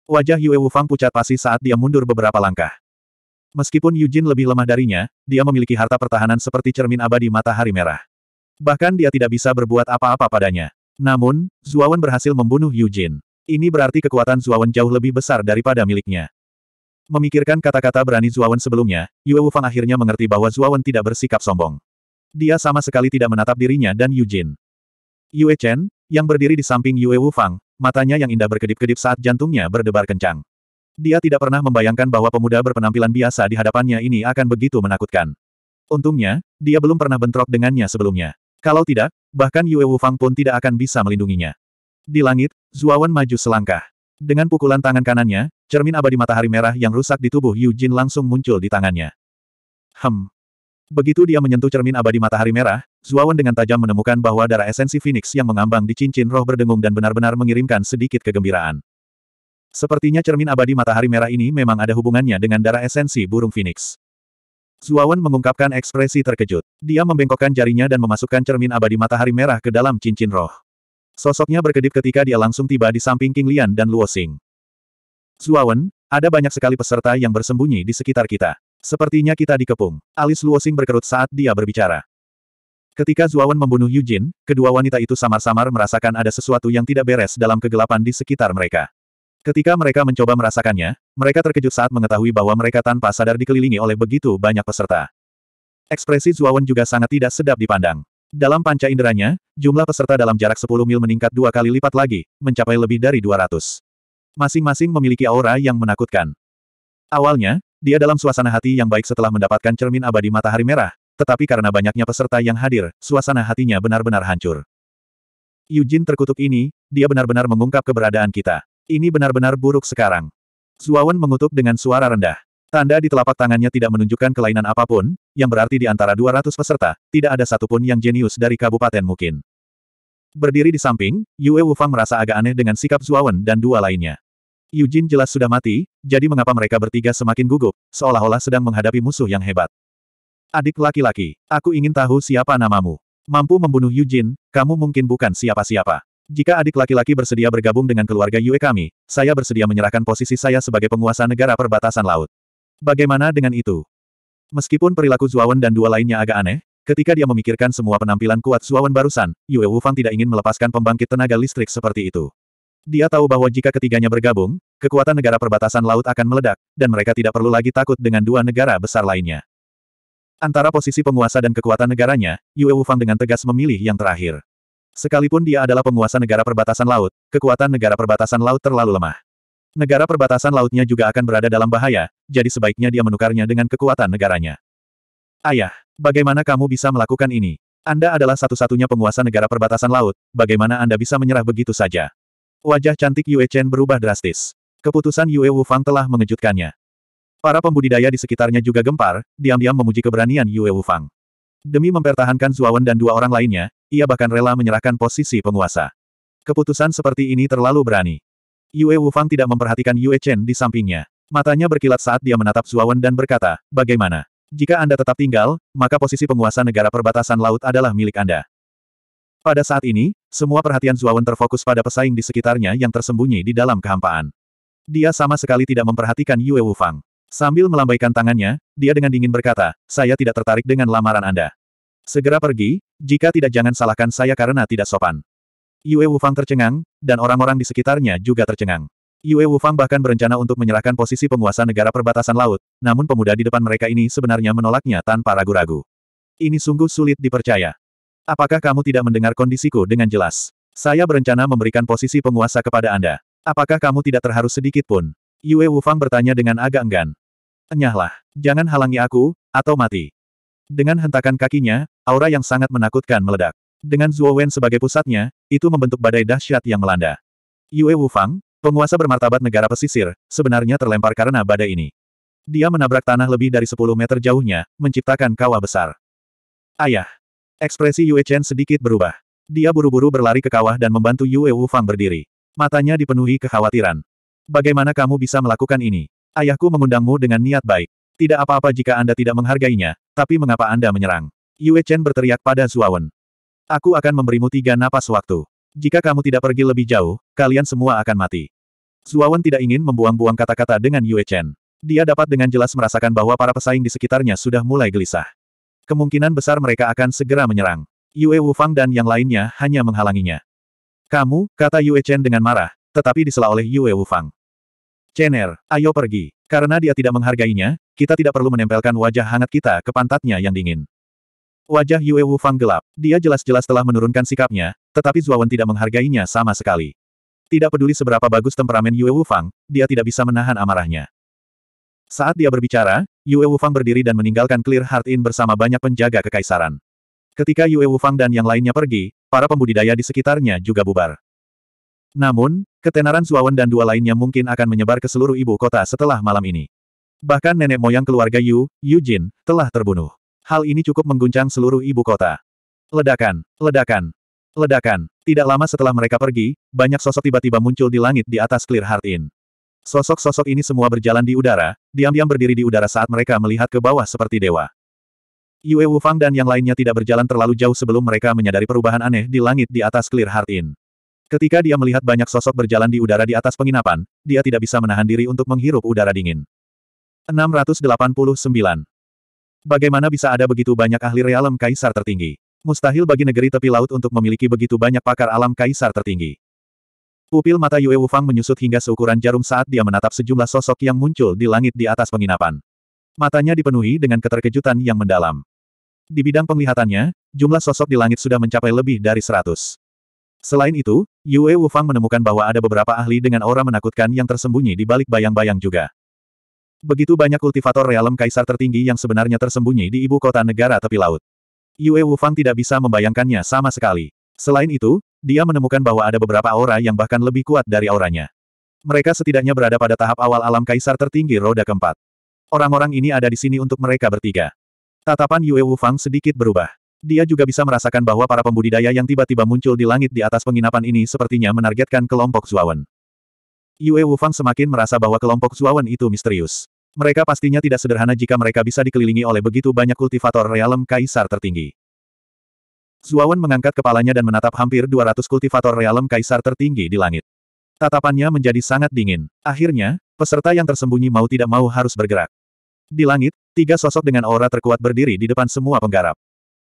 Wajah Yue Wufang pucat pasi saat dia mundur beberapa langkah. Meskipun Yujin lebih lemah darinya, dia memiliki harta pertahanan seperti cermin abadi matahari merah. Bahkan dia tidak bisa berbuat apa-apa padanya. Namun, Zuawan berhasil membunuh Yujin. Ini berarti kekuatan Zuawan jauh lebih besar daripada miliknya. Memikirkan kata-kata berani Zuawan sebelumnya, Yue Wufang akhirnya mengerti bahwa Zuawan tidak bersikap sombong. Dia sama sekali tidak menatap dirinya dan Yujin. Yue Chen, yang berdiri di samping Yue Wufang, matanya yang indah berkedip-kedip saat jantungnya berdebar kencang. Dia tidak pernah membayangkan bahwa pemuda berpenampilan biasa di hadapannya ini akan begitu menakutkan. Untungnya, dia belum pernah bentrok dengannya sebelumnya. Kalau tidak, bahkan Yue Wufang pun tidak akan bisa melindunginya. Di langit, Zuawan maju selangkah. Dengan pukulan tangan kanannya, cermin abadi matahari merah yang rusak di tubuh Yu Jin langsung muncul di tangannya. Hem. Begitu dia menyentuh cermin abadi matahari merah, Zuawan dengan tajam menemukan bahwa darah esensi Phoenix yang mengambang di cincin roh berdengung dan benar-benar mengirimkan sedikit kegembiraan. Sepertinya cermin abadi matahari merah ini memang ada hubungannya dengan darah esensi burung phoenix. Zuawan mengungkapkan ekspresi terkejut. Dia membengkokkan jarinya dan memasukkan cermin abadi matahari merah ke dalam cincin roh. Sosoknya berkedip ketika dia langsung tiba di samping King Lian dan Luo Xing. Zuawan, ada banyak sekali peserta yang bersembunyi di sekitar kita. Sepertinya kita dikepung. Alis Luo Xing berkerut saat dia berbicara. Ketika Zuawan membunuh Yujin, kedua wanita itu samar-samar merasakan ada sesuatu yang tidak beres dalam kegelapan di sekitar mereka. Ketika mereka mencoba merasakannya, mereka terkejut saat mengetahui bahwa mereka tanpa sadar dikelilingi oleh begitu banyak peserta. Ekspresi Zuawan juga sangat tidak sedap dipandang. Dalam panca inderanya, jumlah peserta dalam jarak 10 mil meningkat dua kali lipat lagi, mencapai lebih dari 200. Masing-masing memiliki aura yang menakutkan. Awalnya, dia dalam suasana hati yang baik setelah mendapatkan cermin abadi matahari merah, tetapi karena banyaknya peserta yang hadir, suasana hatinya benar-benar hancur. Yujin terkutuk ini, dia benar-benar mengungkap keberadaan kita. Ini benar-benar buruk sekarang. Zuawan mengutuk dengan suara rendah. Tanda di telapak tangannya tidak menunjukkan kelainan apapun, yang berarti di antara 200 peserta, tidak ada satupun yang jenius dari kabupaten mungkin. Berdiri di samping, Yue Wufang merasa agak aneh dengan sikap Zuawan dan dua lainnya. Yu Jin jelas sudah mati, jadi mengapa mereka bertiga semakin gugup, seolah-olah sedang menghadapi musuh yang hebat. Adik laki-laki, aku ingin tahu siapa namamu. Mampu membunuh Yu Jin, kamu mungkin bukan siapa-siapa. Jika adik laki-laki bersedia bergabung dengan keluarga Yue kami, saya bersedia menyerahkan posisi saya sebagai penguasa negara perbatasan laut. Bagaimana dengan itu? Meskipun perilaku Zuawan dan dua lainnya agak aneh, ketika dia memikirkan semua penampilan kuat Zuawan barusan, Yue Wufang tidak ingin melepaskan pembangkit tenaga listrik seperti itu. Dia tahu bahwa jika ketiganya bergabung, kekuatan negara perbatasan laut akan meledak, dan mereka tidak perlu lagi takut dengan dua negara besar lainnya. Antara posisi penguasa dan kekuatan negaranya, Yue Wufang dengan tegas memilih yang terakhir. Sekalipun dia adalah penguasa negara perbatasan laut, kekuatan negara perbatasan laut terlalu lemah. Negara perbatasan lautnya juga akan berada dalam bahaya, jadi sebaiknya dia menukarnya dengan kekuatan negaranya. Ayah, bagaimana kamu bisa melakukan ini? Anda adalah satu-satunya penguasa negara perbatasan laut, bagaimana Anda bisa menyerah begitu saja? Wajah cantik Yue Chen berubah drastis. Keputusan Yue Wufang telah mengejutkannya. Para pembudidaya di sekitarnya juga gempar, diam-diam memuji keberanian Yue Wufang. Demi mempertahankan Zuawan dan dua orang lainnya, ia bahkan rela menyerahkan posisi penguasa. Keputusan seperti ini terlalu berani. Yue Wufang tidak memperhatikan Yue Chen di sampingnya. Matanya berkilat saat dia menatap Zuawan dan berkata, bagaimana? Jika Anda tetap tinggal, maka posisi penguasa negara perbatasan laut adalah milik Anda. Pada saat ini, semua perhatian Zuawan terfokus pada pesaing di sekitarnya yang tersembunyi di dalam kehampaan. Dia sama sekali tidak memperhatikan Yue Wufang. Sambil melambaikan tangannya, dia dengan dingin berkata, saya tidak tertarik dengan lamaran Anda. Segera pergi, jika tidak jangan salahkan saya karena tidak sopan. Yue Wufang tercengang, dan orang-orang di sekitarnya juga tercengang. Yue Wufang bahkan berencana untuk menyerahkan posisi penguasa negara perbatasan laut, namun pemuda di depan mereka ini sebenarnya menolaknya tanpa ragu-ragu. Ini sungguh sulit dipercaya. Apakah kamu tidak mendengar kondisiku dengan jelas? Saya berencana memberikan posisi penguasa kepada Anda. Apakah kamu tidak terharu sedikit pun? Yue Wufang bertanya dengan agak enggan. Enyahlah, jangan halangi aku, atau mati. Dengan hentakan kakinya, aura yang sangat menakutkan meledak. Dengan Zuo Wen sebagai pusatnya, itu membentuk badai dahsyat yang melanda. Yue Wufang, penguasa bermartabat negara pesisir, sebenarnya terlempar karena badai ini. Dia menabrak tanah lebih dari 10 meter jauhnya, menciptakan kawah besar. Ayah. Ekspresi Yue Chen sedikit berubah. Dia buru-buru berlari ke kawah dan membantu Yue Wufang berdiri. Matanya dipenuhi kekhawatiran. Bagaimana kamu bisa melakukan ini? Ayahku mengundangmu dengan niat baik. Tidak apa-apa jika Anda tidak menghargainya, tapi mengapa Anda menyerang? Yue Chen berteriak pada Zuawan. Aku akan memberimu tiga napas waktu. Jika kamu tidak pergi lebih jauh, kalian semua akan mati. Zuawan tidak ingin membuang-buang kata-kata dengan Yue Chen. Dia dapat dengan jelas merasakan bahwa para pesaing di sekitarnya sudah mulai gelisah. Kemungkinan besar mereka akan segera menyerang. Yue Wufang dan yang lainnya hanya menghalanginya. Kamu, kata Yue Chen dengan marah, tetapi disela oleh Yue Wufang. Cener, ayo pergi. Karena dia tidak menghargainya, kita tidak perlu menempelkan wajah hangat kita ke pantatnya yang dingin. Wajah Yue Wufang gelap. Dia jelas-jelas telah menurunkan sikapnya, tetapi Zuawan tidak menghargainya sama sekali. Tidak peduli seberapa bagus temperamen Yue Wufang, dia tidak bisa menahan amarahnya. Saat dia berbicara, Yue Wufang berdiri dan meninggalkan Clear Heart Inn bersama banyak penjaga kekaisaran. Ketika Yue Wufang dan yang lainnya pergi, para pembudidaya di sekitarnya juga bubar. Namun, ketenaran Suawan dan dua lainnya mungkin akan menyebar ke seluruh ibu kota setelah malam ini. Bahkan nenek moyang keluarga Yu, Yu Jin, telah terbunuh. Hal ini cukup mengguncang seluruh ibu kota. Ledakan, ledakan, ledakan. Tidak lama setelah mereka pergi, banyak sosok tiba-tiba muncul di langit di atas Clear Heart Inn. Sosok-sosok ini semua berjalan di udara, diam-diam berdiri di udara saat mereka melihat ke bawah seperti dewa. Yue Wufang dan yang lainnya tidak berjalan terlalu jauh sebelum mereka menyadari perubahan aneh di langit di atas Clear Heart Inn. Ketika dia melihat banyak sosok berjalan di udara di atas penginapan, dia tidak bisa menahan diri untuk menghirup udara dingin. 689. Bagaimana bisa ada begitu banyak ahli realem kaisar tertinggi? Mustahil bagi negeri tepi laut untuk memiliki begitu banyak pakar alam kaisar tertinggi. Pupil mata Yue Wufang menyusut hingga seukuran jarum saat dia menatap sejumlah sosok yang muncul di langit di atas penginapan. Matanya dipenuhi dengan keterkejutan yang mendalam. Di bidang penglihatannya, jumlah sosok di langit sudah mencapai lebih dari seratus. Selain itu, Yue Wufang menemukan bahwa ada beberapa ahli dengan aura menakutkan yang tersembunyi di balik bayang-bayang juga. Begitu banyak kultivator realem kaisar tertinggi yang sebenarnya tersembunyi di ibu kota negara tepi laut. Yue Wufang tidak bisa membayangkannya sama sekali. Selain itu, dia menemukan bahwa ada beberapa aura yang bahkan lebih kuat dari auranya. Mereka setidaknya berada pada tahap awal alam kaisar tertinggi roda keempat. Orang-orang ini ada di sini untuk mereka bertiga. Tatapan Yue Wufang sedikit berubah. Dia juga bisa merasakan bahwa para pembudidaya yang tiba-tiba muncul di langit di atas penginapan ini sepertinya menargetkan kelompok Zuawan. Yue Wufang semakin merasa bahwa kelompok Zuawan itu misterius. Mereka pastinya tidak sederhana jika mereka bisa dikelilingi oleh begitu banyak kultivator realem kaisar tertinggi. Zuawan mengangkat kepalanya dan menatap hampir 200 kultivator realem kaisar tertinggi di langit. Tatapannya menjadi sangat dingin. Akhirnya, peserta yang tersembunyi mau tidak mau harus bergerak. Di langit, tiga sosok dengan aura terkuat berdiri di depan semua penggarap.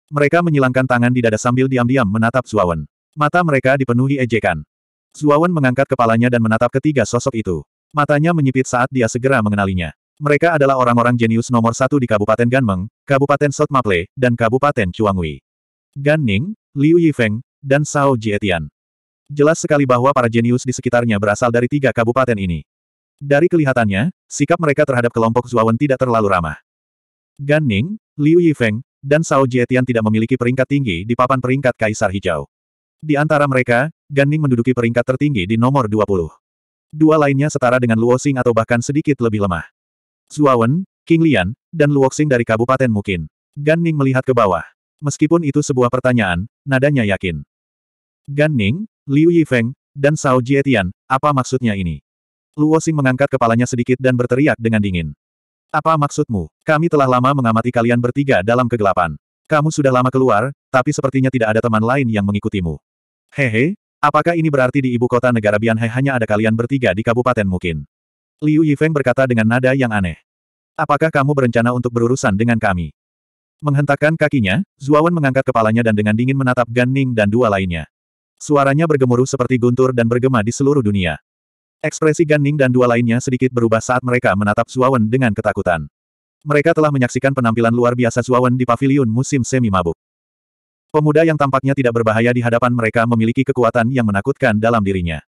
Mereka menyilangkan tangan di dada sambil diam-diam menatap Zuawan. Mata mereka dipenuhi ejekan. Zuawan mengangkat kepalanya dan menatap ketiga sosok itu. Matanya menyipit saat dia segera mengenalinya. Mereka adalah orang-orang jenius nomor satu di Kabupaten Ganmeng, Kabupaten Sotmaple, dan Kabupaten Chuanghui. Gan Ning, Liu Yifeng, dan Cao Jietian. Jelas sekali bahwa para jenius di sekitarnya berasal dari tiga kabupaten ini. Dari kelihatannya, sikap mereka terhadap kelompok Zuawan tidak terlalu ramah. Gan Ning, Liu Yifeng, dan Sao Jietian tidak memiliki peringkat tinggi di papan peringkat Kaisar Hijau. Di antara mereka, Ganning menduduki peringkat tertinggi di nomor 20. Dua lainnya setara dengan Luo Xing atau bahkan sedikit lebih lemah. Zuawan, King Lian, dan Xing dari Kabupaten Mukin. Ganning melihat ke bawah. Meskipun itu sebuah pertanyaan, nadanya yakin. Ganning, Liu Yifeng, dan Sao Jietian, apa maksudnya ini? Luo Xing mengangkat kepalanya sedikit dan berteriak dengan dingin. Apa maksudmu? Kami telah lama mengamati kalian bertiga dalam kegelapan. Kamu sudah lama keluar, tapi sepertinya tidak ada teman lain yang mengikutimu. Hehe, apakah ini berarti di ibu kota negara Bianhai hanya ada kalian bertiga di kabupaten mungkin? Liu Yifeng berkata dengan nada yang aneh. Apakah kamu berencana untuk berurusan dengan kami? Menghentakkan kakinya, Zuawan mengangkat kepalanya dan dengan dingin menatap Gan Ning dan dua lainnya. Suaranya bergemuruh seperti guntur dan bergema di seluruh dunia. Ekspresi Gan dan dua lainnya sedikit berubah saat mereka menatap Zuawan dengan ketakutan. Mereka telah menyaksikan penampilan luar biasa Zuawan di Pavilion musim semi mabuk. Pemuda yang tampaknya tidak berbahaya di hadapan mereka memiliki kekuatan yang menakutkan dalam dirinya.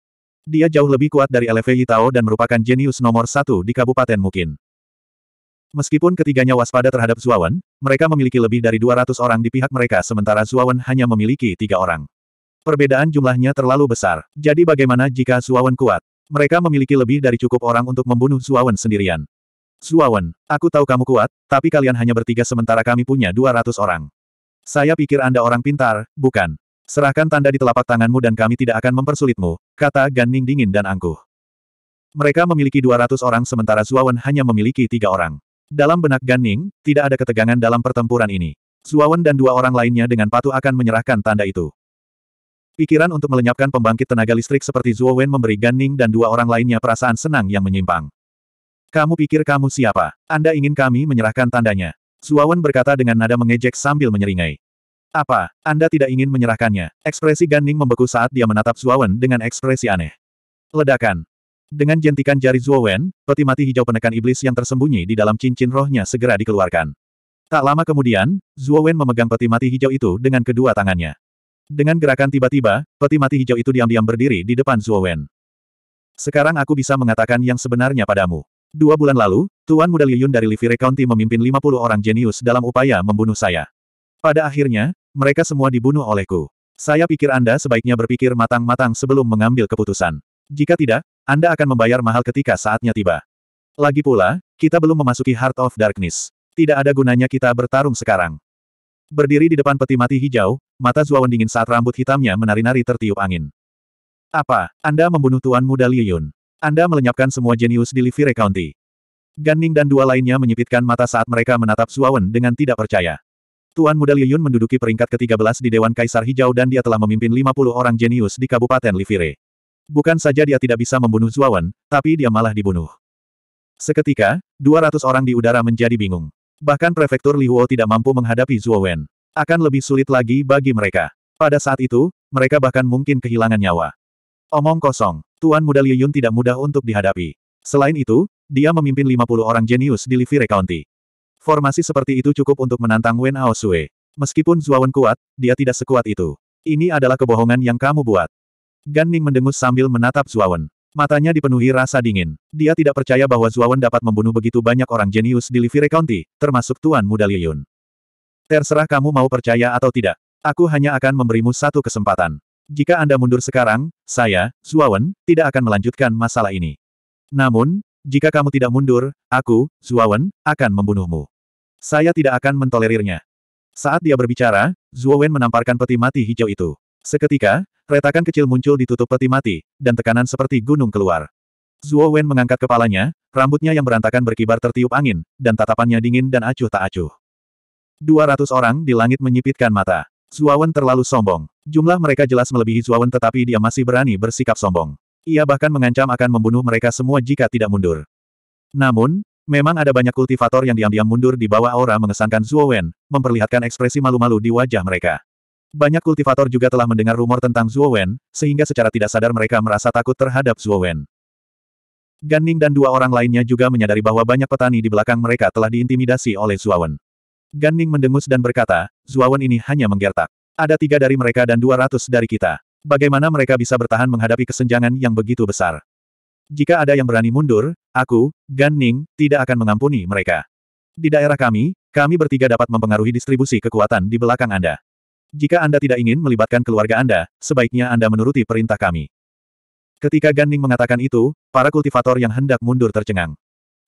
Dia jauh lebih kuat dari LFI Tao dan merupakan jenius nomor satu di Kabupaten Mukin. Meskipun ketiganya waspada terhadap Zuawan, mereka memiliki lebih dari 200 orang di pihak mereka sementara Zuawan hanya memiliki tiga orang. Perbedaan jumlahnya terlalu besar, jadi bagaimana jika Zuawan kuat? Mereka memiliki lebih dari cukup orang untuk membunuh Zuawan sendirian. Zuawan, aku tahu kamu kuat, tapi kalian hanya bertiga sementara kami punya 200 orang. Saya pikir Anda orang pintar, bukan? Serahkan tanda di telapak tanganmu dan kami tidak akan mempersulitmu, kata Gan Ning dingin dan angkuh. Mereka memiliki 200 orang sementara Zuawan hanya memiliki tiga orang. Dalam benak Gan Ning, tidak ada ketegangan dalam pertempuran ini. Zuawan dan dua orang lainnya dengan patuh akan menyerahkan tanda itu. Pikiran untuk melenyapkan pembangkit tenaga listrik seperti Zuo Wen memberi Gan Ning dan dua orang lainnya perasaan senang yang menyimpang. Kamu pikir kamu siapa? Anda ingin kami menyerahkan tandanya? Zuo Wen berkata dengan nada mengejek sambil menyeringai. Apa? Anda tidak ingin menyerahkannya? Ekspresi Gan Ning membeku saat dia menatap Zuo Wen dengan ekspresi aneh. Ledakan. Dengan jentikan jari Zuo Wen, peti mati hijau penekan iblis yang tersembunyi di dalam cincin rohnya segera dikeluarkan. Tak lama kemudian, Zuo Wen memegang peti mati hijau itu dengan kedua tangannya. Dengan gerakan tiba-tiba, peti mati hijau itu diam-diam berdiri di depan Wen. Sekarang aku bisa mengatakan yang sebenarnya padamu. Dua bulan lalu, Tuan Muda Liyun dari Livire County memimpin 50 orang jenius dalam upaya membunuh saya. Pada akhirnya, mereka semua dibunuh olehku. Saya pikir Anda sebaiknya berpikir matang-matang sebelum mengambil keputusan. Jika tidak, Anda akan membayar mahal ketika saatnya tiba. Lagi pula, kita belum memasuki Heart of Darkness. Tidak ada gunanya kita bertarung sekarang. Berdiri di depan peti mati hijau, mata Zuawan dingin saat rambut hitamnya menari-nari tertiup angin. Apa, Anda membunuh Tuan Muda Liyun? Anda melenyapkan semua jenius di Livire County. Ganning dan dua lainnya menyipitkan mata saat mereka menatap Zuawan dengan tidak percaya. Tuan Muda Liyun menduduki peringkat ke-13 di Dewan Kaisar Hijau dan dia telah memimpin 50 orang jenius di Kabupaten Livire. Bukan saja dia tidak bisa membunuh Zuawan, tapi dia malah dibunuh. Seketika, 200 orang di udara menjadi bingung. Bahkan prefektur Lihuo tidak mampu menghadapi Wen. Akan lebih sulit lagi bagi mereka. Pada saat itu, mereka bahkan mungkin kehilangan nyawa. Omong kosong, Tuan Muda Liu tidak mudah untuk dihadapi. Selain itu, dia memimpin 50 orang jenius di Livire County. Formasi seperti itu cukup untuk menantang Wen Aosue. Meskipun Wen kuat, dia tidak sekuat itu. Ini adalah kebohongan yang kamu buat. Gan Ning mendengus sambil menatap Wen. Matanya dipenuhi rasa dingin. Dia tidak percaya bahwa Zuawan dapat membunuh begitu banyak orang jenius di Livire County, termasuk Tuan Muda Liyun. Terserah kamu mau percaya atau tidak. Aku hanya akan memberimu satu kesempatan. Jika Anda mundur sekarang, saya, Zuawan, tidak akan melanjutkan masalah ini. Namun, jika kamu tidak mundur, aku, Zuawan, akan membunuhmu. Saya tidak akan mentolerirnya. Saat dia berbicara, Zuawan menamparkan peti mati hijau itu. Seketika, retakan kecil muncul di tutup peti mati, dan tekanan seperti gunung keluar. Zuo Wen mengangkat kepalanya, rambutnya yang berantakan berkibar tertiup angin, dan tatapannya dingin dan acuh tak acuh. 200 orang di langit menyipitkan mata. Wen terlalu sombong. Jumlah mereka jelas melebihi Wen, tetapi dia masih berani bersikap sombong. Ia bahkan mengancam akan membunuh mereka semua jika tidak mundur. Namun, memang ada banyak kultivator yang diam-diam mundur di bawah aura mengesankan Wen, memperlihatkan ekspresi malu-malu di wajah mereka. Banyak kultivator juga telah mendengar rumor tentang Zhuo Wen, sehingga secara tidak sadar mereka merasa takut terhadap Zhuo Wen. Gan Ning dan dua orang lainnya juga menyadari bahwa banyak petani di belakang mereka telah diintimidasi oleh Zhuo Wen. Gan Ning mendengus dan berkata, Zhuo Wen ini hanya menggertak. Ada tiga dari mereka dan dua ratus dari kita. Bagaimana mereka bisa bertahan menghadapi kesenjangan yang begitu besar? Jika ada yang berani mundur, aku, Gan Ning, tidak akan mengampuni mereka. Di daerah kami, kami bertiga dapat mempengaruhi distribusi kekuatan di belakang Anda. Jika Anda tidak ingin melibatkan keluarga Anda, sebaiknya Anda menuruti perintah kami. Ketika Ganning mengatakan itu, para kultivator yang hendak mundur tercengang.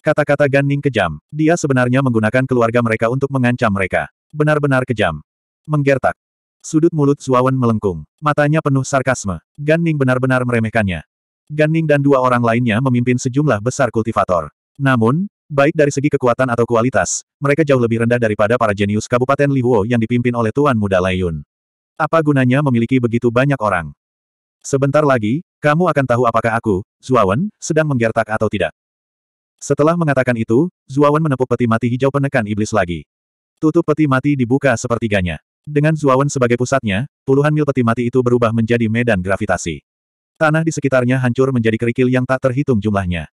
Kata-kata Ganning kejam. Dia sebenarnya menggunakan keluarga mereka untuk mengancam mereka. Benar-benar kejam. Menggertak. Sudut mulut Zuawan melengkung. Matanya penuh sarkasme. Ganning benar-benar meremehkannya. Ganning dan dua orang lainnya memimpin sejumlah besar kultivator. Namun, Baik dari segi kekuatan atau kualitas, mereka jauh lebih rendah daripada para jenius Kabupaten Liwo yang dipimpin oleh Tuan Muda Layun. Apa gunanya memiliki begitu banyak orang? Sebentar lagi, kamu akan tahu apakah aku, Zuawan, sedang menggertak atau tidak. Setelah mengatakan itu, Zuawan menepuk peti mati hijau penekan iblis lagi. Tutup peti mati dibuka sepertiganya. Dengan Zuawan sebagai pusatnya, puluhan mil peti mati itu berubah menjadi medan gravitasi. Tanah di sekitarnya hancur menjadi kerikil yang tak terhitung jumlahnya.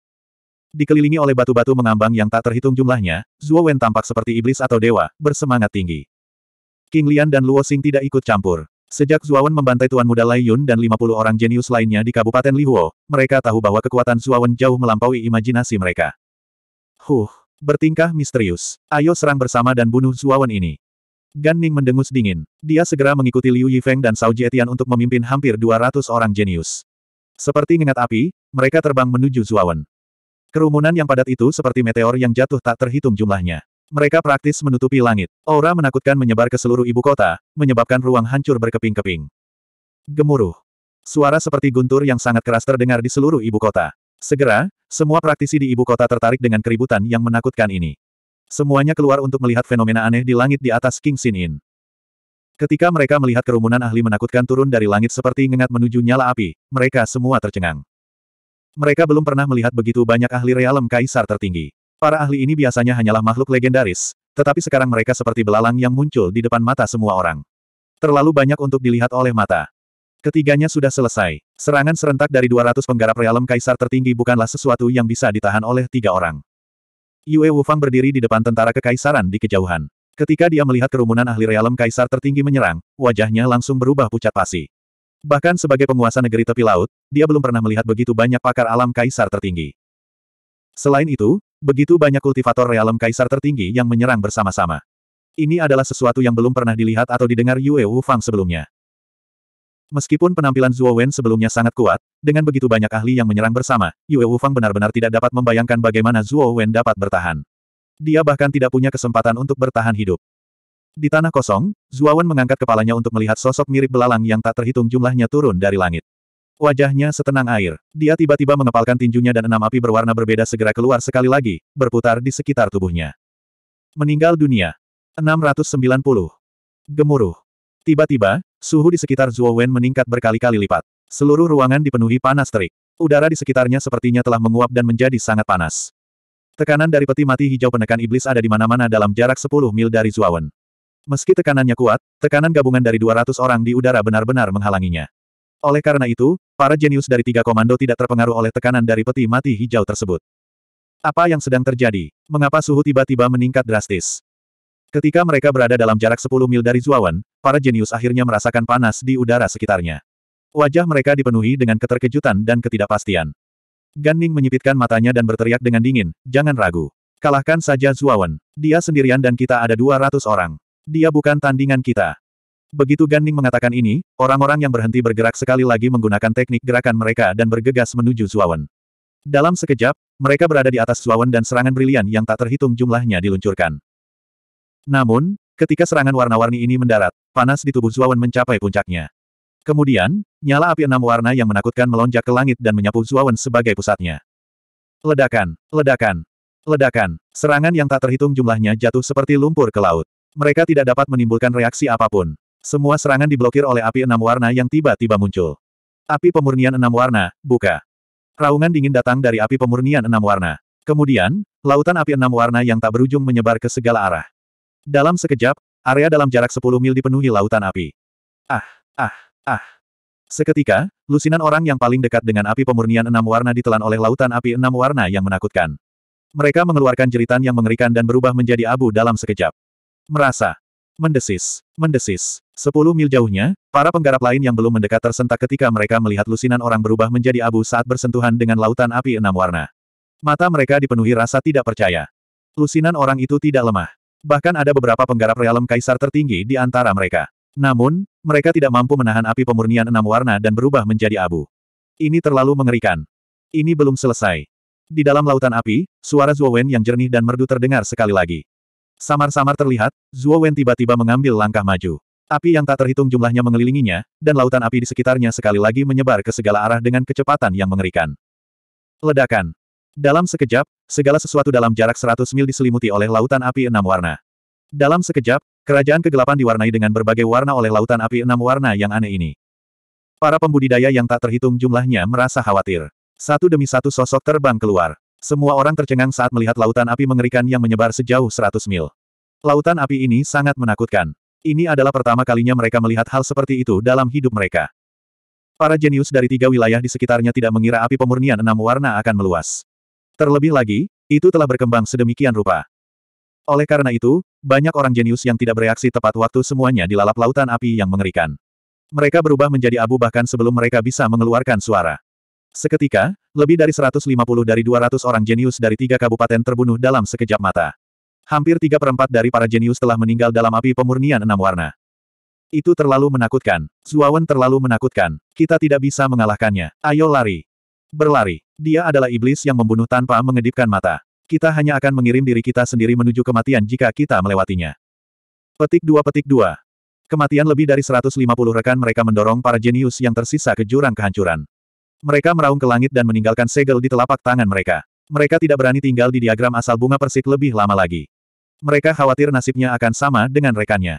Dikelilingi oleh batu-batu mengambang yang tak terhitung jumlahnya, Zuo Wen tampak seperti iblis atau dewa, bersemangat tinggi. King Lian dan Luo Xing tidak ikut campur. Sejak Wen membantai Tuan Muda Lai Yun dan 50 orang jenius lainnya di Kabupaten Lihuo, mereka tahu bahwa kekuatan Wen jauh melampaui imajinasi mereka. Huh, bertingkah misterius. Ayo serang bersama dan bunuh Wen ini. Gan Ning mendengus dingin. Dia segera mengikuti Liu Yifeng dan Sao Jietian untuk memimpin hampir 200 orang jenius. Seperti ngengat api, mereka terbang menuju Zuawan. Kerumunan yang padat itu seperti meteor yang jatuh tak terhitung jumlahnya. Mereka praktis menutupi langit. Aura menakutkan menyebar ke seluruh ibu kota, menyebabkan ruang hancur berkeping-keping. Gemuruh. Suara seperti guntur yang sangat keras terdengar di seluruh ibu kota. Segera, semua praktisi di ibu kota tertarik dengan keributan yang menakutkan ini. Semuanya keluar untuk melihat fenomena aneh di langit di atas King Sin In. Ketika mereka melihat kerumunan ahli menakutkan turun dari langit seperti ngengat menuju nyala api, mereka semua tercengang. Mereka belum pernah melihat begitu banyak ahli realem kaisar tertinggi. Para ahli ini biasanya hanyalah makhluk legendaris, tetapi sekarang mereka seperti belalang yang muncul di depan mata semua orang. Terlalu banyak untuk dilihat oleh mata. Ketiganya sudah selesai. Serangan serentak dari 200 penggarap realem kaisar tertinggi bukanlah sesuatu yang bisa ditahan oleh tiga orang. Yue Wufang berdiri di depan tentara kekaisaran di kejauhan. Ketika dia melihat kerumunan ahli realem kaisar tertinggi menyerang, wajahnya langsung berubah pucat pasi. Bahkan sebagai penguasa negeri tepi laut, dia belum pernah melihat begitu banyak pakar alam kaisar tertinggi. Selain itu, begitu banyak kultivator realem kaisar tertinggi yang menyerang bersama-sama. Ini adalah sesuatu yang belum pernah dilihat atau didengar Yue Wufang sebelumnya. Meskipun penampilan Zhuo Wen sebelumnya sangat kuat, dengan begitu banyak ahli yang menyerang bersama, Yue Wufang benar-benar tidak dapat membayangkan bagaimana Zhuo Wen dapat bertahan. Dia bahkan tidak punya kesempatan untuk bertahan hidup. Di tanah kosong, Zuawan mengangkat kepalanya untuk melihat sosok mirip belalang yang tak terhitung jumlahnya turun dari langit. Wajahnya setenang air. Dia tiba-tiba mengepalkan tinjunya dan enam api berwarna berbeda segera keluar sekali lagi, berputar di sekitar tubuhnya. Meninggal dunia. 690. Gemuruh. Tiba-tiba, suhu di sekitar Zuowen meningkat berkali-kali lipat. Seluruh ruangan dipenuhi panas terik. Udara di sekitarnya sepertinya telah menguap dan menjadi sangat panas. Tekanan dari peti mati hijau penekan iblis ada di mana-mana dalam jarak 10 mil dari Zuawan. Meski tekanannya kuat, tekanan gabungan dari 200 orang di udara benar-benar menghalanginya. Oleh karena itu, para jenius dari tiga komando tidak terpengaruh oleh tekanan dari peti mati hijau tersebut. Apa yang sedang terjadi? Mengapa suhu tiba-tiba meningkat drastis? Ketika mereka berada dalam jarak 10 mil dari Zuawan, para jenius akhirnya merasakan panas di udara sekitarnya. Wajah mereka dipenuhi dengan keterkejutan dan ketidakpastian. Gan Ning menyipitkan matanya dan berteriak dengan dingin, jangan ragu. Kalahkan saja Zuawan. Dia sendirian dan kita ada 200 orang. Dia bukan tandingan kita. Begitu Ganning mengatakan ini, orang-orang yang berhenti bergerak sekali lagi menggunakan teknik gerakan mereka dan bergegas menuju Zuawan. Dalam sekejap, mereka berada di atas Zuawan dan serangan brilian yang tak terhitung jumlahnya diluncurkan. Namun, ketika serangan warna-warni ini mendarat, panas di tubuh Zuawan mencapai puncaknya. Kemudian, nyala api enam warna yang menakutkan melonjak ke langit dan menyapu Zuawan sebagai pusatnya. Ledakan, ledakan, ledakan, serangan yang tak terhitung jumlahnya jatuh seperti lumpur ke laut. Mereka tidak dapat menimbulkan reaksi apapun. Semua serangan diblokir oleh api enam warna yang tiba-tiba muncul. Api pemurnian enam warna, buka. Raungan dingin datang dari api pemurnian enam warna. Kemudian, lautan api enam warna yang tak berujung menyebar ke segala arah. Dalam sekejap, area dalam jarak 10 mil dipenuhi lautan api. Ah, ah, ah. Seketika, lusinan orang yang paling dekat dengan api pemurnian enam warna ditelan oleh lautan api enam warna yang menakutkan. Mereka mengeluarkan jeritan yang mengerikan dan berubah menjadi abu dalam sekejap. Merasa. Mendesis. Mendesis. Sepuluh mil jauhnya, para penggarap lain yang belum mendekat tersentak ketika mereka melihat lusinan orang berubah menjadi abu saat bersentuhan dengan lautan api enam warna. Mata mereka dipenuhi rasa tidak percaya. Lusinan orang itu tidak lemah. Bahkan ada beberapa penggarap realem kaisar tertinggi di antara mereka. Namun, mereka tidak mampu menahan api pemurnian enam warna dan berubah menjadi abu. Ini terlalu mengerikan. Ini belum selesai. Di dalam lautan api, suara Zuowen yang jernih dan merdu terdengar sekali lagi. Samar-samar terlihat, Zuo Wen tiba-tiba mengambil langkah maju. Api yang tak terhitung jumlahnya mengelilinginya, dan lautan api di sekitarnya sekali lagi menyebar ke segala arah dengan kecepatan yang mengerikan. Ledakan. Dalam sekejap, segala sesuatu dalam jarak 100 mil diselimuti oleh lautan api enam warna. Dalam sekejap, kerajaan kegelapan diwarnai dengan berbagai warna oleh lautan api enam warna yang aneh ini. Para pembudidaya yang tak terhitung jumlahnya merasa khawatir. Satu demi satu sosok terbang keluar. Semua orang tercengang saat melihat lautan api mengerikan yang menyebar sejauh 100 mil. Lautan api ini sangat menakutkan. Ini adalah pertama kalinya mereka melihat hal seperti itu dalam hidup mereka. Para jenius dari tiga wilayah di sekitarnya tidak mengira api pemurnian enam warna akan meluas. Terlebih lagi, itu telah berkembang sedemikian rupa. Oleh karena itu, banyak orang jenius yang tidak bereaksi tepat waktu semuanya dilalap lautan api yang mengerikan. Mereka berubah menjadi abu bahkan sebelum mereka bisa mengeluarkan suara. Seketika, lebih dari 150 dari 200 orang jenius dari tiga kabupaten terbunuh dalam sekejap mata. Hampir tiga perempat dari para jenius telah meninggal dalam api pemurnian enam warna. Itu terlalu menakutkan. Zuawan terlalu menakutkan. Kita tidak bisa mengalahkannya. Ayo lari. Berlari. Dia adalah iblis yang membunuh tanpa mengedipkan mata. Kita hanya akan mengirim diri kita sendiri menuju kematian jika kita melewatinya. Petik 2 Petik 2. Kematian lebih dari 150 rekan mereka mendorong para jenius yang tersisa ke jurang kehancuran. Mereka meraung ke langit dan meninggalkan segel di telapak tangan mereka. Mereka tidak berani tinggal di diagram asal bunga persik lebih lama lagi. Mereka khawatir nasibnya akan sama dengan rekannya.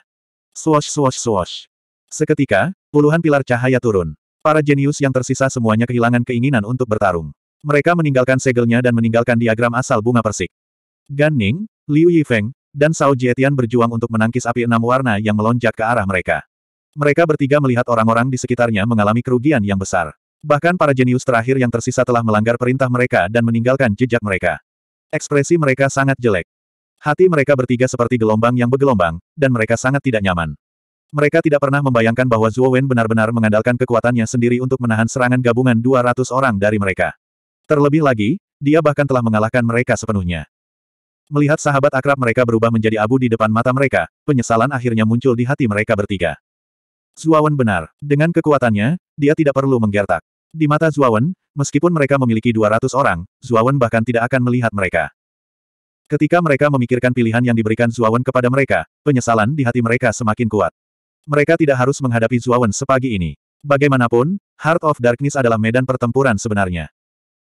Swash swash swash. Seketika, puluhan pilar cahaya turun. Para jenius yang tersisa semuanya kehilangan keinginan untuk bertarung. Mereka meninggalkan segelnya dan meninggalkan diagram asal bunga persik. Gan Ning, Liu Yifeng, dan Sao Jietian berjuang untuk menangkis api enam warna yang melonjak ke arah mereka. Mereka bertiga melihat orang-orang di sekitarnya mengalami kerugian yang besar. Bahkan para jenius terakhir yang tersisa telah melanggar perintah mereka dan meninggalkan jejak mereka. Ekspresi mereka sangat jelek. Hati mereka bertiga seperti gelombang yang bergelombang, dan mereka sangat tidak nyaman. Mereka tidak pernah membayangkan bahwa Zhuo Wen benar-benar mengandalkan kekuatannya sendiri untuk menahan serangan gabungan 200 orang dari mereka. Terlebih lagi, dia bahkan telah mengalahkan mereka sepenuhnya. Melihat sahabat akrab mereka berubah menjadi abu di depan mata mereka, penyesalan akhirnya muncul di hati mereka bertiga. Wen benar. Dengan kekuatannya, dia tidak perlu menggertak. Di mata Zuawan, meskipun mereka memiliki 200 orang, Zuawan bahkan tidak akan melihat mereka. Ketika mereka memikirkan pilihan yang diberikan Zuawan kepada mereka, penyesalan di hati mereka semakin kuat. Mereka tidak harus menghadapi Zuawan sepagi ini. Bagaimanapun, Heart of Darkness adalah medan pertempuran sebenarnya.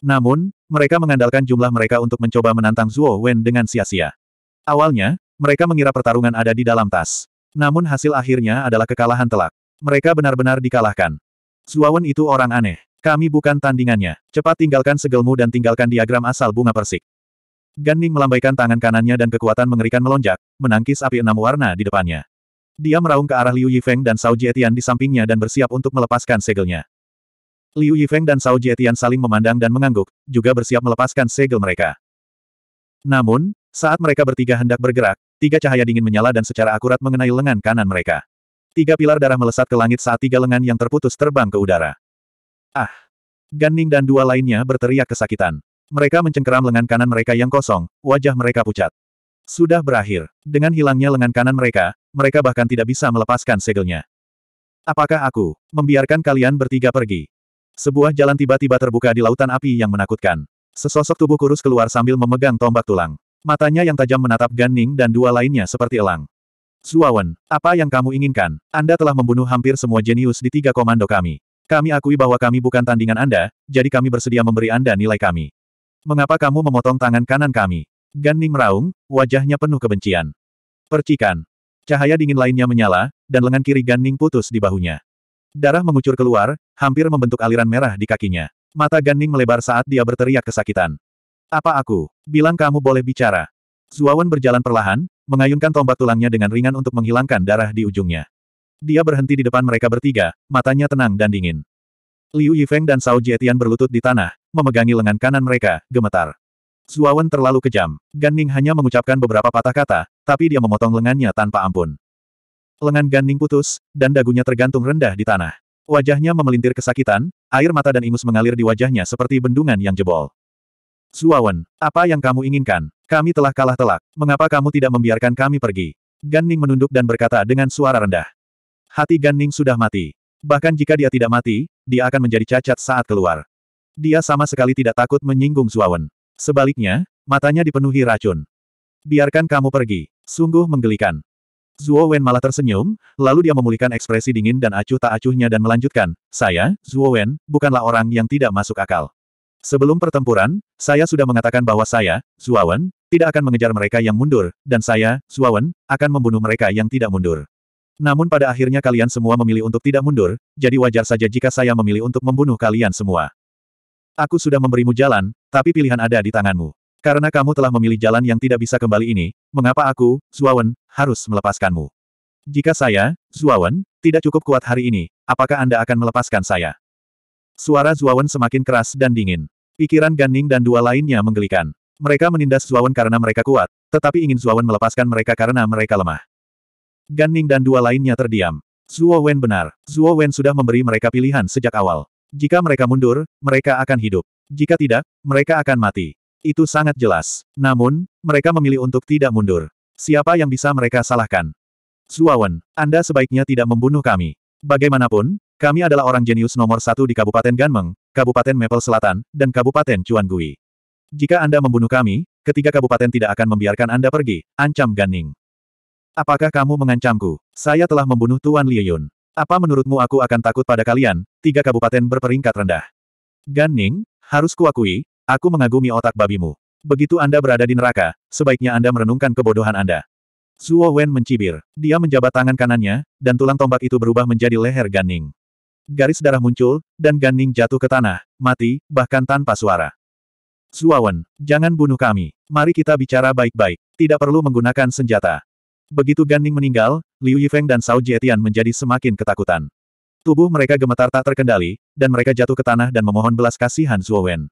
Namun, mereka mengandalkan jumlah mereka untuk mencoba menantang Zuo Wen dengan sia-sia. Awalnya, mereka mengira pertarungan ada di dalam tas. Namun hasil akhirnya adalah kekalahan telak. Mereka benar-benar dikalahkan. Wen itu orang aneh. Kami bukan tandingannya. Cepat tinggalkan segelmu dan tinggalkan diagram asal bunga persik. Ganning melambaikan tangan kanannya dan kekuatan mengerikan melonjak, menangkis api enam warna di depannya. Dia meraung ke arah Liu Yifeng dan Sao Jietian di sampingnya dan bersiap untuk melepaskan segelnya. Liu Yifeng dan Sao Jietian saling memandang dan mengangguk, juga bersiap melepaskan segel mereka. Namun, saat mereka bertiga hendak bergerak, tiga cahaya dingin menyala dan secara akurat mengenai lengan kanan mereka. Tiga pilar darah melesat ke langit saat tiga lengan yang terputus terbang ke udara. Ah! Ganning dan dua lainnya berteriak kesakitan. Mereka mencengkeram lengan kanan mereka yang kosong, wajah mereka pucat. Sudah berakhir. Dengan hilangnya lengan kanan mereka, mereka bahkan tidak bisa melepaskan segelnya. Apakah aku membiarkan kalian bertiga pergi? Sebuah jalan tiba-tiba terbuka di lautan api yang menakutkan. Sesosok tubuh kurus keluar sambil memegang tombak tulang. Matanya yang tajam menatap Ganning dan dua lainnya seperti elang. Zuawan, apa yang kamu inginkan? Anda telah membunuh hampir semua jenius di tiga komando kami. Kami akui bahwa kami bukan tandingan Anda, jadi kami bersedia memberi Anda nilai kami. Mengapa kamu memotong tangan kanan kami? Ganning meraung, wajahnya penuh kebencian. Percikan. Cahaya dingin lainnya menyala, dan lengan kiri Ganning putus di bahunya. Darah mengucur keluar, hampir membentuk aliran merah di kakinya. Mata Ganning melebar saat dia berteriak kesakitan. Apa aku? Bilang kamu boleh bicara. Zuawan berjalan perlahan, mengayunkan tombak tulangnya dengan ringan untuk menghilangkan darah di ujungnya. Dia berhenti di depan mereka bertiga, matanya tenang dan dingin. Liu Yifeng dan Sao Jietian berlutut di tanah, memegangi lengan kanan mereka, gemetar. Zuawan terlalu kejam. Gan Ning hanya mengucapkan beberapa patah kata, tapi dia memotong lengannya tanpa ampun. Lengan Gan Ning putus, dan dagunya tergantung rendah di tanah. Wajahnya memelintir kesakitan, air mata dan ingus mengalir di wajahnya seperti bendungan yang jebol. Zuawan, apa yang kamu inginkan? Kami telah kalah telak. Mengapa kamu tidak membiarkan kami pergi? Gan Ning menunduk dan berkata dengan suara rendah. Hati Gan sudah mati. Bahkan jika dia tidak mati, dia akan menjadi cacat saat keluar. Dia sama sekali tidak takut menyinggung Zuawan. Sebaliknya, matanya dipenuhi racun. Biarkan kamu pergi. Sungguh menggelikan. Zuo Wen malah tersenyum, lalu dia memulihkan ekspresi dingin dan acuh tak acuhnya dan melanjutkan, Saya, Zuo Wen, bukanlah orang yang tidak masuk akal. Sebelum pertempuran, saya sudah mengatakan bahwa saya, Zuo Wen, tidak akan mengejar mereka yang mundur, dan saya, Zuo Wen, akan membunuh mereka yang tidak mundur. Namun pada akhirnya kalian semua memilih untuk tidak mundur, jadi wajar saja jika saya memilih untuk membunuh kalian semua. Aku sudah memberimu jalan, tapi pilihan ada di tanganmu. Karena kamu telah memilih jalan yang tidak bisa kembali ini, mengapa aku, Zuawan, harus melepaskanmu? Jika saya, Zuawan, tidak cukup kuat hari ini, apakah Anda akan melepaskan saya? Suara Zuawan semakin keras dan dingin. Pikiran Ganning dan dua lainnya menggelikan. Mereka menindas Zuawan karena mereka kuat, tetapi ingin Zuawan melepaskan mereka karena mereka lemah. Gan Ning dan dua lainnya terdiam. Zuo Wen benar. Zuo Wen sudah memberi mereka pilihan sejak awal. Jika mereka mundur, mereka akan hidup. Jika tidak, mereka akan mati. Itu sangat jelas. Namun, mereka memilih untuk tidak mundur. Siapa yang bisa mereka salahkan? Zuo Wen, Anda sebaiknya tidak membunuh kami. Bagaimanapun, kami adalah orang jenius nomor satu di Kabupaten Ganmeng, Kabupaten Maple Selatan, dan Kabupaten Gui. Jika Anda membunuh kami, ketiga kabupaten tidak akan membiarkan Anda pergi, ancam Ganning. Apakah kamu mengancamku? Saya telah membunuh Tuan Liyun. Apa menurutmu aku akan takut pada kalian, tiga kabupaten berperingkat rendah? Gan Ning, harus kuakui, aku mengagumi otak babimu. Begitu Anda berada di neraka, sebaiknya Anda merenungkan kebodohan Anda. Zuo Wen mencibir. Dia menjabat tangan kanannya, dan tulang tombak itu berubah menjadi leher Gan Ning. Garis darah muncul, dan Gan Ning jatuh ke tanah, mati, bahkan tanpa suara. Zuo Wen, jangan bunuh kami. Mari kita bicara baik-baik. Tidak perlu menggunakan senjata. Begitu Gan meninggal, Liu Yifeng dan Cao Jietian menjadi semakin ketakutan. Tubuh mereka gemetar tak terkendali, dan mereka jatuh ke tanah dan memohon belas kasihan Zhuo Wen.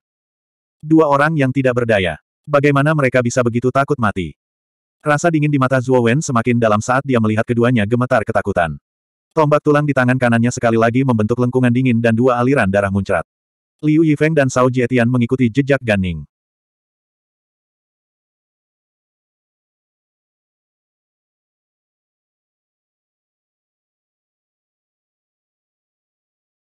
Dua orang yang tidak berdaya. Bagaimana mereka bisa begitu takut mati? Rasa dingin di mata Zhuo Wen semakin dalam saat dia melihat keduanya gemetar ketakutan. Tombak tulang di tangan kanannya sekali lagi membentuk lengkungan dingin dan dua aliran darah muncrat. Liu Yifeng dan Cao Jietian mengikuti jejak Gan